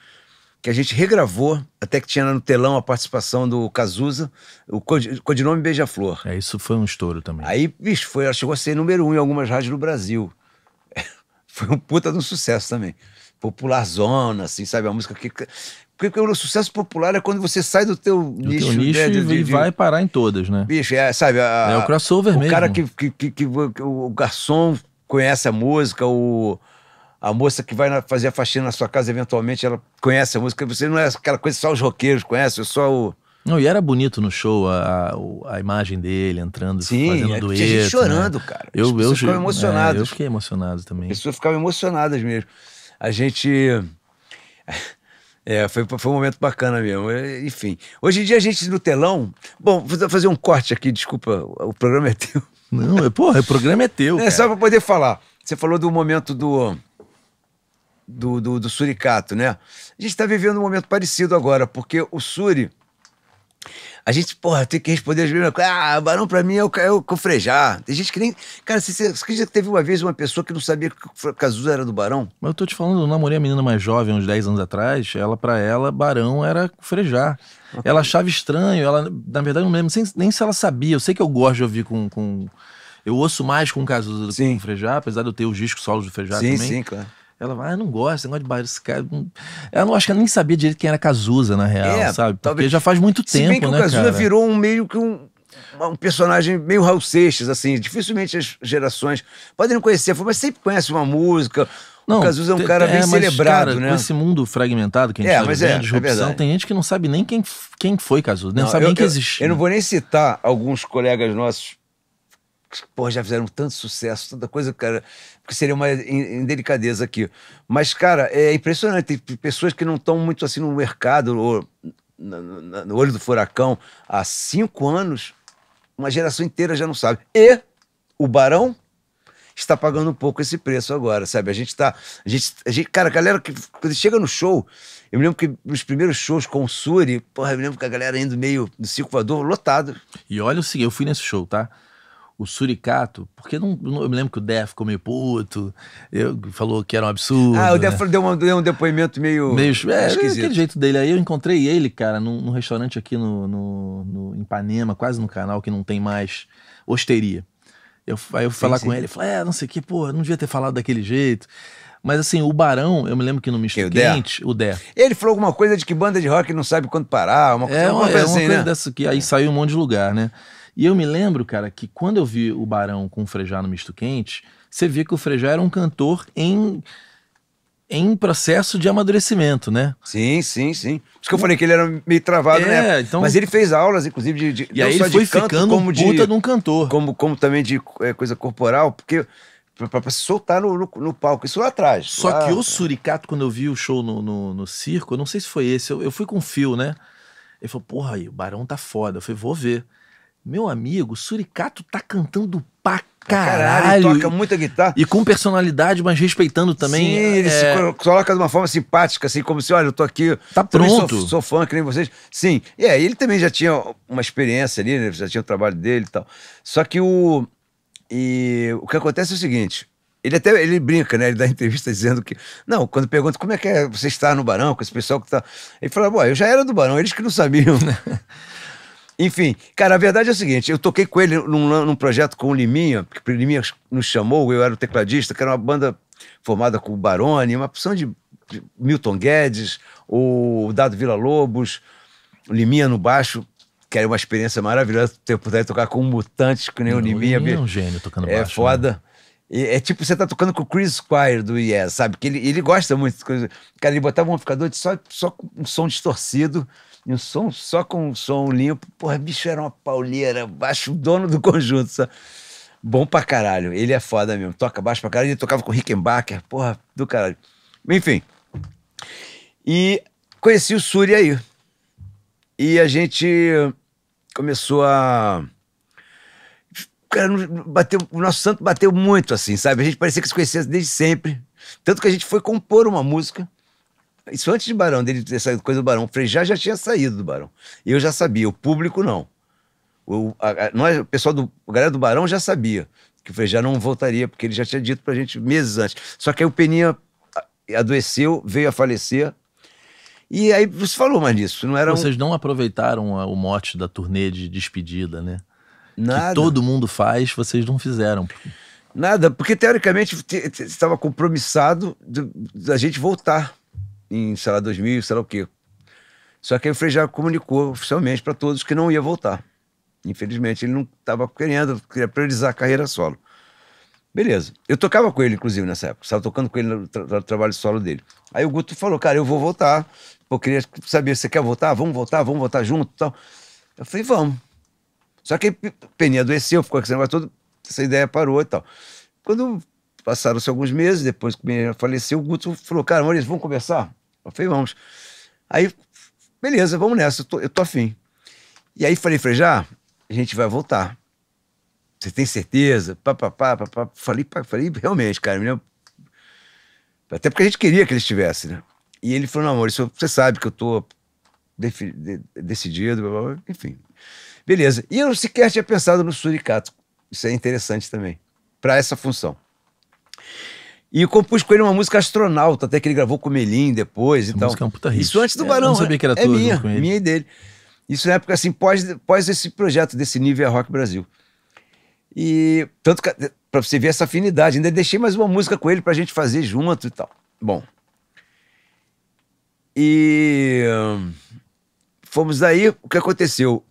que a gente regravou, até que tinha no telão a participação do Cazuza, o codinome Beija-Flor. É, isso foi um estouro também. Aí, bicho, foi, ela chegou a ser número um em algumas rádios do Brasil. foi um puta de um sucesso também popular zona, assim, sabe? a música que. Porque o sucesso popular é quando você sai do teu do nicho. Teu nicho né? de, de, e vai parar em todas, né? Bicho, é, sabe? A, é o crossover o mesmo. O cara que, que, que, que, o garçom conhece a música, o, a moça que vai fazer a faxina na sua casa, eventualmente, ela conhece a música. Você não é aquela coisa só os roqueiros conhecem, só o. Não, e era bonito no show a, a, a imagem dele entrando, Sim, fazendo é, dueto. Sim, né? chorando, né? cara. Eu, eu, eu, emocionado. É, eu fiquei emocionado também. As pessoas ficavam emocionadas mesmo a gente. É, foi, foi um momento bacana mesmo. É, enfim. Hoje em dia a gente no telão. Bom, vou fazer um corte aqui, desculpa, o programa é teu. Não, é, porra, o programa é teu. É cara. só pra poder falar. Você falou do momento do. Do, do, do, suricato, né? A gente está vivendo um momento parecido agora, porque o Suri a gente, porra, tem que responder as mesmas coisas. Ah, barão pra mim é o, é o cofrejar. Tem gente que nem. Cara, você, você acredita que teve uma vez uma pessoa que não sabia que o Cazuza era do barão? Mas eu tô te falando, eu namorei a menina mais jovem, uns 10 anos atrás. Ela, pra ela, barão era cofrejar. Okay. Ela achava estranho. Ela, na verdade, não lembro nem se ela sabia. Eu sei que eu gosto de ouvir com... com... Eu ouço mais com o Cazuza do sim. que com o Frejá, apesar de eu ter os discos solos do Frejá sim, também. Sim, sim, claro. Ela vai, ah, não gosta, gosta de barulho. Esse cara. Ela não acho que ela nem sabia direito quem era Cazuza, na real, é, sabe? Porque talvez... já faz muito tempo, Se bem que né, O Cazuza cara? virou um meio que um. Um personagem meio Raul Seixas, assim, dificilmente as gerações podem não conhecer, mas sempre conhece uma música, não, o Cazuza é um cara é, bem mas, celebrado, cara, né? Com esse mundo fragmentado que a gente é, tá mas é, vivendo, é, disrupção, é tem gente que não sabe nem quem, quem foi Cazuza, nem não, sabe eu, nem que existe. Eu, eu não né? vou nem citar alguns colegas nossos que, porra, já fizeram tanto sucesso, tanta coisa, cara porque seria uma indelicadeza aqui. Mas, cara, é impressionante. Tem pessoas que não estão muito assim no mercado, ou no olho do furacão, há cinco anos, uma geração inteira já não sabe. E o Barão está pagando um pouco esse preço agora, sabe? A gente está. A gente, a gente, cara, a galera que quando chega no show. Eu me lembro que nos primeiros shows com o Suri, porra, eu me lembro que a galera indo meio do circo lotado. E olha o seguinte, eu fui nesse show, tá? o Suricato, porque não, não, eu me lembro que o Def ficou meio puto, eu, falou que era um absurdo. Ah, o né? Def né? deu, uma, deu um depoimento meio. meio é, esquisito. aquele jeito dele. Aí eu encontrei ele, cara, num, num restaurante aqui no, no, no, em Ipanema, quase no canal, que não tem mais hosteria. Eu, aí eu fui falar sim. com ele, ele falou, é, não sei o que, pô, não devia ter falado daquele jeito. Mas assim, o Barão, eu me lembro que no Misto Quente, o Dé. Ele falou alguma coisa de que banda de rock não sabe quando parar, uma coisa, é, uma, é, uma assim, coisa né? dessa que aí saiu um monte de lugar, né? E eu me lembro, cara, que quando eu vi o Barão com o Frejá no Misto Quente, você via que o Frejá era um cantor em em processo de amadurecimento, né? Sim, sim, sim. Por isso que eu falei que ele era meio travado, é, né? Então... Mas ele fez aulas, inclusive, de, de e aí ele foi canto, ficando como puta de, de um cantor. Como, como também de é, coisa corporal, porque para se soltar no, no, no, palco, isso lá atrás. Só lá... que o Suricato, quando eu vi o show no, no, no circo, eu não sei se foi esse, eu, eu fui com o Phil, né? Ele falou, porra, aí, o Barão tá foda. Eu falei, vou ver. Meu amigo, Suricato tá cantando pra caralho. caralho toca muita guitarra. E com personalidade, mas respeitando também. Sim, ele é... se coloca de uma forma simpática, assim, como se, olha, eu tô aqui. Tá pronto. Sou, sou fã, que nem vocês. Sim. E aí, ele também já tinha uma experiência ali, né? já tinha o trabalho dele e tal. Só que o. E o que acontece é o seguinte. Ele até ele brinca, né? Ele dá entrevista dizendo que. Não, quando pergunta como é que é você está no Barão, com esse pessoal que tá. Ele fala, bom, eu já era do Barão, eles que não sabiam, né? Enfim, cara, a verdade é a seguinte: eu toquei com ele num, num projeto com o Liminha, porque o Liminha nos chamou, eu era o tecladista, que era uma banda formada com o Barone, uma opção de Milton Guedes, o Dado Vila Lobos, Liminha no baixo, que era uma experiência maravilhosa ter poder tocar com mutantes que nem o Liminha. Ele é um gênio tocando é baixo. É foda. Né? É, tipo você tá tocando com o Chris Squire do Yes, sabe? Que ele, ele gosta muito. Cara, ele botava um amplificador de só, só um som distorcido e um som só com um som limpo. Porra, bicho era uma pauleira, baixo dono do conjunto. Só. Bom pra caralho. Ele é foda mesmo. Toca baixo pra caralho. Ele tocava com Rickenbacker, porra, do caralho. Enfim. E conheci o Suri aí. E a gente começou a cara, bateu, o nosso santo bateu muito, assim, sabe? A gente parecia que se conhecia desde sempre. Tanto que a gente foi compor uma música isso antes de Barão, dele ter saído coisa do Barão. O Frejá já tinha saído do Barão. Eu já sabia, o público não. O, a, a, nós, o pessoal do. A galera do Barão já sabia que o Frejá não voltaria, porque ele já tinha dito pra gente meses antes. Só que aí o Peninha adoeceu, veio a falecer. E aí você falou mais disso. Não era Vocês um... não aproveitaram o mote da turnê de despedida, né? Nada. Que todo mundo faz, vocês não fizeram. Nada, porque teoricamente estava compromissado da gente voltar em, sei lá, 2000, sei lá o quê. Só que aí o Frejá comunicou oficialmente para todos que não ia voltar. Infelizmente, ele não estava querendo, queria priorizar a carreira solo. Beleza. Eu tocava com ele, inclusive, nessa época. Estava tocando com ele no tra trabalho solo dele. Aí o Guto falou, cara, eu vou voltar. Eu queria saber, você quer voltar? Vamos voltar? Vamos voltar junto tal. Eu falei, vamos. Só que Peninha adoeceu, ficou com esse negócio todo. Essa ideia parou e tal. Quando Passaram-se alguns meses, depois que minha faleceu, o Guto falou, cara, Maurício, vamos conversar? Eu falei, vamos. Aí, beleza, vamos nessa, eu tô, eu tô afim. E aí falei, Frejá, a gente vai voltar. Você tem certeza? Pá, pá, pá, pá, pá. Falei, pá, falei, realmente, cara, me né? até porque a gente queria que ele estivesse, né? E ele falou, não, Maurício, você sabe que eu tô decidido, blá, blá, blá. enfim. Beleza. E eu sequer tinha pensado no suricato. Isso é interessante também, para essa função. E compus com ele uma música astronauta, até que ele gravou com o Melim depois Essa e então. música tal. É um puta Isso antes do é, Barão. não sabia né? que era é tudo minha, com ele. minha e dele. Isso na época, assim, pós, pós esse projeto desse nível Rock Brasil. E tanto que, pra você ver essa afinidade, ainda deixei mais uma música com ele pra gente fazer junto e tal. Bom. E hum, fomos daí, o que aconteceu?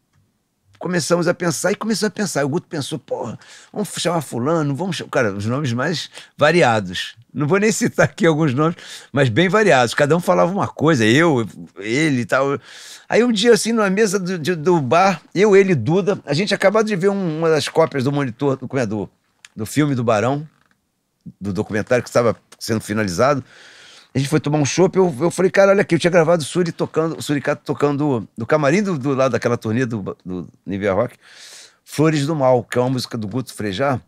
começamos a pensar e começamos a pensar. O Guto pensou, porra, vamos chamar fulano, vamos chamar... Cara, os nomes mais variados. Não vou nem citar aqui alguns nomes, mas bem variados. Cada um falava uma coisa, eu, ele e tal. Aí um dia, assim, numa mesa do, de, do bar, eu, ele e Duda, a gente acabou de ver um, uma das cópias do monitor, do, do, do filme do Barão, do documentário que estava sendo finalizado a gente foi tomar um chopp, eu, eu falei, cara, olha aqui, eu tinha gravado o Suri tocando, o Suricato tocando do camarim do, do lado daquela turnê do, do Nivea Rock, Flores do Mal, que é uma música do Guto Frejá,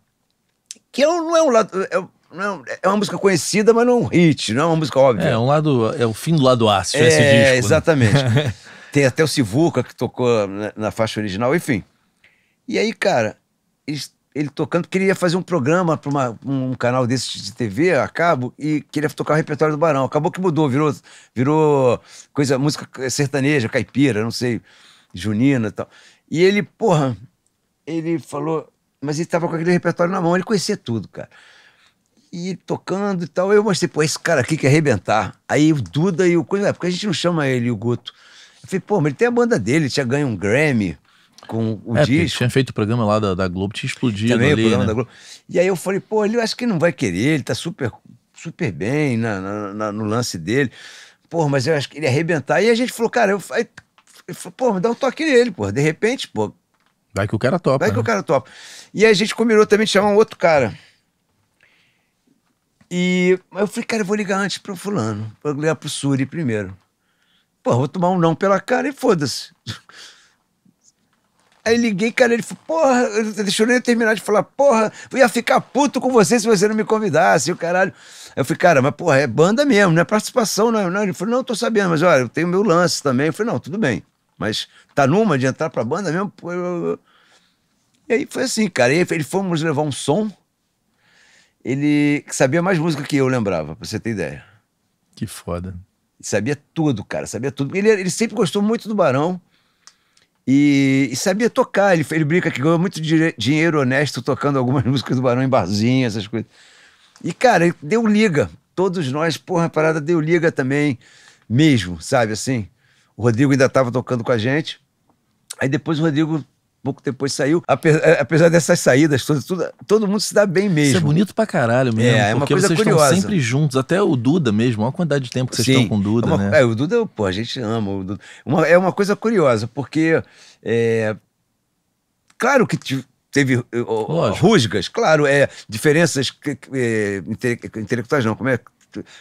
que eu, é não é um lado. É, não, é, é uma música conhecida, mas não é um hit, não é uma música óbvia. É, um lado, é o fim do lado A, se tivesse é, disco. É, exatamente. Né? Tem até o Sivuca que tocou na, na faixa original, enfim. E aí, cara, eles ele tocando, porque ele ia fazer um programa para um canal desse de TV a cabo e queria tocar o repertório do Barão. Acabou que mudou, virou, virou coisa, música sertaneja, caipira, não sei, junina e tal. E ele, porra, ele falou, mas ele tava com aquele repertório na mão, ele conhecia tudo, cara. E tocando e tal, eu mostrei, pô, esse cara aqui quer arrebentar. Aí o Duda e o coisa, é, porque a gente não chama ele, o Guto. Eu falei, pô, mas ele tem a banda dele, tinha ganho um Grammy com o é, disco. Tinha feito o programa lá da, da Globo, tinha explodido Também ali, o programa né? da Globo. E aí eu falei, pô, ele eu acho que não vai querer, ele tá super, super bem na, na, na, no lance dele. Pô, mas eu acho que ele ia arrebentar. E a gente falou, cara, eu, aí, ele falou, dá um toque nele, pô. De repente, pô. Vai que o cara topa. Vai né? que o cara topa. E a gente combinou também de chamar um outro cara. E eu falei, cara, eu vou ligar antes pro fulano. Vou ligar pro Suri primeiro. Pô, vou tomar um não pela cara e foda-se. Aí liguei, cara, ele falou, porra, eu deixou ele terminar de falar, porra, eu ia ficar puto com você se você não me convidasse, o caralho. Eu falei, cara, mas porra, é banda mesmo, não é participação, não é, é. Ele falou, não, tô sabendo, mas olha, eu tenho meu lance também. Eu falei, não, tudo bem, mas tá numa de entrar pra banda mesmo? Pô, eu... E aí foi assim, cara, e ele fomos levar um som, ele sabia mais música que eu lembrava, pra você ter ideia. Que foda. Sabia tudo, cara, sabia tudo. Ele, ele sempre gostou muito do Barão, e, e, sabia tocar. Ele, ele brinca que ganhou muito dinheiro honesto tocando algumas músicas do Barão em barzinho, essas coisas. E, cara, deu liga. Todos nós, porra, a parada deu liga também, mesmo, sabe assim? O Rodrigo ainda estava tocando com a gente. Aí depois o Rodrigo pouco depois saiu. É, apesar dessas saídas todas, tudo, todo mundo se dá bem mesmo. Isso é bonito pra caralho mesmo. É, é uma coisa vocês curiosa. estão sempre juntos, até o Duda mesmo. Olha a quantidade de tempo que vocês Sim, estão com o Duda, é uma, né? É, o Duda, pô, a gente ama o Duda. Uma, é uma coisa curiosa, porque. É, claro que teve ó, rusgas, claro, é, diferenças é, intelectuais, não, como é?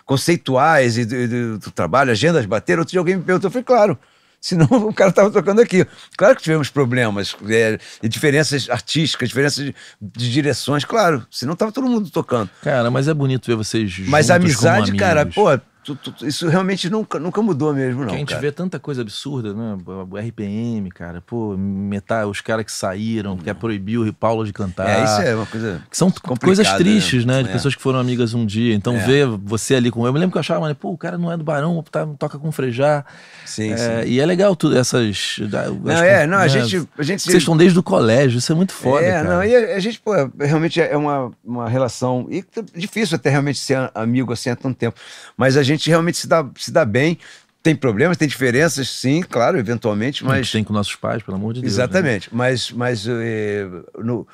Conceituais e do, do, do trabalho, agendas bateram. Outro dia alguém me perguntou, eu falei, claro senão o cara estava tocando aqui Claro que tivemos problemas, é, diferenças artísticas, diferenças de, de direções, claro, senão estava todo mundo tocando. Cara, mas é bonito ver vocês juntos Mas a amizade, cara, pô, tu, tu, isso realmente nunca, nunca mudou mesmo, não. Porque a gente cara. vê tanta coisa absurda, né? O RPM, cara, pô, metade, os caras que saíram, é não. que proibiu o Paulo de cantar. É, isso é uma coisa. Que são coisas né? tristes, né? né? De é. pessoas que foram amigas um dia. Então, é. ver você ali com eu. Eu me lembro que eu achava, mas, pô, o cara não é do Barão, tá, toca com frejar. Sim, é, sim. E é legal tudo, essas. Não, as, é, não, né? a gente. A gente... Vocês estão desde o colégio, isso é muito foda. É, cara. não, e a, a gente, pô, realmente é uma, uma relação. E difícil até realmente ser amigo assim há tanto tempo. Mas a gente gente realmente se dá, se dá bem. Tem problemas, tem diferenças, sim, claro, eventualmente, mas. A gente tem com nossos pais, pelo amor de Deus. Né? Exatamente. Né? Mas, mas é, no,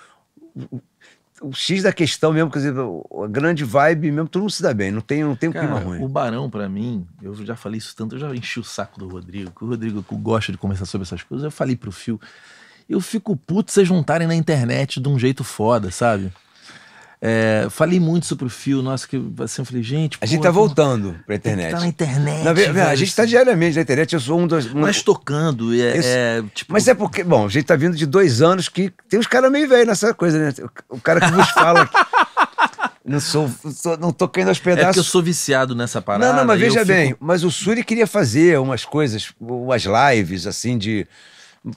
o X da questão mesmo, quer dizer, a grande vibe mesmo, todo mundo se dá bem, não tem, não tem Cara, um clima ruim. O Barão, para mim, eu já falei isso tanto, eu já enchi o saco do Rodrigo, que o Rodrigo gosta de conversar sobre essas coisas, eu falei pro Fio, eu fico puto vocês juntarem na internet de um jeito foda, sabe? É, falei muito sobre o fio, nossa, que assim, eu falei, gente. A pô, gente tá é voltando pra tá internet. Tá na internet. Na, velho, a gente tá assim. diariamente na internet, eu sou um dos. Um... Mas tocando, é, é, tipo... Mas é porque, bom, a gente tá vindo de dois anos que tem uns caras meio velhos nessa coisa, né? O cara que vos fala. não sou, sou, não tô caindo aos pedaços. É que eu sou viciado nessa parada. Não, não, mas veja fico... bem, mas o Suri queria fazer umas coisas, umas lives, assim, de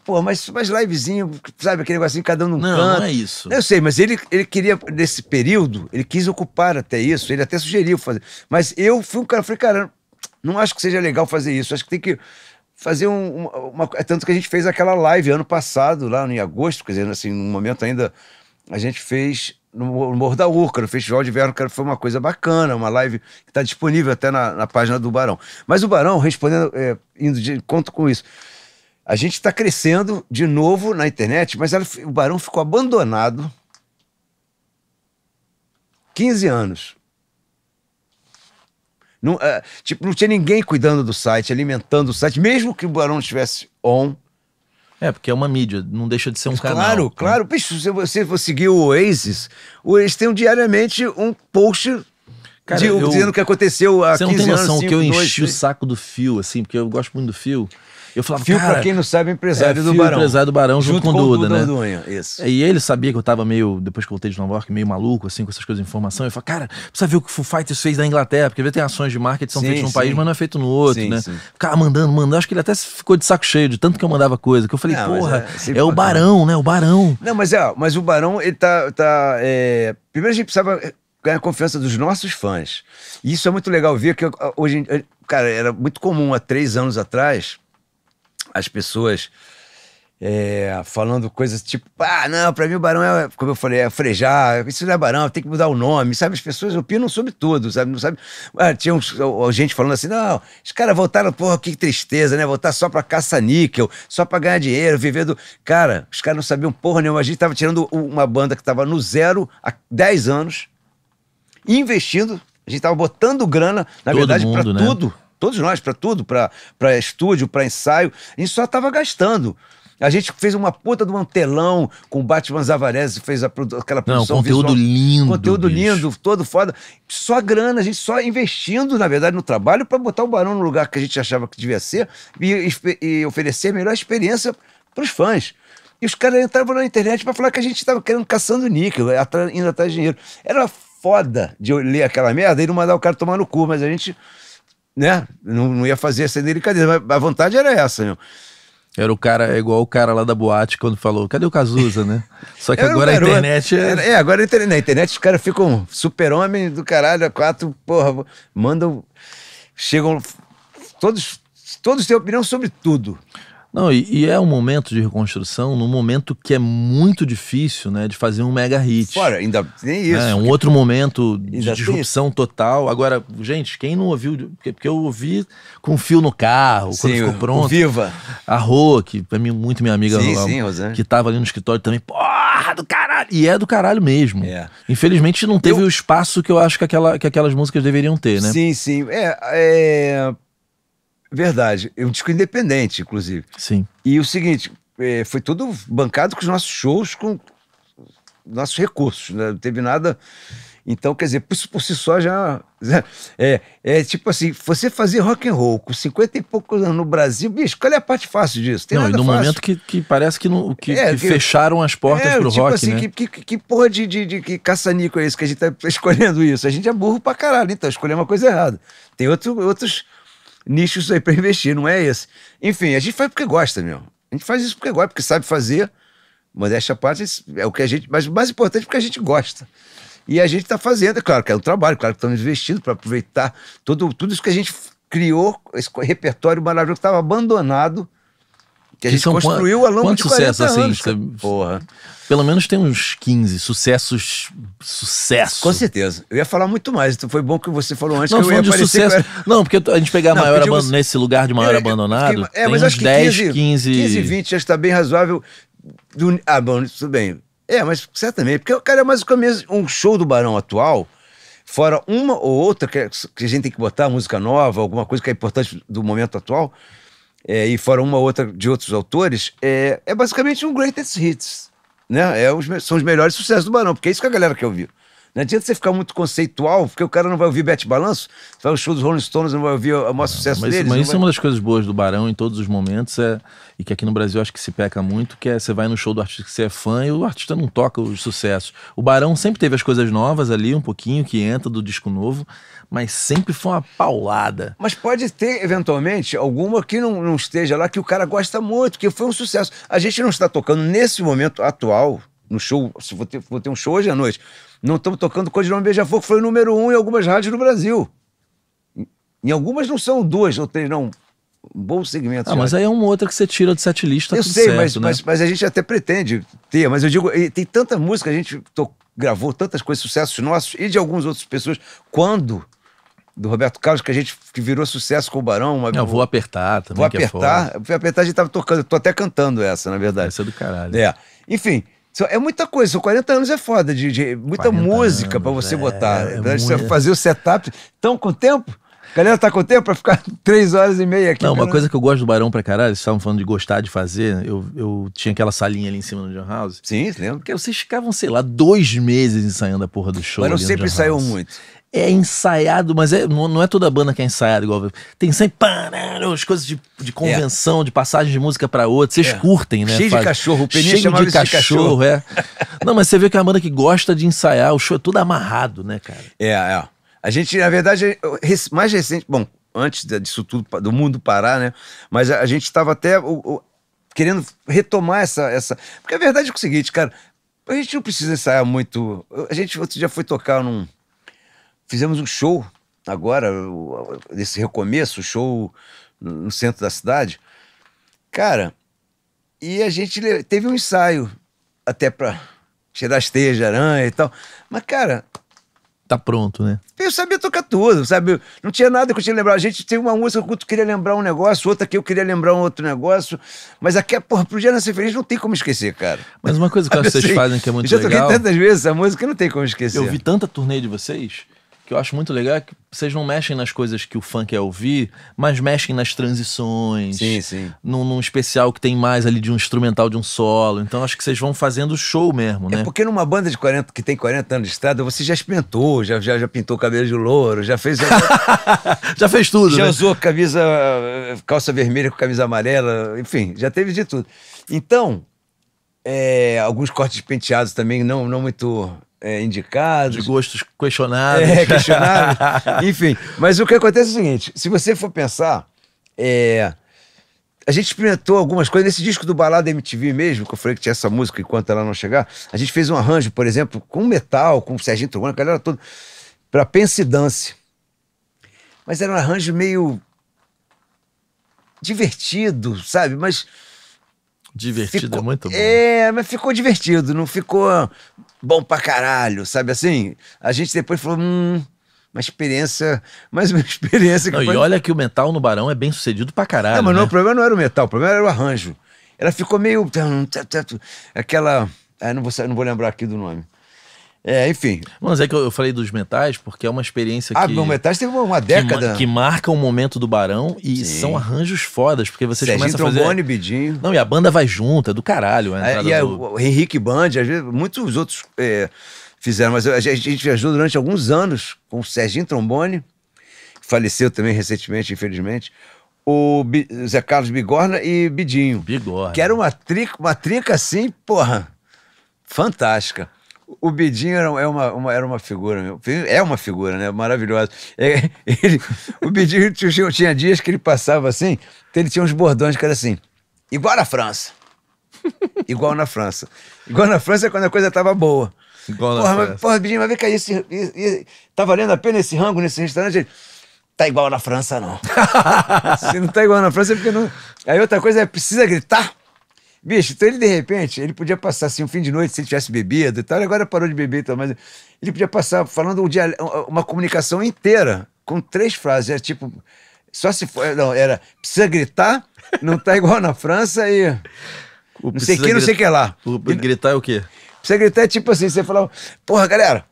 Pô, mas, mas livezinho, sabe, aquele negocinho, cada um num não, canto. Não, é isso. Eu sei, mas ele, ele queria, nesse período, ele quis ocupar até isso, ele até sugeriu fazer. Mas eu fui um cara, falei, cara, não acho que seja legal fazer isso, acho que tem que fazer um, uma, uma, é Tanto que a gente fez aquela live ano passado, lá em agosto, quer dizer, assim, num momento ainda, a gente fez no Morro da Urca, no Festival de Verão, que foi uma coisa bacana, uma live que está disponível até na, na, página do Barão. Mas o Barão, respondendo, é, indo de com isso, a gente está crescendo de novo na internet, mas ela, o Barão ficou abandonado 15 anos. Não, é, tipo, não tinha ninguém cuidando do site, alimentando o site, mesmo que o Barão estivesse on. É, porque é uma mídia, não deixa de ser um claro, canal. Claro, né? claro. Bicho, se você for seguir o Oasis, o Oasis tem diariamente um post Cara, de, eu, dizendo o que aconteceu há 15 anos. Você não tem noção anos, que eu enchi o saco do Fio, assim, porque eu gosto muito do Fio. Eu falava, Fio, cara, pra quem não sabe, é empresário é, do Fio, Barão. empresário do Barão junto, junto com, com o Duda, né? Dunha, isso. E ele sabia que eu tava meio, depois que voltei de Nova York, meio maluco, assim, com essas coisas de informação. Eu falei, cara, precisa ver o que o Foo Fighters fez na Inglaterra, porque tem ações de marketing que são sim, feitas num país, mas não é feito no outro, sim, né? ficar Ficava mandando, mandando. Acho que ele até ficou de saco cheio de tanto que eu mandava coisa, que eu falei, não, porra, é, é o Barão, né? O Barão. Não, mas é, mas o Barão, ele tá. tá é... Primeiro a gente precisava ganhar a confiança dos nossos fãs. E isso é muito legal ver que hoje, cara, era muito comum há três anos atrás as pessoas é, falando coisas tipo, ah, não, pra mim o Barão é, como eu falei, é frejar, isso não é Barão, tem que mudar o nome, sabe? As pessoas opinam sobre tudo, sabe? Não sabe? Ah, tinha uns, gente falando assim, não, os caras voltaram, porra, que tristeza, né? Voltar só pra caça-níquel, só pra ganhar dinheiro, vivendo. Cara, os caras não sabiam porra nenhuma. A gente tava tirando uma banda que tava no zero há 10 anos, investindo, a gente tava botando grana, na Todo verdade, mundo, pra né? tudo Todos nós, para tudo, para estúdio, para ensaio. A gente só estava gastando. A gente fez uma puta do antelão com o Batman Zavarese, fez a, aquela produção Não, conteúdo visual, lindo. Conteúdo bicho. lindo, todo foda. Só grana, a gente só investindo, na verdade, no trabalho para botar o Barão no lugar que a gente achava que devia ser e, e oferecer a melhor experiência para os fãs. E os caras entravam na internet para falar que a gente estava querendo caçando níquel, é, indo atrás de dinheiro. Era foda de ler aquela merda e não mandar o cara tomar no cu, mas a gente né? Não, não ia fazer essa delicadeza, mas a vontade era essa, meu. Era o cara, é igual o cara lá da boate quando falou, cadê o Cazuza, né? Só que agora garoto, a internet é... Era, é, agora na internet os caras ficam super-homem do caralho, quatro, porra, mandam, chegam, todos, todos têm opinião sobre tudo. Não, e, e, é um momento de reconstrução num momento que é muito difícil, né? De fazer um mega hit. Fora, ainda tem isso. É, um outro momento de disrupção total. Agora, gente, quem não ouviu, porque, porque eu ouvi com fio no carro, sim, quando ficou pronto. Viva! A Rô, que pra mim, muito minha amiga, sim, sim, que tava ali no escritório também, porra do caralho! E é do caralho mesmo. É. Infelizmente não teve eu... o espaço que eu acho que, aquela, que aquelas músicas deveriam ter, né? Sim, sim. é... é Verdade. É um disco independente, inclusive. Sim. E o seguinte, é, foi todo bancado com os nossos shows, com nossos recursos, né? não teve nada. Então, quer dizer, isso por si só já. É, é tipo assim, você fazer rock and roll com 50 e poucos anos no Brasil, bicho, qual é a parte fácil disso? Tem não, e no fácil. momento que, que parece que, não, que, é, que, que fecharam as portas é, pro tipo rock. Assim, né? que, que, que porra de, de, de que caça-nico é esse que a gente tá escolhendo isso? A gente é burro pra caralho, então escolher uma coisa errada. Tem outro, outros nichos aí para investir, não é esse. Enfim, a gente faz porque gosta meu A gente faz isso porque gosta, porque sabe fazer. Modéstia à parte, é o que a gente. Mas o mais importante é porque a gente gosta. E a gente está fazendo, é claro que é um trabalho, claro que estamos investindo para aproveitar todo, tudo isso que a gente criou, esse repertório maravilhoso que estava abandonado que a gente construiu ao longo de 40 sucesso, assim, anos. Assim, Porra. Pelo menos tem uns 15 sucessos. Sucesso. Com certeza. Eu ia falar muito mais. Então foi bom que você falou antes não, que eu ia de sucesso. Era... Não, porque a gente pegar não, maior pedimos... abandonado nesse lugar de maior eu, abandonado. É, tem mas uns acho que 10, 15, 15. 20 já está bem razoável. Do... Ah, bom, tudo bem. É, mas certamente. Porque, cara, é mais um show do Barão atual fora uma ou outra é- que, a gente tem que botar música nova, alguma coisa que é importante do momento atual, é, e fora uma outra de outros autores, é, é basicamente um greatest hits. Né? É os, são os melhores sucessos do Barão, porque é isso que a galera quer ouvir. Não adianta você ficar muito conceitual, porque o cara não vai ouvir Bete Balanço, vai o show dos Rolling Stones, não vai ouvir o maior ah, sucesso mas, deles. Mas isso é vai... é uma das coisas boas do Barão em todos os momentos, é, e que aqui no Brasil acho que se peca muito, que é você vai no show do artista que você é fã e o artista não toca os sucessos. O Barão sempre teve as coisas novas ali, um pouquinho que entra do disco novo, mas sempre foi uma paulada. Mas pode ter, eventualmente, alguma que não, não esteja lá, que o cara gosta muito, que foi um sucesso. A gente não está tocando nesse momento atual, no show, se vou ter, vou ter um show hoje à noite, não estamos tocando Nome Beija-Fogo, foi o número um em algumas rádios no Brasil. Em algumas não são duas ou três, não. Um bom segmento. Ah, mas aí é uma outra que você tira do setlist, tá Eu sei, certo, mas, né? mas, mas, a gente até pretende ter, mas eu digo, tem tanta música, a gente to, gravou tantas coisas, sucessos nossos e de algumas outras pessoas, quando do Roberto Carlos, que a gente que virou sucesso com o Barão. Uma... vou apertar também. Vou é apertar. É vou apertar, a gente tava tocando. Tô até cantando essa, na verdade. Essa é do caralho. É. Enfim. É muita coisa, são 40 anos é foda, de, de muita música para você é, botar. É, é, fazer o setup. Então, com o tempo, Galera, tá com tempo pra ficar três horas e meia aqui? Não, cara. uma né? coisa que eu gosto do Barão pra caralho, vocês estavam falando de gostar de fazer, eu, eu tinha aquela salinha ali em cima do John House. Sim, lembro. Porque vocês ficavam, sei lá, dois meses ensaiando a porra do show. Mas não sempre saiu muito é ensaiado, mas é, não, não, é toda banda que é ensaiada igual. Tem sempre as coisas de, de convenção, é. de passagem de música para outra. Vocês é. curtem, né? Cheio faz... de cachorro, o Peninha Cheio de cachorro, de cachorro, é. não, mas você vê que é uma banda que gosta de ensaiar, o show é tudo amarrado, né, cara? É, é. A gente, na verdade, é, mais recente, bom, antes disso tudo, do mundo parar, né? Mas a, gente estava até o, o, querendo retomar essa, essa. Porque a verdade é, é o seguinte, cara, a gente não precisa ensaiar muito. A gente outro dia foi tocar num. Fizemos um show agora, nesse recomeço, show no centro da cidade. Cara, e a gente teve um ensaio até pra tirar as teias de aranha e tal. Mas, cara, tá pronto, né? Eu sabia tocar tudo, sabe? Não tinha nada que eu tinha que lembrar. A gente tem uma música que eu queria lembrar um negócio, outra que eu queria lembrar um outro negócio. Mas aqui, é, porra, pro dia nascer feliz não tem como esquecer, cara. Mas uma coisa que, vocês assim, fazem que é muito legal. Eu já toquei legal, tantas vezes essa música que não tem como esquecer. Eu vi tanta turnê de vocês que eu acho muito legal é que vocês não mexem nas coisas que o fã quer é ouvir, mas mexem nas transições. Sim, sim. Num, num especial que tem mais ali de um instrumental de um solo. Então acho que vocês vão fazendo show mesmo, é né? É porque numa banda de 40 que tem 40 anos de estrada, você já experimentou, já, já, já pintou cabelo de louro, já fez. já fez tudo. Já né? usou camisa, eh, calça vermelha com camisa amarela, enfim, já teve de tudo. Então, é, alguns cortes penteados também, não, não muito é, indicados. De gostos questionados, É, questionados. Enfim, mas o que acontece é o seguinte: se você for pensar, é, a gente experimentou algumas coisas. Nesse disco do Balada MTV mesmo, que eu falei que tinha essa música enquanto ela não chegar, a gente fez um arranjo, por exemplo, com metal, com o Serginho Trugano, a galera toda, pra Pense Dance. Mas era um arranjo meio divertido, sabe? Mas. Divertido é ficou, é muito bom. É, mas ficou divertido, não ficou bom pra caralho, sabe assim? A gente depois falou, hum, uma experiência, mais uma experiência que. Não, foi... E olha que o metal no Barão é bem sucedido pra caralho. Não, mas né? não, o problema não era o metal, o problema era o arranjo. Ela ficou meio. Aquela. Ah, não, vou, não vou lembrar aqui do nome. É, enfim. Mas é que eu, falei dos metais porque é uma experiência ah, que. Ah, meu metais teve uma, uma década. Que, que, marca o momento do Barão e Sim. são arranjos fodas, porque você começa a fazer. Trombone, Bidinho. Não, e a banda vai junto, é do caralho. É, e é do... o Henrique Band, às vezes, muitos outros é, fizeram, mas a gente, a gente viajou durante alguns anos com o Serginho Trombone, faleceu também recentemente, infelizmente o B... Zé Carlos Bigorna e Bidinho. Bigorna. Que era uma, trica, uma trica assim, porra, fantástica. O Bidinho era é uma, uma, era uma figura, é uma figura, né? Maravilhosa. É, ele, o Bidinho tinha, tinha, dias que ele passava assim, ele tinha uns bordões que era assim, igual na França. Igual na França. Igual na França é quando a coisa tava boa. Igual na porra, França. Mas, porra, Bidinho, mas vem cá, esse, esse, tá valendo a pena esse rango nesse restaurante? Ele, tá igual na França, não. Se não tá igual na França, é porque não. Aí outra coisa é precisa gritar. Bicho, então ele de repente, ele podia passar assim um fim de noite se ele tivesse bebido e tal, ele agora parou de beber e tal, mas ele podia passar falando um dia, uma comunicação inteira com três frases, era tipo, só se for, não, era precisa gritar, não tá igual na França e o não sei que, não sei o que lá. O, gritar é o quê? Precisa gritar é tipo assim, você falava, porra, galera,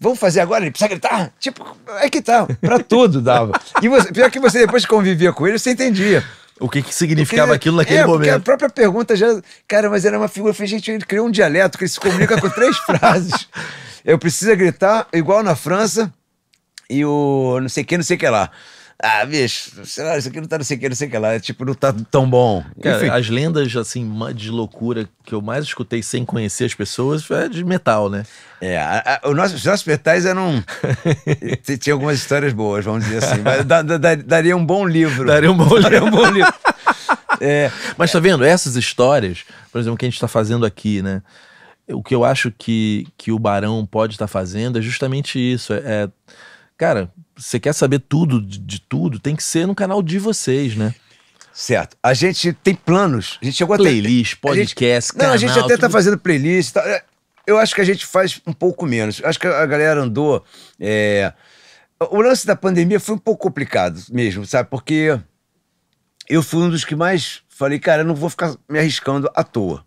vamos fazer agora? Ele precisa gritar? Tipo, é que tá, pra tudo dava. E você, pior que você depois convivia com ele, você entendia o que, que significava porque, aquilo naquele é, momento. A própria pergunta já. Cara, mas era uma figura. Gente, ele criou um dialeto que ele se comunica com três frases. Eu preciso é gritar igual na França e o não sei que, não sei que lá ah, bicho, sei lá, isso aqui não tá não sei o que, não sei o que lá. É tipo, não tá tão bom. Cara, as lendas, assim, de loucura que eu mais escutei sem conhecer as pessoas é de metal, né? É, a, a, o nosso, os nossos metais eram. tinha algumas histórias boas, vamos dizer assim. Mas da, da, daria um bom livro. Daria um bom livro. daria um bom livro. é, mas tá vendo? Essas histórias, por exemplo, que a gente tá fazendo aqui, né? O que eu acho que, que o Barão pode estar tá fazendo é justamente isso. é, é cara, você quer saber tudo de, de, tudo, tem que ser no canal de vocês, né? Certo. A gente tem planos. A gente chegou playlist, até... podcast, a gente, canal, Não, a gente até tá tudo... tá fazendo playlist. Tá... eu acho que a gente faz um pouco menos. acho que a galera andou. É... O lance da pandemia foi um pouco complicado mesmo, sabe? Porque eu fui um dos que mais falei, cara, eu não vou ficar me arriscando à toa.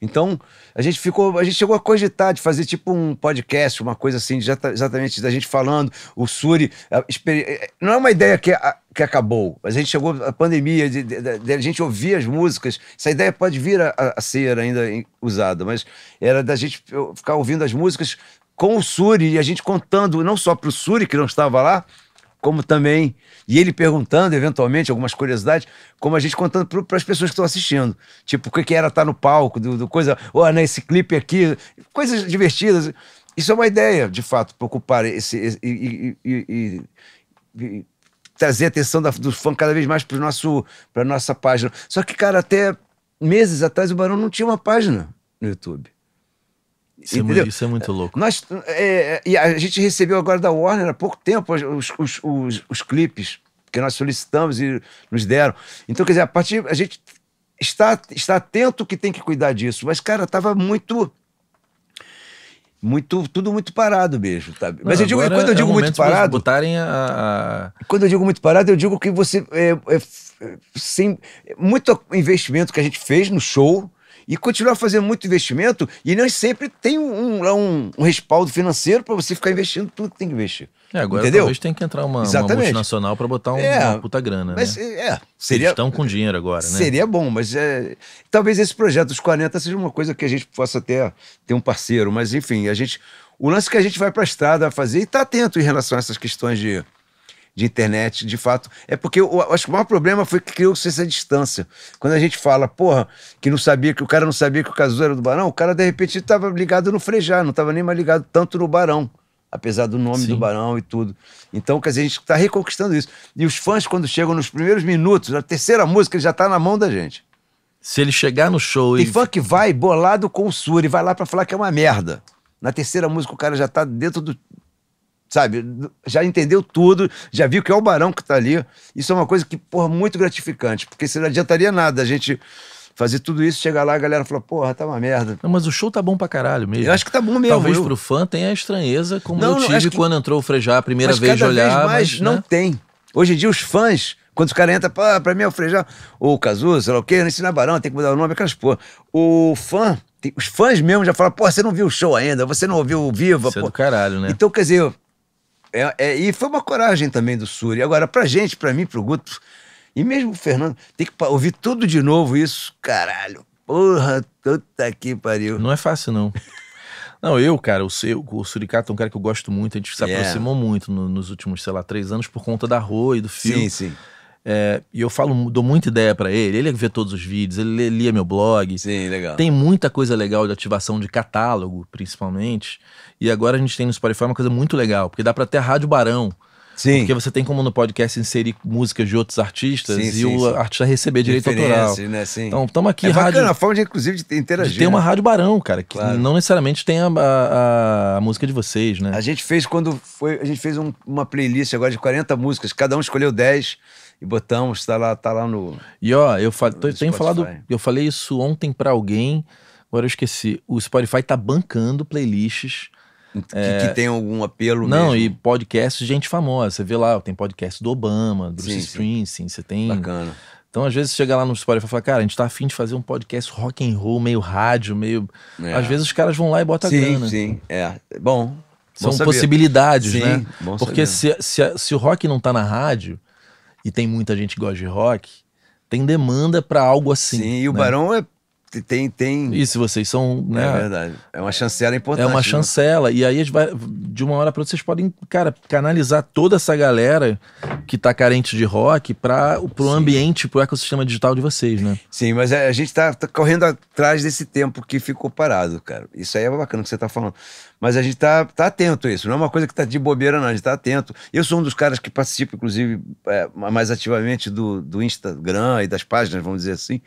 Então, a gente ficou, a gente chegou a cogitar de fazer tipo um podcast, uma coisa assim, exatamente da gente falando, o Suri. Eh, eh, não é uma ideia que, a, que acabou. A gente chegou a pandemia, de, de, de, a gente ouvia as músicas. Essa ideia pode vir a, a ser ainda em, usada, mas era da gente ficar ouvindo as músicas com o Suri e a gente contando, não só para o Suri, que não estava lá, como também. E ele perguntando, eventualmente, algumas curiosidades, como a gente contando para as pessoas que estão assistindo. Tipo, o que, que era estar tá no palco, do, do coisa, ou oh, nesse né, clipe aqui, coisas divertidas. Isso é uma ideia, de fato, para ocupar esse. e, e, e, e, trazer a atenção da, do fã cada vez mais para a nossa página. Só que, cara, até meses atrás o Barão não tinha uma página no YouTube. Isso, é entendeu? É, isso é muito louco. Nós, é, é, e a gente recebeu agora da Warner há pouco tempo os, os, os, os clipes que nós solicitamos e nos deram. Então, quer dizer, a partir. A gente está, está atento que tem que cuidar disso. Mas, cara, estava muito muito tudo muito parado mesmo, Mas Não, eu digo, quando eu é digo é muito parado, a, a, quando eu digo muito parado, eu digo que você é, é, sem muito investimento que a gente fez no show, e continuar fazendo muito investimento e nem sempre tem um, um, um respaldo financeiro para você ficar investindo tudo que tem que investir. É, agora Entendeu? talvez tem que entrar uma, uma multinacional para botar um, é, uma puta grana, mas, né? É, seria, Eles estão com dinheiro agora, né? Seria bom, mas é, talvez esse projeto dos 40 seja uma coisa que a gente possa até ter um parceiro, mas enfim, a gente... O lance é que a gente vai para a estrada fazer e está atento em relação a essas questões de de internet, de fato. É porque eu, eu acho que o maior problema foi que criou-se essa distância. Quando a gente fala, porra, que não sabia que o cara não sabia que o Cazuza era do Barão, o cara de repente estava ligado no Frejá, não estava nem mais ligado tanto no Barão apesar do nome Sim. do Barão e tudo. Então, quer dizer, a gente está reconquistando isso. E os fãs, quando chegam nos primeiros minutos, na terceira música ele já está na mão da gente. Se ele chegar no show Tem e. fã que vai bolado com o Sur e vai lá para falar que é uma merda. Na terceira música, o cara já está dentro do sabe, já entendeu tudo, já viu que é o barão que está ali. Isso é uma coisa que, porra, muito gratificante, porque se não adiantaria nada a gente fazer tudo isso, chegar lá, a galera fala, porra, tá uma merda. Não, mas o show tá bom pra caralho mesmo. Eu acho que tá bom mesmo. Talvez eu... pro fã tenha a estranheza, como não, eu tive que... quando entrou o Frejá a primeira mas vez de olhar. Vez mais mas não né? tem. Hoje em dia os fãs, quando os caras entram, pra, pra mim é o Frejá, ou o Cazuza, sei lá o quê, não ensina barão, tem que mudar o nome, aquelas porra. O fã, os fãs mesmo já falam, porra, você não viu o show ainda, você não ouviu o Viva, Isso é pô. É do caralho, né? Então, quer dizer, é, é, e foi uma coragem também do Suri. Agora, pra gente, pra mim, pro Guto, e mesmo o Fernando, tem que ouvir tudo de novo isso, caralho. Porra, puta que pariu. Não é fácil, não. Não, eu, cara, o, seu, o Suricato é um cara que eu gosto muito, a gente se yeah. É. aproximou muito no, nos últimos, sei lá, três anos por conta da rua e do filme. Sim, sim. É, e eu falo, dou muita ideia para ele. Ele é vê todos os vídeos, ele lia meu blog. Sim, legal. Tem muita coisa legal de ativação de catálogo, principalmente. E agora a gente tem no Spotify uma coisa muito legal, porque dá para ter a Rádio Barão. Sim. Porque você tem como no podcast inserir músicas de outros artistas sim, e sim, o sim. artista receber direito autoral. Né? Então, estamos aqui. É rádio... bacana a forma, de, inclusive, de interagir. De ter né? uma Rádio Barão, cara, que claro. não necessariamente tem a, a, a, música de vocês, né? A gente fez quando foi. A gente fez um, uma playlist agora de 40 músicas, cada um escolheu 10 e botamos, tá lá, tá lá no. E ó, eu tenho falado, eu falei isso ontem para alguém, agora eu esqueci. O Spotify tá bancando playlists. Que, é, que tem algum apelo Não, mesmo. e podcasts gente famosa. Você vê lá, tem podcast do Obama, do Bruce Springsteen, você tem. Bacana. Então, às vezes, chega lá no Spotify e fala, cara, a gente tá afim de fazer um podcast rock and roll, meio rádio, meio. É. Às vezes os caras vão lá e botam sim, grana. Sim, é. Bom. São possibilidades, sim, né? Porque se, se, se, o rock não tá na rádio, e tem muita gente que gosta de rock, tem demanda para algo assim. Sim, e o né? Barão é tem, tem. Isso, vocês são. Né, é verdade. É uma chancela importante. É uma né? chancela. Né? E aí vai, de uma hora para outra vocês podem, cara, canalizar toda essa galera que tá carente de rock para o ambiente, o ecossistema digital de vocês, né? Sim, mas é, a gente tá, tá, correndo atrás desse tempo que ficou parado, cara. Isso aí é bacana que você tá falando. Mas a gente tá, tá atento a isso. Não é uma coisa que tá de bobeira, não. A gente tá atento. Eu sou um dos caras que participa, inclusive, é, mais ativamente do, do Instagram e das páginas, vamos dizer assim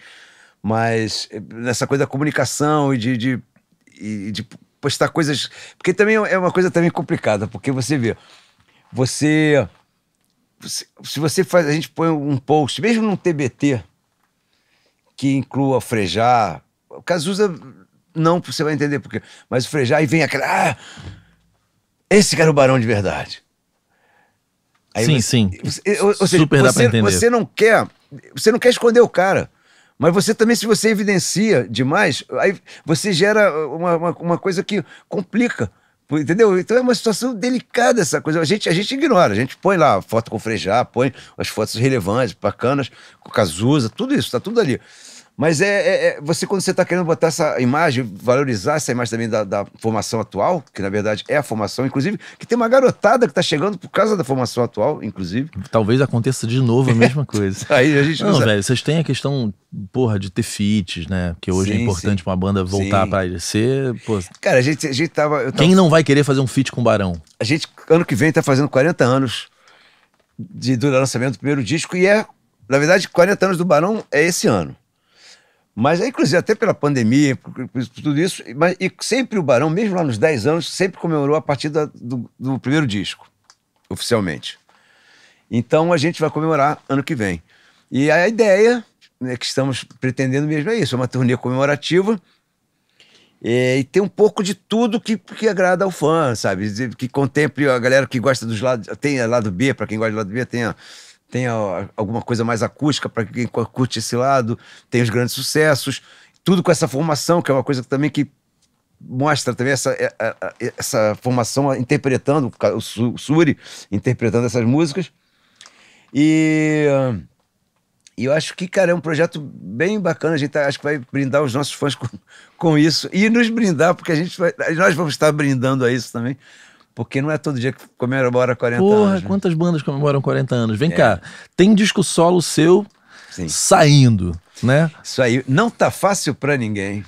mas eh, nessa coisa da comunicação e de, de, e de postar coisas. Porque também é uma coisa também complicada, porque você vê, você. você se você faz. A gente põe um post, mesmo num TBT, que inclua frejar. O Cazuza, não, você vai entender porque. Mas o frejar, e vem aquela. Ah, esse cara é o barão de verdade. Aí sim, você, sim. Você, ou, ou seja, Super você, dá pra entender. Você não quer. Você não quer esconder o cara. Mas você também, se você evidencia demais, aí você gera uma, uma, uma coisa que complica. Entendeu? Então é uma situação delicada essa coisa. A gente, a gente ignora, a gente põe lá a foto com o Frejá, põe as fotos relevantes, bacanas, com Cazuza, tudo isso, tá tudo ali. Mas é, é, é você, quando você está querendo botar essa imagem, valorizar essa imagem também da, da, formação atual, que na verdade é a formação, inclusive, que tem uma garotada que está chegando por causa da formação atual, inclusive. Talvez aconteça de novo a mesma coisa. Aí a gente não, não velho, vocês têm a questão, porra, de ter fits, né? Que hoje é sim, é importante para uma banda voltar para ser. Pô... Cara, a gente, a gente tava, tava, Quem não vai querer fazer um fit com o Barão? A gente, ano que vem, está fazendo 40 anos de, do lançamento do primeiro disco e é, na verdade, 40 anos do Barão é esse ano. Mas, inclusive, até pela pandemia, por, por tudo isso, mas, e sempre o Barão, mesmo lá nos 10 anos, sempre comemorou a partir da, do, do primeiro disco, oficialmente. Então, a gente vai comemorar ano que vem. E a ideia né, que estamos pretendendo mesmo é isso: é uma turnê comemorativa. É, e tem um pouco de tudo que, que agrada ao fã, sabe? Que contemple a galera que gosta dos lados. Tem lado B, para quem gosta do lado B, tem a, tem a, alguma coisa mais acústica para quem curte esse lado, tem os grandes sucessos, tudo com essa formação, que é uma coisa também que mostra também essa, é, é, é, essa formação interpretando, o Suri interpretando essas músicas. E, e eu acho que, cara, é um projeto bem bacana. A gente tá, acho que vai brindar os nossos fãs com, com isso e nos brindar, porque a gente vai, nós vamos estar brindando a isso também, porque não é todo dia que comemora 40 Porra, anos. Porra, né? quantas bandas comemoram 40 anos? Vem é. cá, tem disco solo seu Sim. saindo, né? Isso aí, não tá fácil pra ninguém.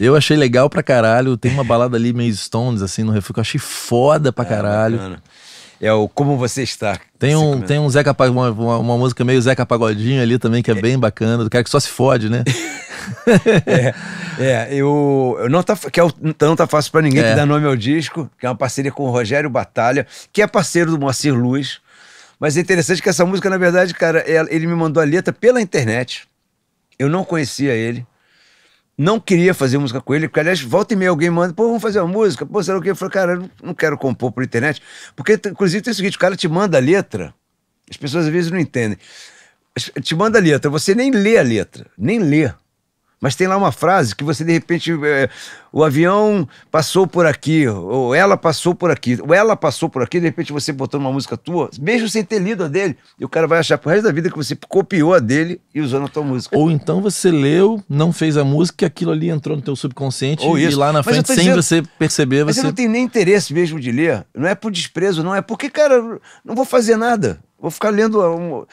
Eu achei legal pra caralho, tem uma balada ali meio Stones, assim, no refúgio, eu achei foda pra é, caralho. É o Como Você Está. Tem um, tem um Zeca uma, uma, música meio Zeca Pagodinho ali também, que é, é, bem bacana, do cara que só se fode, né? é, é, eu, não tá, que é então não tá fácil para ninguém é. que dá nome ao disco, que é uma parceria com o Rogério Batalha, que é parceiro do Moacir Luz. Mas é interessante que essa música, na verdade, cara, ele me mandou a letra pela internet. Eu não conhecia ele. Não queria fazer música com ele, porque, aliás, volta e meia alguém manda, pô, vamos fazer uma música, pô, será que? Eu falei, cara, eu não quero compor por internet. Porque, inclusive, tem o seguinte: o cara te manda a letra, as pessoas às vezes não entendem. Te manda a letra, você nem lê a letra, nem lê. Mas tem lá uma frase que você, de repente, é, o avião passou por aqui, ou ela passou por aqui, ou ela passou por aqui, de repente você botou uma música tua, mesmo sem ter lido a dele, e o cara vai achar pro resto da vida que você copiou a dele e usou na tua música. Ou então você leu, não fez a música, e aquilo ali entrou no teu subconsciente ou isso. e lá na frente, sem você perceber, você... você... não tem nem interesse mesmo de ler, não é por desprezo, não é porque, cara, não vou fazer nada, vou ficar lendo... Um...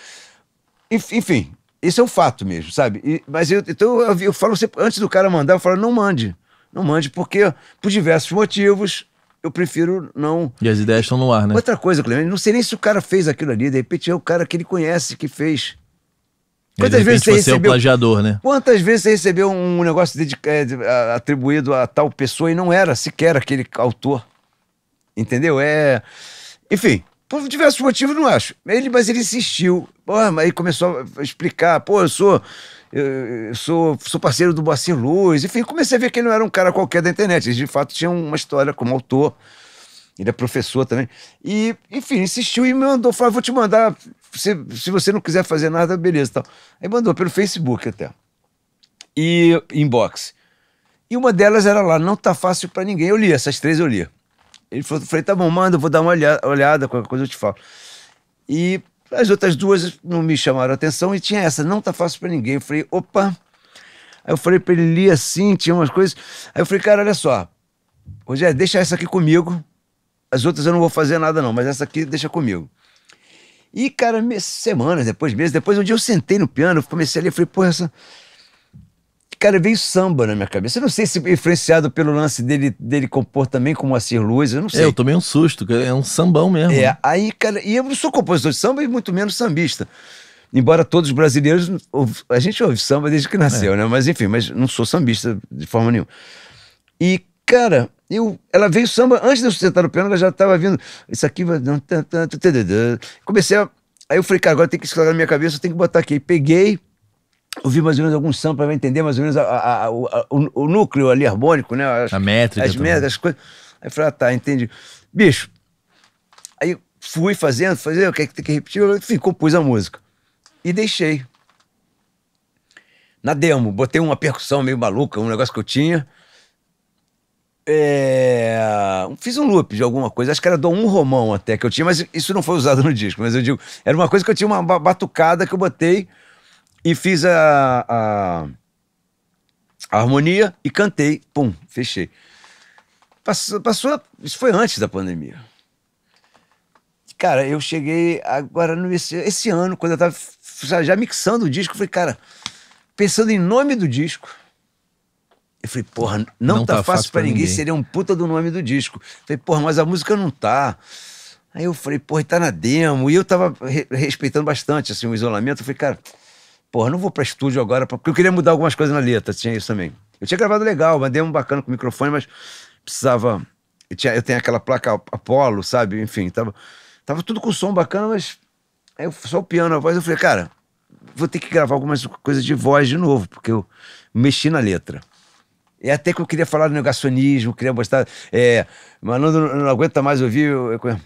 Enfim, isso é um fato mesmo, sabe? E, mas eu, então eu, eu falo sempre, antes do cara mandar, eu falo, não mande. Não mande, porque por diversos motivos eu prefiro não. E as ideias estão no ar, né? Outra coisa, Clemente, não sei nem se o cara fez aquilo ali, de repente é o cara que ele conhece que fez. Quantas vezes você, recebeu, é o plagiador, né? Quantas vezes você recebeu um negócio dedicado, é, atribuído a tal pessoa e não era sequer aquele autor? Entendeu? É. Enfim, por diversos motivos, não acho. Ele, mas ele insistiu. Porra, mas aí começou a explicar, pô, eu sou. Eu sou, sou parceiro do Boacir Luz. Enfim, comecei a ver que ele não era um cara qualquer da internet. Ele, de fato, tinha uma história como autor. Ele é professor também. E, enfim, insistiu e me mandou. Falou, ah, vou te mandar. Se, se você não quiser fazer nada, beleza. Tal. Aí mandou pelo Facebook até. E inbox. E uma delas era lá, não tá fácil para ninguém. Eu li, essas três eu li. Ele falou, falei, tá bom, manda, eu vou dar uma olhada, qualquer coisa eu te falo. E as outras duas não me chamaram a atenção e tinha essa, não tá fácil para ninguém. Eu falei, opa. Aí eu falei pra ele, li assim, tinha umas coisas. Aí eu falei, cara, olha só, Rogério, deixa essa aqui comigo. As outras eu não vou fazer nada não, mas essa aqui deixa comigo. E, cara, semanas depois, meses depois, um dia eu sentei no piano, comecei ali, falei, pô, essa, cara, veio samba na minha cabeça. Eu não sei se influenciado pelo lance dele, dele compor também como Moacir Luiz, eu não é, sei. É, eu tomei um susto, é um sambão mesmo. É, aí, cara, e eu não sou compositor de samba e muito menos sambista. Embora todos os brasileiros, a gente ouve samba desde que nasceu, é. né? Mas enfim, mas não sou sambista de forma nenhuma. E, cara, eu, ela veio samba, antes de eu sentar no piano, ela já estava vindo. Isso aqui vai. Comecei a. Aí eu falei, cara, agora tem que esclarecer na minha cabeça, eu tenho que botar aqui. Peguei ouvir mais ou menos alguns samba para entender mais ou menos a, a, a, o, o, núcleo ali harmônico, né? As, a métrica. As métricas, as coisas. Aí eu falei, ah, tá, entendi. Bicho, aí fui fazendo, fazendo, o que que tem que repetir? Enfim, compus a música. E deixei. Na demo, botei uma percussão meio maluca, um negócio que eu tinha. É... Fiz um loop de alguma coisa, acho que era do um Romão até que eu tinha, mas isso não foi usado no disco. Mas eu digo, era uma coisa que eu tinha uma batucada que eu botei e fiz a, a, a harmonia e cantei. Pum, fechei. Passou, passou, isso foi antes da pandemia. Cara, eu cheguei agora, no, esse, esse ano, quando eu tava já mixando o disco, falei, cara, pensando em nome do disco. Eu falei, porra, não, não tá, tá fácil, fácil pra ninguém. ninguém, seria um puta do nome do disco. Eu falei, porra, mas a música não tá. Aí eu falei, porra, tá na demo. E eu tava re respeitando bastante, assim, o isolamento. Eu falei, cara, porra, não vou para estúdio agora, porque eu queria mudar algumas coisas na letra, tinha isso também. Eu tinha gravado legal, mandei um bacana com o microfone, mas precisava. Eu, tinha, eu tenho aquela placa Apollo, sabe? Enfim, tava, tava tudo com som bacana, mas eu, só o piano, a voz, eu falei, cara, vou ter que gravar algumas coisas de voz de novo, porque eu mexi na letra. E até que eu queria falar do negacionismo, queria mostrar. É, mas não, não, não aguenta mais ouvir. Eu, eu,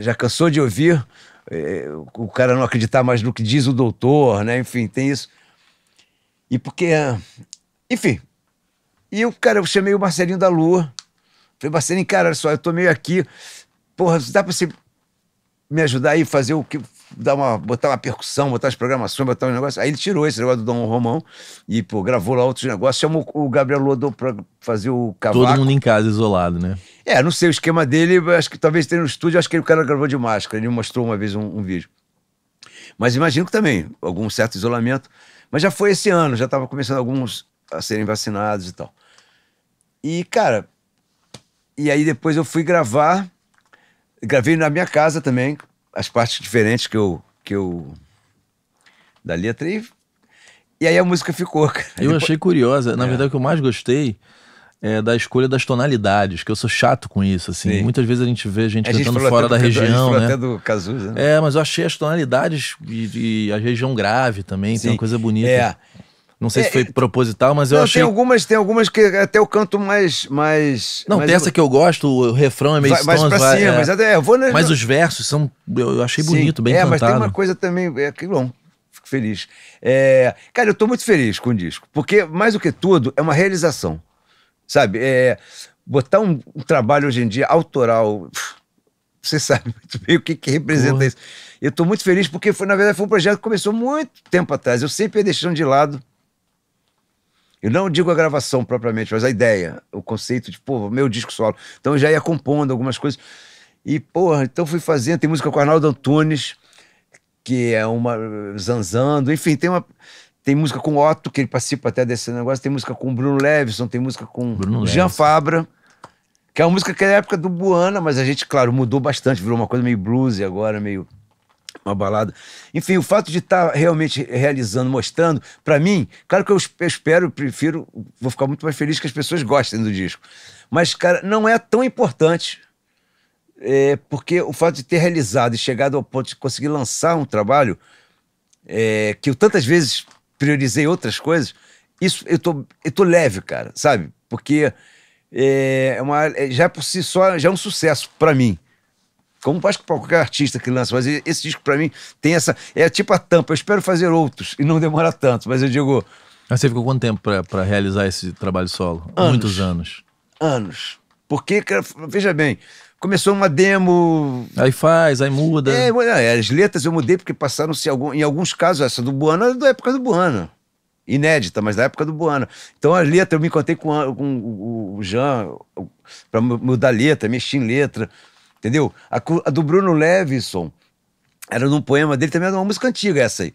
já cansou de ouvir é, o cara não acreditar mais no que diz o doutor, né? Enfim, tem isso. E porque. Ah, enfim. E o cara, eu chamei o Marcelinho da Lua. Falei, Marcelinho, cara, olha só, eu tô meio aqui. Porra, dá pra você me ajudar aí, fazer o que. Dar uma, botar uma percussão, botar as programações, botar um negócio. Aí ele tirou esse negócio do Dom Romão e, pô, gravou lá outros negócios. Chamou o Gabriel Lodô pra fazer o cavaco. Todo mundo em casa, isolado, né? É, não sei, o esquema dele, acho que talvez tenha no estúdio, acho que o cara gravou de máscara, ele mostrou uma vez um, um vídeo. Mas imagino que também, algum certo isolamento. Mas já foi esse ano, já estava começando alguns a serem vacinados e tal. E, cara, e aí depois eu fui gravar, gravei na minha casa também, as partes diferentes que eu. Que eu da letra. E, e aí a música ficou, cara. Eu depois... achei curiosa. Na é. verdade, o que eu mais gostei é, da escolha das tonalidades, que eu sou chato com isso, assim. Sim. Muitas vezes a gente vê gente a gente cantando fora da do, região, a gente né? até do Cazuza, né? É, mas eu achei as tonalidades e, e a região grave também, Sim. tem uma coisa bonita. É. Não sei é, se foi é, proposital, mas não, eu achei. Tem algumas, tem algumas que até eu canto mais. mais não, mais... tem essa que eu gosto, o refrão é meio vai, Stones, mais pra vai, cima, é... mas, até, vou mas os versos são. Eu achei Sim. bonito, bem é, cantado. É, mas tem uma coisa também. É, que bom, fico feliz. É, cara, eu tô muito feliz com o disco, porque mais do que tudo é uma realização. Sabe? É, botar um, um trabalho hoje em dia autoral. Você sabe muito bem o que, que representa Porra. isso. Eu estou muito feliz porque, foi, na verdade, foi um projeto que começou muito tempo atrás. Eu sempre ia deixando de lado. Eu não digo a gravação propriamente, mas a ideia, o conceito de, pô, meu disco solo. Então eu já ia compondo algumas coisas. E, porra, então fui fazendo. Tem música com Arnaldo Antunes, que é uma. Zanzando, enfim, tem uma. Tem música com Otto, que ele participa até desse negócio. Tem música com Bruno Levison, tem música com Bruno Jean Fabra. Que é uma música que é da época do Buana, mas a gente, claro, mudou bastante. Virou uma coisa meio blues agora, meio uma balada. Enfim, o fato de estar tá realmente realizando, mostrando, para mim, claro que eu espero, prefiro, vou ficar muito mais feliz que as pessoas gostem do disco. Mas, cara, não é tão importante. É, porque o fato de ter realizado e chegado ao ponto de conseguir lançar um trabalho é, que eu tantas vezes priorizei outras coisas, isso eu tô, eu tô leve, cara, sabe? Porque é, é uma, é, já por si só já é um sucesso para mim. Como acho que qualquer artista que lança, mas esse disco para mim tem essa. É tipo a tampa, eu espero fazer outros e não demora tanto, mas eu digo. Mas você ficou quanto tempo para realizar esse trabalho solo? Anos, Muitos anos. Anos. Porque, cara, veja bem, começou uma demo. Aí faz, aí muda. É, é as letras eu mudei porque passaram-se em alguns casos, essa do Buana era é da época do Buana. Inédita, mas da época do Buana. Então as letras eu me encontrei com, com o Jean para mudar letra, mexer em letra. Entendeu? A, a, do Bruno Levison era num poema dele, também era uma música antiga essa aí.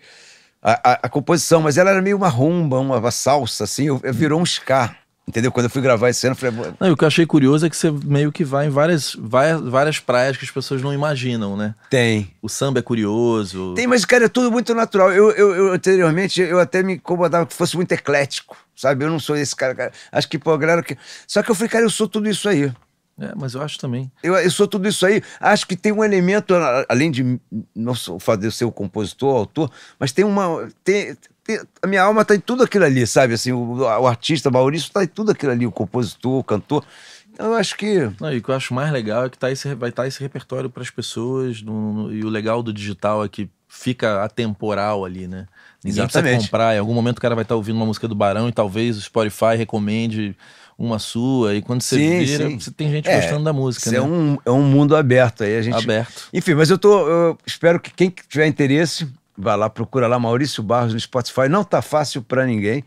A, a, a composição, mas ela era meio uma rumba, uma, uma salsa, assim, eu, eu virou um ska. Entendeu? Quando eu fui gravar esse ano, eu falei. Não, o que eu achei curioso é que você meio que vai em várias, várias, várias praias que as pessoas não imaginam, né? Tem. O samba é curioso. Tem, mas, cara, é tudo muito natural. Eu, eu, eu anteriormente, eu até me incomodava que fosse muito eclético, sabe? Eu não sou esse cara. cara. Acho que, pô, galera. Que... Só que eu falei, cara, eu sou tudo isso aí. É, mas eu acho também. Eu, eu, sou tudo isso aí. Acho que tem um elemento, além de não sou o fato de eu ser o compositor, o autor, mas tem uma. Tem, a minha alma tá em tudo aquilo ali, sabe? Assim, o, o artista, Maurício, tá em tudo aquilo ali, o compositor, o cantor. Então eu acho que. Não, e o que eu acho mais legal é que tá esse, vai estar tá esse repertório para as pessoas. No, no, e o legal do digital é que fica atemporal ali, né? Ninguém Exatamente. precisa comprar. Em algum momento o cara vai estar tá ouvindo uma música do Barão e talvez o Spotify recomende uma sua. E quando você sim, vira, sim. você tem gente é, gostando da música, é né? É um, é um mundo aberto aí. A gente... Aberto. Enfim, mas eu tô. Eu espero que quem tiver interesse Vai lá, procura lá Maurício Barros no Spotify. Não tá fácil para ninguém.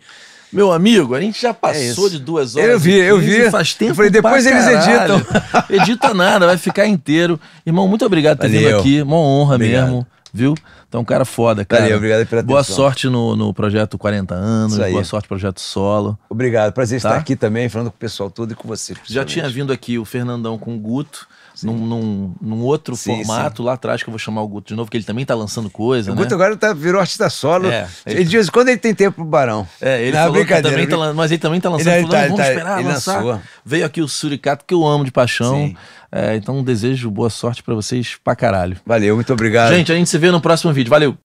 Meu amigo, a gente já é passou é de duas horas. Eu vi, eu vi. Faz tempo. Eu falei, depois eles caralho. editam. Edita nada, vai ficar inteiro. Irmão, muito obrigado por ter vindo aqui. Uma honra obrigado. mesmo, viu? Então, cara foda, cara. Valeu, obrigado pela Boa sorte no, no projeto 40 anos, boa sorte projeto solo. Obrigado, prazer tá? estar aqui também, falando com o pessoal todo e com você. Já tinha vindo aqui o Fernandão com o Guto num, num, num, outro sim, formato sim. lá atrás, que eu vou chamar o Guto de novo, que ele também tá lançando coisa. O né? Guto agora tá, virou artista solo. É, ele, diz quando ele tem tempo pro Barão. É, ele é também brincadeira, é lançando Tá, mas ele também tá lançando. Ele, é, ele falando, tá, vamos tá, esperar ele lançar. Lançou. Veio aqui o Suricato, que eu amo de paixão. É, então desejo boa sorte para vocês pra caralho. Valeu, muito obrigado. Gente, a gente se vê no próximo vídeo. Valeu!